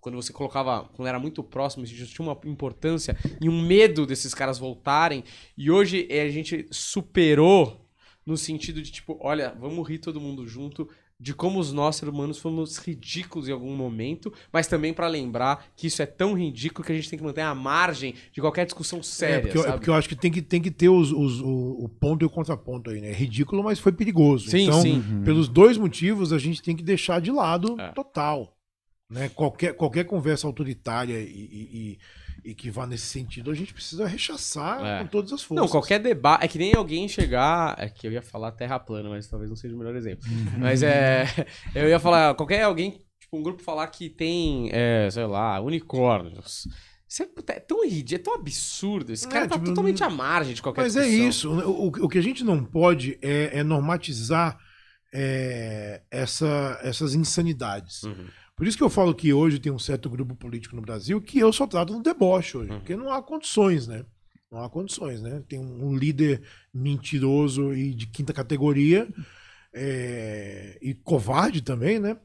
quando você colocava, quando era muito próximo, isso tinha uma importância e um medo desses caras voltarem. E hoje eh, a gente superou no sentido de tipo, olha, vamos rir todo mundo junto, de como os nós seres humanos fomos ridículos em algum momento, mas também para lembrar que isso é tão ridículo que a gente tem que manter a margem de qualquer discussão é, séria. É, porque, eu, é porque eu acho que tem que, tem que ter os, os, o, o, ponto e o contraponto aí, né? É ridículo, mas foi perigoso. Sim, então, sim. Uhum. pelos dois motivos, a gente tem que deixar de lado é. total. Né? Qualquer, qualquer conversa autoritária e, e, e e que vá nesse sentido, a gente precisa rechaçar é. com todas as forças. Não, qualquer debate. É que nem alguém chegar. É que eu ia falar terra plana, mas talvez não seja o melhor exemplo. Uhum. mas é. Eu ia falar. Qualquer alguém. Tipo, um grupo falar que tem. É, sei lá, unicórnios. Isso é, é tão ridículo, é tão absurdo. Esse é, cara é, tá tipo, totalmente à margem de qualquer Mas é discussão. é isso. O, o que a gente não pode é, é normatizar é, essa, essas insanidades. Uhum. Por isso que eu falo que hoje tem um certo grupo político no Brasil que eu só trato no deboche hoje, uhum. porque não há condições, né? Não há condições, né? Tem um líder mentiroso e de quinta categoria é... e covarde também, né?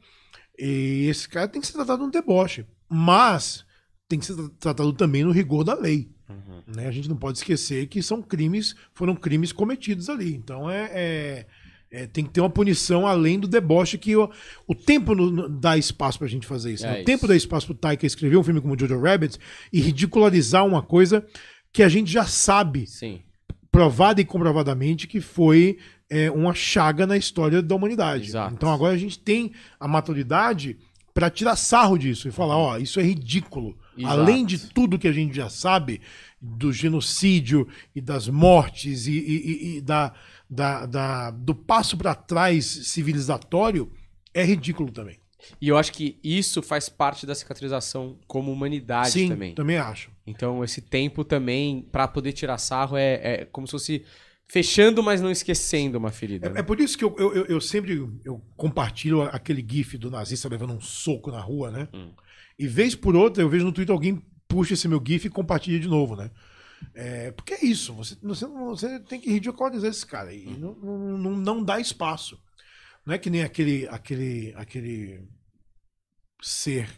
E esse cara tem que ser tratado no deboche, mas tem que ser tratado também no rigor da lei. Uhum. Né? A gente não pode esquecer que são crimes, foram crimes cometidos ali. Então é... é é, tem que ter uma punição além do deboche que o, o tempo no, no, dá espaço pra gente fazer isso. Né? É né? O tempo dá espaço pro Taika escrever um filme como Jojo Rabbit e ridicularizar uma coisa que a gente já sabe, Sim. provada e comprovadamente, que foi é, uma chaga na história da humanidade. Exato. Então agora a gente tem a maturidade para tirar sarro disso e falar, ó, isso é ridículo. Exato. Além de tudo que a gente já sabe do genocídio e das mortes e, e, e, e da da, da do passo para trás civilizatório é ridículo também. E eu acho que isso faz parte da cicatrização como humanidade Sim, também. também acho. Então, esse tempo também, para poder tirar sarro, é, é, como se fosse fechando, mas não esquecendo uma ferida. É, né? é por isso que eu, eu, eu, sempre eu compartilho aquele gif do nazista levando um soco na rua, né? Hum. E vez por outra, eu vejo no Twitter alguém puxa esse meu gif e compartilha de novo, né? É, porque é isso, você, você, você tem que ridicularizar esse cara e não, não, não dá espaço. Não é que nem aquele, aquele, aquele ser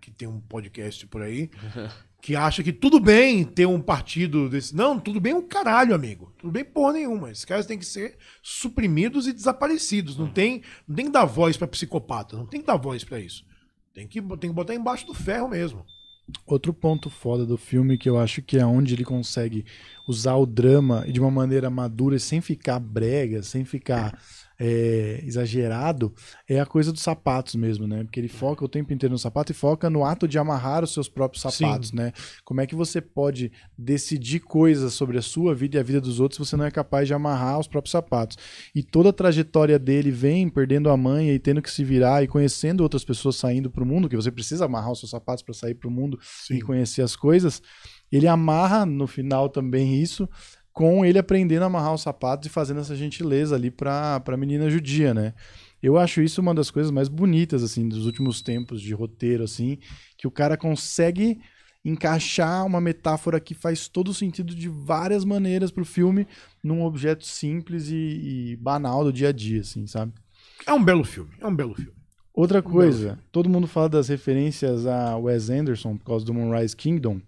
que tem um podcast por aí *laughs* que acha que tudo bem ter um partido desse. Não, tudo bem um caralho, amigo. Tudo bem porra nenhuma. Esses caras têm que ser suprimidos e desaparecidos. Não uhum. tem, não tem que dar voz para psicopata, não tem que dar voz para isso. Tem que, tem que botar embaixo do ferro mesmo. Outro ponto foda do filme que eu acho que é onde ele consegue usar o drama de uma maneira madura, sem ficar brega, sem ficar é, exagerado é a coisa dos sapatos mesmo, né? Porque ele foca o tempo inteiro no sapato e foca no ato de amarrar os seus próprios sapatos, Sim. né? Como é que você pode decidir coisas sobre a sua vida e a vida dos outros se você não é capaz de amarrar os próprios sapatos? E toda a trajetória dele vem perdendo a mãe e tendo que se virar e conhecendo outras pessoas saindo para o mundo, que você precisa amarrar os seus sapatos para sair para o mundo Sim. e conhecer as coisas. Ele amarra no final também isso com ele aprendendo a amarrar os sapatos e fazendo essa gentileza ali para a menina judia, né? Eu acho isso uma das coisas mais bonitas, assim, dos últimos tempos de roteiro, assim, que o cara consegue encaixar uma metáfora que faz todo sentido de várias maneiras pro filme num objeto simples e, e banal do dia a dia, assim, sabe? É um belo filme, é um belo filme. Outra coisa, todo mundo fala das referências a Wes Anderson por causa do Moonrise Kingdom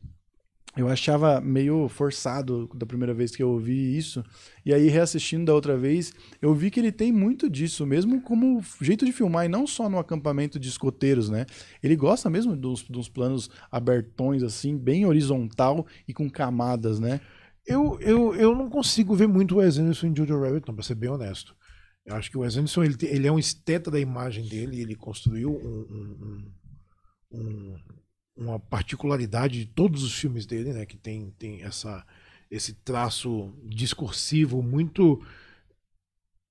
eu achava meio forçado da primeira vez que eu ouvi isso. E aí, reassistindo da outra vez, eu vi que ele tem muito disso, mesmo como jeito de filmar, e não só no acampamento de escoteiros, né? Ele gosta mesmo dos, dos planos abertões, assim, bem horizontal e com camadas, né? Eu, eu, eu não consigo ver muito o Wes Anderson em Jojo Rabbit, não, pra ser bem honesto. Eu acho que o Wes Anderson, ele, ele é um esteta da imagem dele, ele construiu um, um, um, um uma particularidade de todos os filmes dele, né? Que tem, tem essa, esse traço discursivo muito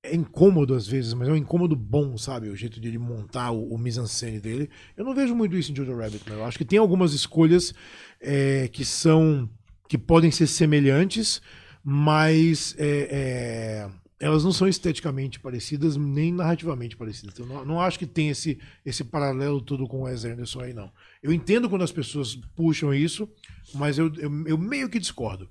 é incômodo às vezes, mas é um incômodo bom, sabe? O jeito de ele montar o, o mise-en-scène dele. Eu não vejo muito isso em Jojo Rabbit, mas eu acho que tem algumas escolhas é, que são... que podem ser semelhantes, mas é, é, elas não são esteticamente parecidas nem narrativamente parecidas. Então, não, não acho que tem esse, esse paralelo todo com o Wes Anderson aí, não. Eu entendo quando as pessoas puxam isso, mas eu, eu, eu meio que discordo.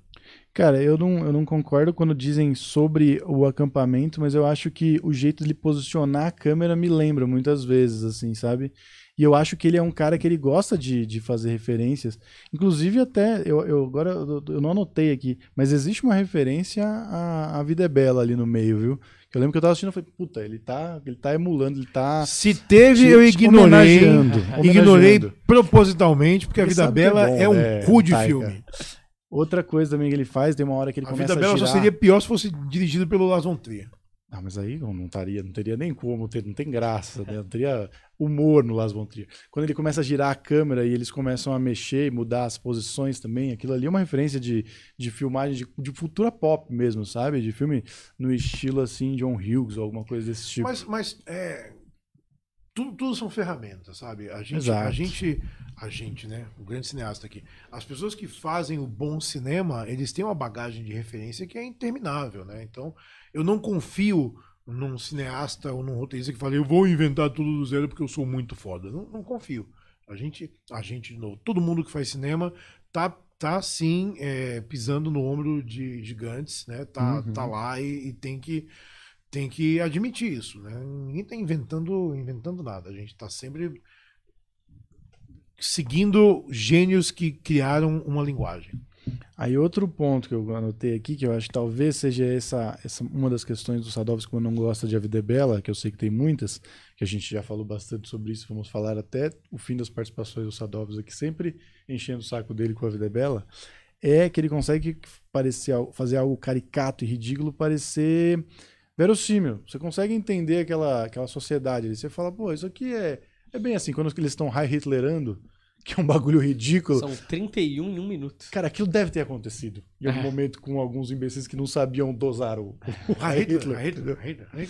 Cara, eu não, eu não concordo quando dizem sobre o acampamento, mas eu acho que o jeito de ele posicionar a câmera me lembra muitas vezes, assim, sabe? E eu acho que ele é um cara que ele gosta de, de fazer referências. Inclusive, até, eu, eu agora eu, eu não anotei aqui, mas existe uma referência à, à Vida é Bela ali no meio, viu? Eu lembro que eu tava assistindo e falei, puta, ele tá, ele tá emulando, ele tá. Se teve, se, eu ignorei. Homenageando, *laughs* homenageando. Ignorei propositalmente, porque, porque a Vida Bela é, bom, é um é, cu de tá, filme. Outra coisa também que ele faz, tem uma hora que ele a começa a. A Vida Bela só seria pior se fosse dirigido pelo Lars von Trier. Ah, mas aí não, não, taria, não teria nem como, ter, não tem graça, né? não teria humor no Las Von Trier. Quando ele começa a girar a câmera e eles começam a mexer e mudar as posições também, aquilo ali é uma referência de, de filmagem de, de pop mesmo, sabe? De filme no estilo assim, John Hughes ou alguma coisa desse tipo. Mas, mas é, tudo, tudo são ferramentas, sabe? A gente, a gente, a gente, né? O grande cineasta aqui. As pessoas que fazem o bom cinema, eles têm uma bagagem de referência que é interminável, né? Então, eu não confio num cineasta ou num roteirista que fala, eu vou inventar tudo do zero porque eu sou muito foda. Não, não confio. A gente, a gente, de novo, todo mundo que faz cinema tá, tá sim é, pisando no ombro de gigantes, né? Tá, uhum. tá lá e, e, tem que tem que admitir isso, né? Ninguém tá inventando, inventando nada. A gente tá sempre seguindo gênios que criaram uma linguagem. Aí outro ponto que eu anotei aqui, que eu acho que talvez seja essa, essa uma das questões do Sadovski quando não gosta de A Vida é Bela, que eu sei que tem muitas, que a gente já falou bastante sobre isso, vamos falar até o fim das participações do Sadovski aqui, sempre enchendo o saco dele com A Vida é Bela, é que ele consegue parecer, fazer algo caricato e ridículo parecer verossímil. Você consegue entender aquela, aquela sociedade ali. Você fala, pô, isso aqui é, é bem assim, quando eles estão high-hitlerando, que é um bagulho ridículo. São 31 em um minuto. Cara, aquilo deve ter acontecido. Em algum é. momento com alguns imbecis que não sabiam dosar o, o *laughs* Hitler. Hitler, Hitler, Hitler.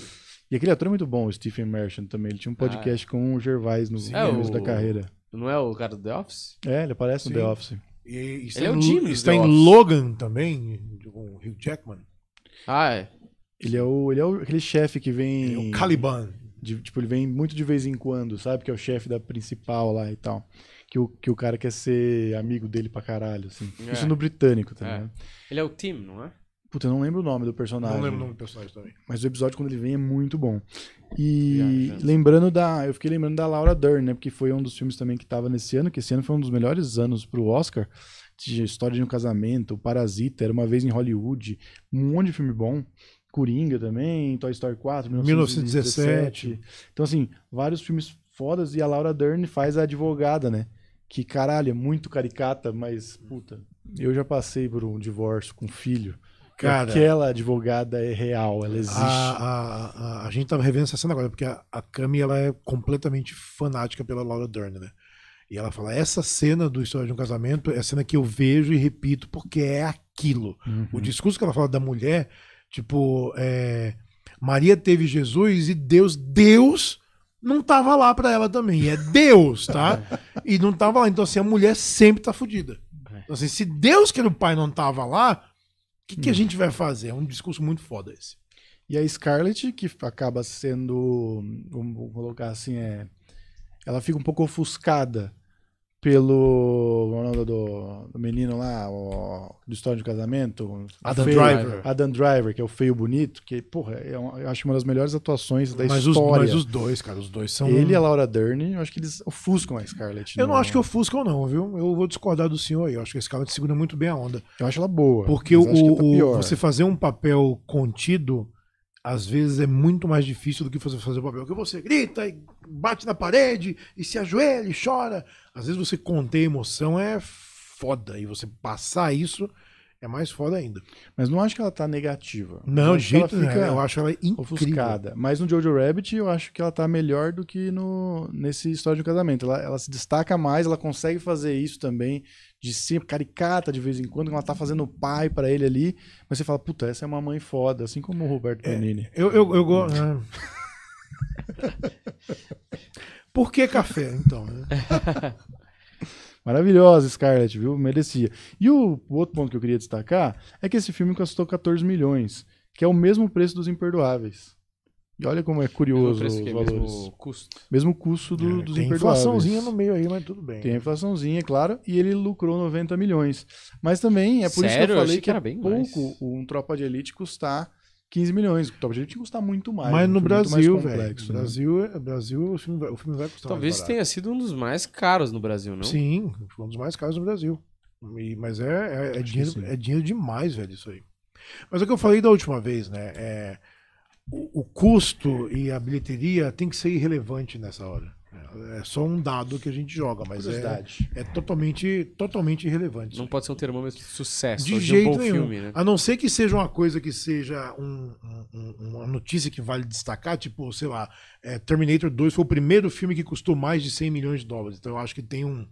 E aquele ator é muito bom, o Stephen Merchant também. Ele tinha um podcast ah. com o Gervais no Sim, início é da carreira. Não é o cara do The Office? É, ele aparece Sim. no The Office. E, e ele é o Jimmy. Está em Logan também, com o Hugh Jackman. Ah, é. Ele é o, ele é o, aquele chefe que vem. é o Caliban. De, tipo, ele vem muito de vez em quando, sabe? Que é o chefe da principal lá e tal que o, que o cara quer ser amigo dele pra caralho, assim. É. Isso no britânico também. Tá é. Ele é o Tim, não é? Puta, eu não lembro o nome do personagem. Não lembro o nome do personagem também. Mas o episódio, quando ele vem, é muito bom. E lembrando da. Eu fiquei lembrando da Laura Dern, né? Porque foi um dos filmes também que tava nesse ano, que esse ano foi um dos melhores anos pro Oscar. De história de um casamento, Parasita, Era uma Vez em Hollywood, um monte de filme bom. Coringa também, Toy Story 4, 1917. 1917. Então, assim, vários filmes fodas e a Laura Dern faz a advogada, né? que, caralho, é muito caricata, mas, puta, eu já passei por um divórcio com um filho. Cara, aquela advogada é real, ela existe. A, a, a, a gente tá revendo essa cena agora, porque a, a Cami ela é completamente fanática pela Laura Dern, né? E ela fala: essa cena do História de um Casamento é a cena que eu vejo e repito, porque é aquilo. Uhum. O discurso que ela fala da mulher, tipo, é, Maria teve Jesus e Deus, Deus não tava lá para ela também. É Deus, tá? E não tava lá. Então, assim, a mulher sempre tá fodida. É. Então, assim, se Deus, que era o pai, não tava lá, o que, que a hum. gente vai fazer? É um discurso muito foda esse. E a Scarlett, que acaba sendo, vamos colocar assim, é, ela fica um pouco ofuscada pelo. É o do, do menino lá, o, do História de Casamento? Adam feio, Driver. Adam Driver, que é o feio bonito, que, porra, é eu acho uma das melhores atuações da mas história. Os, mas os dois, cara, os dois são. Ele e a Laura Dern, eu acho que eles ofuscam a Scarlett. Eu não, não acho que ofuscam, não, viu? Eu vou discordar do senhor aí. Eu acho que a Scarlett segura muito bem a onda. Eu acho ela boa. Porque o, tá você fazer um papel contido às vezes é muito mais difícil do que você fazer o papel. Que você grita e bate na parede e se ajoelha e chora. Às vezes você conter emoção é foda. E você passar isso é mais foda ainda. Mas não acho que ela tá negativa. Não, de jeito nenhum. Eu acho ela incrível. ofuscada. Mas no Jojo Rabbit eu acho que ela tá melhor do que no nesse História de um Casamento. Ela, ela se destaca mais, ela consegue fazer isso também, de ser caricata de vez em quando, ela tá fazendo o pai para ele ali. Mas você fala, puta, essa é uma mãe foda, assim como o Roberto é, Eu, eu, eu gosto... *laughs* É. *laughs* Por que café, então? Né? *laughs* Maravilhosa, Scarlett, viu? Merecia. E o, o outro ponto que eu queria destacar é que esse filme custou 14 milhões, que é o mesmo preço dos Imperdoáveis. E olha como é curioso mesmo os valores. É mesmo custo. Mesmo custo do, é, dos tem imperdoáveis. Tem inflaçãozinha no meio aí, mas tudo bem. Tem inflaçãozinha, claro. E ele lucrou 90 milhões. Mas também é por Sério? isso que eu falei eu que, que é era bem pouco mais. um Tropa de Elite custar 15 milhões. Talvez ele tinha custar muito mais. Mas um no Brasil, velho. Né? Brasil, né? Brasil o, filme vai, o filme vai custar Talvez tenha sido um dos mais caros no Brasil, não? Sim, um dos mais caros no Brasil. E, mas é, é, é dinheiro, é dinheiro demais, velho, isso aí. Mas é o que eu falei da última vez, né? É, o, o custo e a bilheteria tem que ser irrelevante nessa hora. É só um dado que a gente joga, mas é, é totalmente, totalmente irrelevante. Não pode ser um termômetro de sucesso, de jeito um nenhum. Filme, né? A não ser que seja uma coisa que seja um, um, uma notícia que vale destacar, tipo, sei lá, é, Terminator 2 foi o primeiro filme que custou mais de 100 milhões de dólares. Então eu acho que tem um,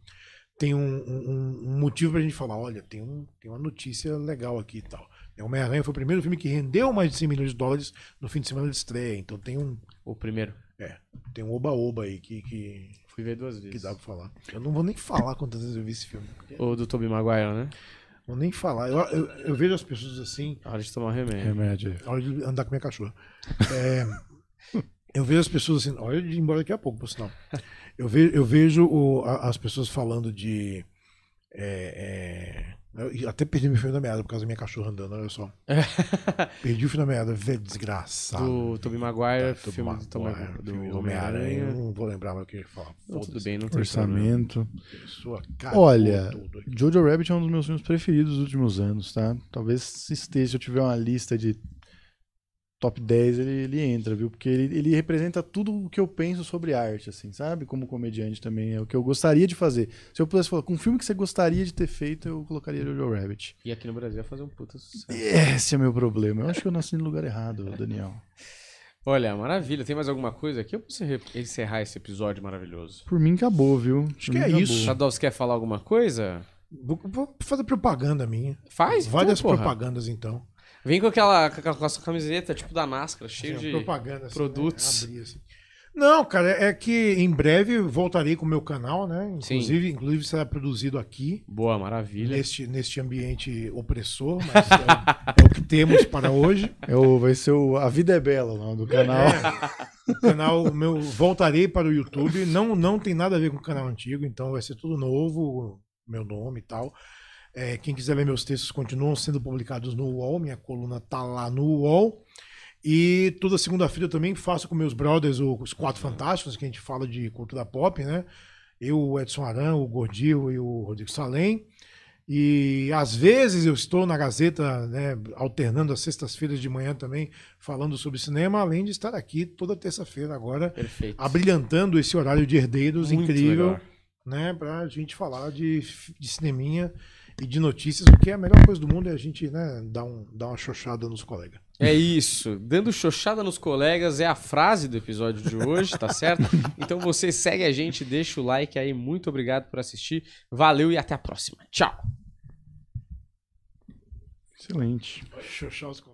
tem um, um, um motivo pra gente falar: olha, tem, um, tem uma notícia legal aqui e tal. O é, Homem-Aranha foi o primeiro filme que rendeu mais de 100 milhões de dólares no fim de semana de estreia. Então tem um. O primeiro. É, tem um oba-oba aí que, que. Fui ver duas vezes. Que dá pra falar. Eu não vou nem falar quantas vezes eu vi esse filme. O do Toby Maguire, né? Vou nem falar. Eu, eu, eu vejo as pessoas assim. A hora de tomar remédio. Remédio. É. A hora de andar com minha cachorra. É, eu vejo as pessoas assim. Olha de ir embora daqui a pouco, por sinal. Eu vejo, eu vejo o, as pessoas falando de. É, é, eu até perdi meu filme da meada por causa da minha cachorra andando, olha só. É. *laughs* perdi o filme da meada, velho, desgraçado. Do Tobey Maguire, tá, filme do Tobey do Homem-Aranha. Homem não vou lembrar mais o que ele fala. Não, tudo bem, não tem Orçamento. Cara, olha, Jojo Rabbit é um dos meus filmes preferidos dos últimos anos, tá? Talvez esteja, se eu tiver uma lista de top 10 ele, ele entra, viu? Porque ele, ele representa tudo o que eu penso sobre arte, assim, sabe? Como comediante também, é o que eu gostaria de fazer. Se eu pudesse falar, com um filme que você gostaria de ter feito, eu colocaria Jojo Rabbit. E aqui no Brasil ia fazer um puta sucesso. Esse é meu problema. Eu acho que eu nasci no lugar errado, *laughs* Daniel. Olha, maravilha. Tem mais alguma coisa aqui? Eu você encerrar esse episódio maravilhoso. Por mim, acabou, viu? Acho Por que é acabou. isso. você quer falar alguma coisa? Vou, fazer propaganda minha. Faz? Várias então, propagandas, então. Vem com aquela, com a camiseta, tipo da máscara, assim, cheio assim, de propaganda, assim, né? produtos. Né? Assim. Não, cara, é que em breve voltarei com o meu canal, né? Inclusive, Sim. inclusive será produzido aqui. Boa, maravilha. Neste, neste ambiente opressor, mas é, é, o que temos para hoje. É o, vai ser o A Vida é Bela, não, do canal. É, o canal meu voltarei para o YouTube. Não, não tem nada a ver com o canal antigo, então vai ser tudo novo, meu nome e tal. É, quem quiser ler meus textos continuam sendo publicados no UOL, minha coluna tá lá no UOL. E toda segunda-feira eu também faço com meus brothers os Quatro Fantásticos, que a gente fala de cultura pop, né? Eu, o Edson Aran o Gordil e o Rodrigo Salem. E às vezes eu estou na Gazeta, né, alternando as sextas-feiras de manhã também, falando sobre cinema, além de estar aqui toda terça-feira agora, Perfeito. abrilhantando esse horário de herdeiros Muito incrível, legal. né, para a gente falar de, de cineminha e de notícias, porque é a melhor coisa do mundo é a gente né, dar, um, dar uma xoxada nos colegas. É isso. Dando xoxada nos colegas é a frase do episódio de hoje, tá certo? *laughs* Então você segue a gente, deixa o like aí. Muito obrigado por assistir. Valeu e até a próxima. Tchau. Excelente. Xoxar os colegas.